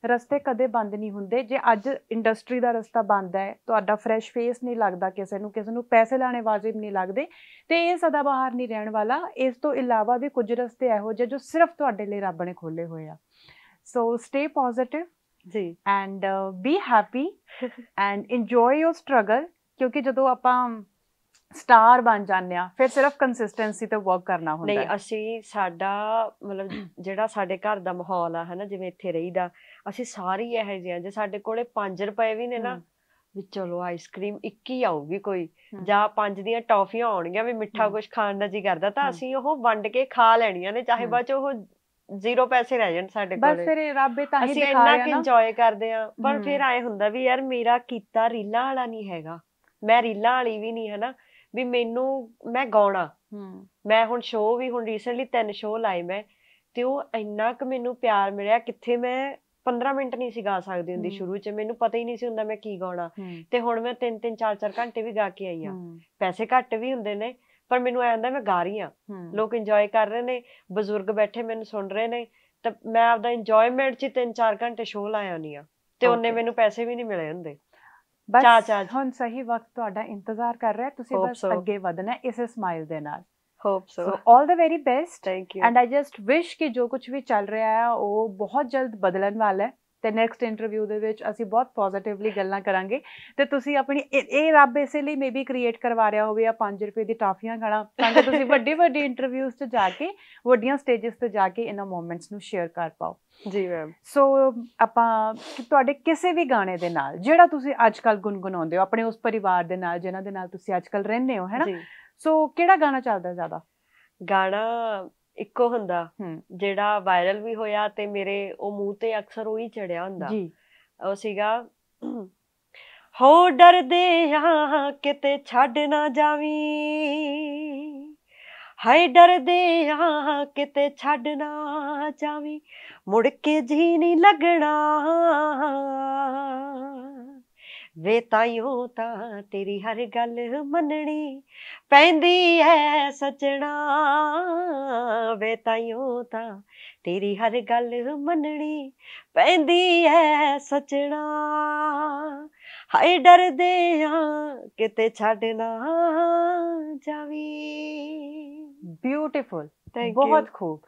ਰਸਤੇ ਕਦੇ ਬੰਦ ਨਹੀਂ ਹੁੰਦੇ ਜੇ ਅੱਜ ਇੰਡਸਟਰੀ ਦਾ ਰਸਤਾ ਬੰਦ ਹੈ ਤੁਹਾਡਾ ਫਰੈਸ਼ ਫੇਸ ਨਹੀਂ ਲੱਗਦਾ ਕਿਸੇ ਨੂੰ ਕਿਸੇ ਨੂੰ ਪੈਸੇ ਲਾਣੇ ਵਾਜਿਬ ਨਹੀਂ ਲੱਗਦੇ ਤੇ ਇਹ ਸਦਾ ਬਾਹਰ ਨਹੀਂ ਰਹਿਣ ਵਾਲਾ ਇਸ ਤੋਂ ਇਲਾਵਾ ਵੀ ਕੁਝ ਰਸਤੇ ਇਹੋ ਜਿਹੇ ਜੋ ਸਿਰਫ ਤੁਹਾਡੇ ਲਈ ਰੱਬ ਨੇ ਖੋਲੇ ਹੋਏ ਆ ਸੋ ਸਟੇ ਪੋਜ਼ਿਟਿਵ ਜੀ and be happy and enjoy your struggle ਕਿਉਂਕਿ ਜਦੋਂ ਆਪਾਂ ਸਟਾਰ ਬਣ ਜਾਂਦੇ ਆ ਫਿਰ ਸਿਰਫ ਕੰਸਿਸਟੈਂਸੀ ਤੇ ਵਰਕ ਕਰਨਾ ਹੁੰਦਾ ਨਹੀਂ ਅਸੀਂ ਸਾਡਾ ਮਤਲਬ ਜਿਹੜਾ ਸਾਡੇ ਘਰ ਦਾ ਮਾਹੌਲ ਆ ਹਨਾ ਜਿਵੇਂ ਇੱਥੇ ਰਹੀਦਾ ਅਸੀਂ ਸਾਰੇ ਇਹ ਇਹੋ ਜਿਹੇ ਆ ਜੇ ਸਾਡੇ ਕੋਲੇ 5 ਰੁਪਏ ਵੀ ਨੇ ਨਾ ਵੀ ਚਲੋ ਆਈਸਕ੍ਰੀਮ ਇੱਕ ਹੀ ਆਊਗੀ ਕੋਈ ਜਾਂ ਪੰਜ ਦੀਆਂ ਟੌਫੀਆਂ ਆਉਣਗੀਆਂ ਵੀ ਮਿੱਠਾ ਕੁਝ ਖਾਣ ਦਾ ਜੀ ਕਰਦਾ ਤਾਂ ਅਸੀਂ ਉਹ ਵੰਡ ਕੇ ਖਾ ਲੈਣੀਆਂ ਨੇ ਚਾਹੇ ਬਾਅਦ ਚ ਉਹ ਜ਼ੀਰੋ ਪੈਸੇ ਰਹਿ ਜਾਣ ਸਾਡੇ ਕੋਲ ਬਸ ਫਿਰ ਰੱਬੇ ਤਾਂ ਹੀ ਦਿਖਾ ਰਿਹਾ ਨਾ ਅਸੀਂ ਇੰਨਾ ਇੰਜੋਏ ਕਰਦੇ ਆ ਪਰ ਫਿਰ ਆਏ ਹੁੰਦਾ ਵੀ ਯਾਰ ਮੇਰਾ ਕੀਤਾ ਰੀਲਾਂ ਵਾਲਾ ਨਹੀਂ ਹੈਗਾ ਮੈਂ ਰੀਲਾਂ ਵਾਲੀ ਵੀ ਨਹੀਂ ਹੈ ਨਾ ਵੀ ਮੈਨੂੰ ਮੈਂ ਗਾਉਣਾ ਮੈਂ ਹੁਣ ਸ਼ੋਅ ਵੀ ਹੁਣ ਰੀਸੈਂਟਲੀ ਤਿੰਨ ਸ਼ੋਅ ਲਾਏ ਮੈਂ ਤੇ ਉਹ ਇੰਨਾ ਕੁ ਮੈਨੂੰ ਪਿਆਰ ਮਿਲਿਆ ਕਿੱਥੇ ਮੈਂ 15 ਮਿੰਟ ਨਹੀਂ ਸੀ ਗਾ ਸਕਦੀ ਹੁੰਦੀ ਸ਼ੁਰੂ 'ਚ ਮੈਨੂੰ ਪਤਾ ਹੀ ਨਹੀਂ ਸੀ ਹੁੰਦਾ ਮੈਂ ਕੀ ਗਾਉਣਾ ਤੇ ਹੁਣ ਮੈਂ 3-3 4-4 ਘੰਟੇ ਵੀ ਗਾ ਕੇ ਆਈ ਆ ਪੈਸੇ ਘੱਟ ਵੀ ਹੁੰਦੇ ਨੇ ਪਰ ਮੈਨੂੰ ਐ ਹੁੰਦਾ ਮੈਂ ਗਾ ਰਹੀ ਆ ਲੋਕ ਇੰਜੋਏ ਕਰ ਰਹੇ ਨੇ ਬਜ਼ੁਰਗ ਬੈਠੇ ਮੈਨੂੰ ਸੁਣ ਰਹੇ ਨੇ ਤਾਂ ਮੈਂ ਆਪਦਾ ਇੰਜੋਇਮੈਂਟ 'ਚ 3-4 ਘੰਟੇ ਸ਼ੋਅ ਲਾਇਆ ਨਹੀਂ ਆ ਤੇ ਉਹਨੇ ਮੈਨੂੰ ਪੈਸੇ ਵੀ ਨਹੀਂ ਮਿਲੇ ਹੁੰਦੇ ਬਸ ਹੁਣ ਸਹੀ ਵਕਤ ਤੁਹਾਡਾ ਇੰਤਜ਼ਾਰ ਕਰ ਰਿਹਾ ਤੁਸੀਂ ਬਸ ਅੱਗੇ ਵਧਣਾ ਇਸੇ ਸਮਾਈਲ ਦੇ ਨਾਲ hope so all the very best thank you and I just wish ਕਿ ਜੋ ਕੁਝ ਵੀ ਚੱਲ ਰਿਹਾ है ਉਹ ਬਹੁਤ ਜਲਦ ਬਦਲਣ ਵਾਲਾ ਹੈ ਤੇ ਨੈਕਸਟ ਇੰਟਰਵਿਊ ਦੇ ਵਿੱਚ ਅਸੀਂ ਬਹੁਤ ਪੋਜ਼ਿਟਿਵਲੀ ਗੱਲਾਂ ਕਰਾਂਗੇ ਤੇ ਤੁਸੀਂ ਆਪਣੀ ਇਹ ਰੱਬ ਇਸੇ ਲਈ ਮੇਬੀ ਕ੍ਰੀਏਟ ਕਰਵਾ ਰਿਹਾ ਹੋਵੇ ਆ 5 ਰੁਪਏ ਦੀ ਟਾਫੀਆਂ ਖਾਣਾ ਤਾਂ ਕਿ ਤੁਸੀਂ ਵੱਡੇ ਵੱਡੇ ਇੰਟਰਵਿਊਸ ਤੇ ਜਾ ਕੇ ਵੱਡੀਆਂ ਸਟੇजेस ਤੇ ਜਾ ਕੇ ਇਹਨਾਂ ਮੂਮੈਂਟਸ ਨੂੰ ਸ਼ੇਅਰ ਕਰ ਪਾਓ ਜੀ ਮੈਮ ਸੋ ਆਪਾਂ ਤੁਹਾਡੇ ਕਿਸੇ ਵੀ ਗਾਣੇ ਦੇ ਨਾਲ ਜਿਹੜਾ ਤੁਸੀਂ ਅੱਜ ਕੱਲ ਗੁੰਗੁਣਾਉਂਦੇ ਹੋ ਆਪਣੇ ਉਸ ਪਰਿਵਾਰ ਦੇ ਨਾਲ ਜਿਨ੍ਹਾਂ ਦੇ ਨਾਲ ਤੁਸੀਂ ਅੱਜ ਕੱਲ ਰਹਿੰਦੇ ਹੋ ਹੈਨਾ ਜੀ ਸੋ ਕਿਹੜਾ ਗਾਣਾ ਚੱਲਦਾ ਜ਼ਿਆਦਾ ਗਾਣਾ ਇੱਕੋ ਹੁੰਦਾ ਜਿਹੜਾ ਵਾਇਰਲ ਵੀ ਹੋਇਆ ਤੇ ਮੇਰੇ ਉਹ ਮੂੰਹ ਤੇ ਅਕਸਰ ਉਹੀ ਚੜਿਆ ਹੁੰਦਾ ਜੀ ਉਹ ਸੀਗਾ ਹੋ ਡਰਦੇ ਹਾਂ ਕਿਤੇ ਛੱਡ ਨਾ ਜਾਵੀ ਹਾਏ ਡਰਦੇ ਹਾਂ ਕਿਤੇ ਛੱਡ ਨਾ ਜਾਵੀ ਮੁੜ ਕੇ ਜੀ ਨਹੀਂ ਲੱਗਣਾ ਵੇ ਤਾਈਓ ਤਾਂ ਤੇਰੀ ਹਰ ਗੱਲ ਮੰਨਣੀ ਪੈਂਦੀ ਐ ਸਚਣਾ ਵੇ ਤਾਈਓ ਤਾਂ ਤੇਰੀ ਹਰ ਗੱਲ ਮੰਨਣੀ ਪੈਂਦੀ ਐ ਸਚਣਾ ਹਾਏ ਡਰਦੇ ਆ ਕਿਤੇ ਛੱਡ ਨਾ ਜਾਵੀ ਬਿਊਟੀਫੁਲ ਥੈਂਕ ਯੂ ਬਹੁਤ ਖੂਬ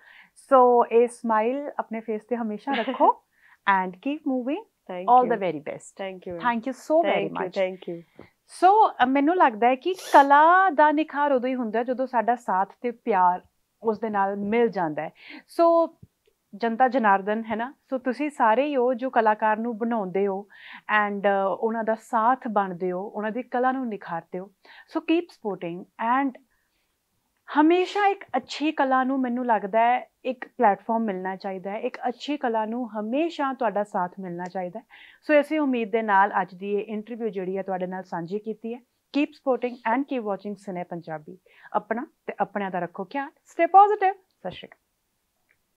ਸੋ ਇਹ ਸਮਾਈਲ ਆਪਣੇ ਫੇਸ ਤੇ ਹਮੇਸ਼ਾ ਰੱਖੋ and keep moving thank you all the very best thank you thank you so very much thank you so ਮੈਨੂੰ ਲੱਗਦਾ ਹੈ ਕਿ ਕਲਾ ਦਾ ਨਿਖਾਰ ਉਦੋਂ ਹੀ ਹੁੰਦਾ ਜਦੋਂ ਸਾਡਾ ਸਾਥ ਤੇ ਪਿਆਰ ਉਸ ਦੇ ਨਾਲ ਮਿਲ ਜਾਂਦਾ ਹੈ ਸੋ ਜਨਤਾ ਜਨਾਰਦਨ ਹੈ ਨਾ ਸੋ ਤੁਸੀਂ ਸਾਰੇ ਹੀ ਉਹ ਜੋ ਕਲਾਕਾਰ ਨੂੰ ਬਣਾਉਂਦੇ ਹੋ ਐਂਡ ਉਹਨਾਂ ਦਾ ਸਾਥ ਬਣਦੇ ਹੋ ਉਹਨਾਂ ਦੀ ਕਲਾ ਨੂੰ ਨਿਖਾਰਦੇ ਹੋ ਸੋ ਕੀਪ ਸਪੋਰਟਿੰਗ ਐਂਡ ਹਮੇਸ਼ਾ ਇੱਕ ਅੱਛੀ ਕਲਾ ਨੂੰ ਮੈਨੂੰ ਲੱਗਦਾ ਹੈ ਇੱਕ ਪਲੇਟਫਾਰਮ ਮਿਲਣਾ ਚਾਹੀਦਾ ਹੈ ਇੱਕ ਅੱਛੀ ਕਲਾ ਨੂੰ ਹਮੇਸ਼ਾ ਤੁਹਾਡਾ ਸਾਥ ਮਿਲਣਾ ਚਾਹੀਦਾ ਹੈ ਸੋ ਐਸੀ ਉਮੀਦ ਦੇ ਨਾਲ ਅੱਜ ਦੀ ਇਹ ਇੰਟਰਵਿਊ ਜਿਹੜੀ ਹੈ ਤੁਹਾਡੇ ਨਾਲ ਸਾਂਝੀ ਕੀਤੀ ਹੈ keep supporting and keep watching ਸਨੇ ਪੰਜਾਬੀ ਆਪਣਾ ਤੇ ਆਪਣਿਆਂ ਦਾ ਰੱਖੋ ਖਿਆਲ ਸਟੇ ਪੋਜ਼ਿਟਿਵ ਸਤਿ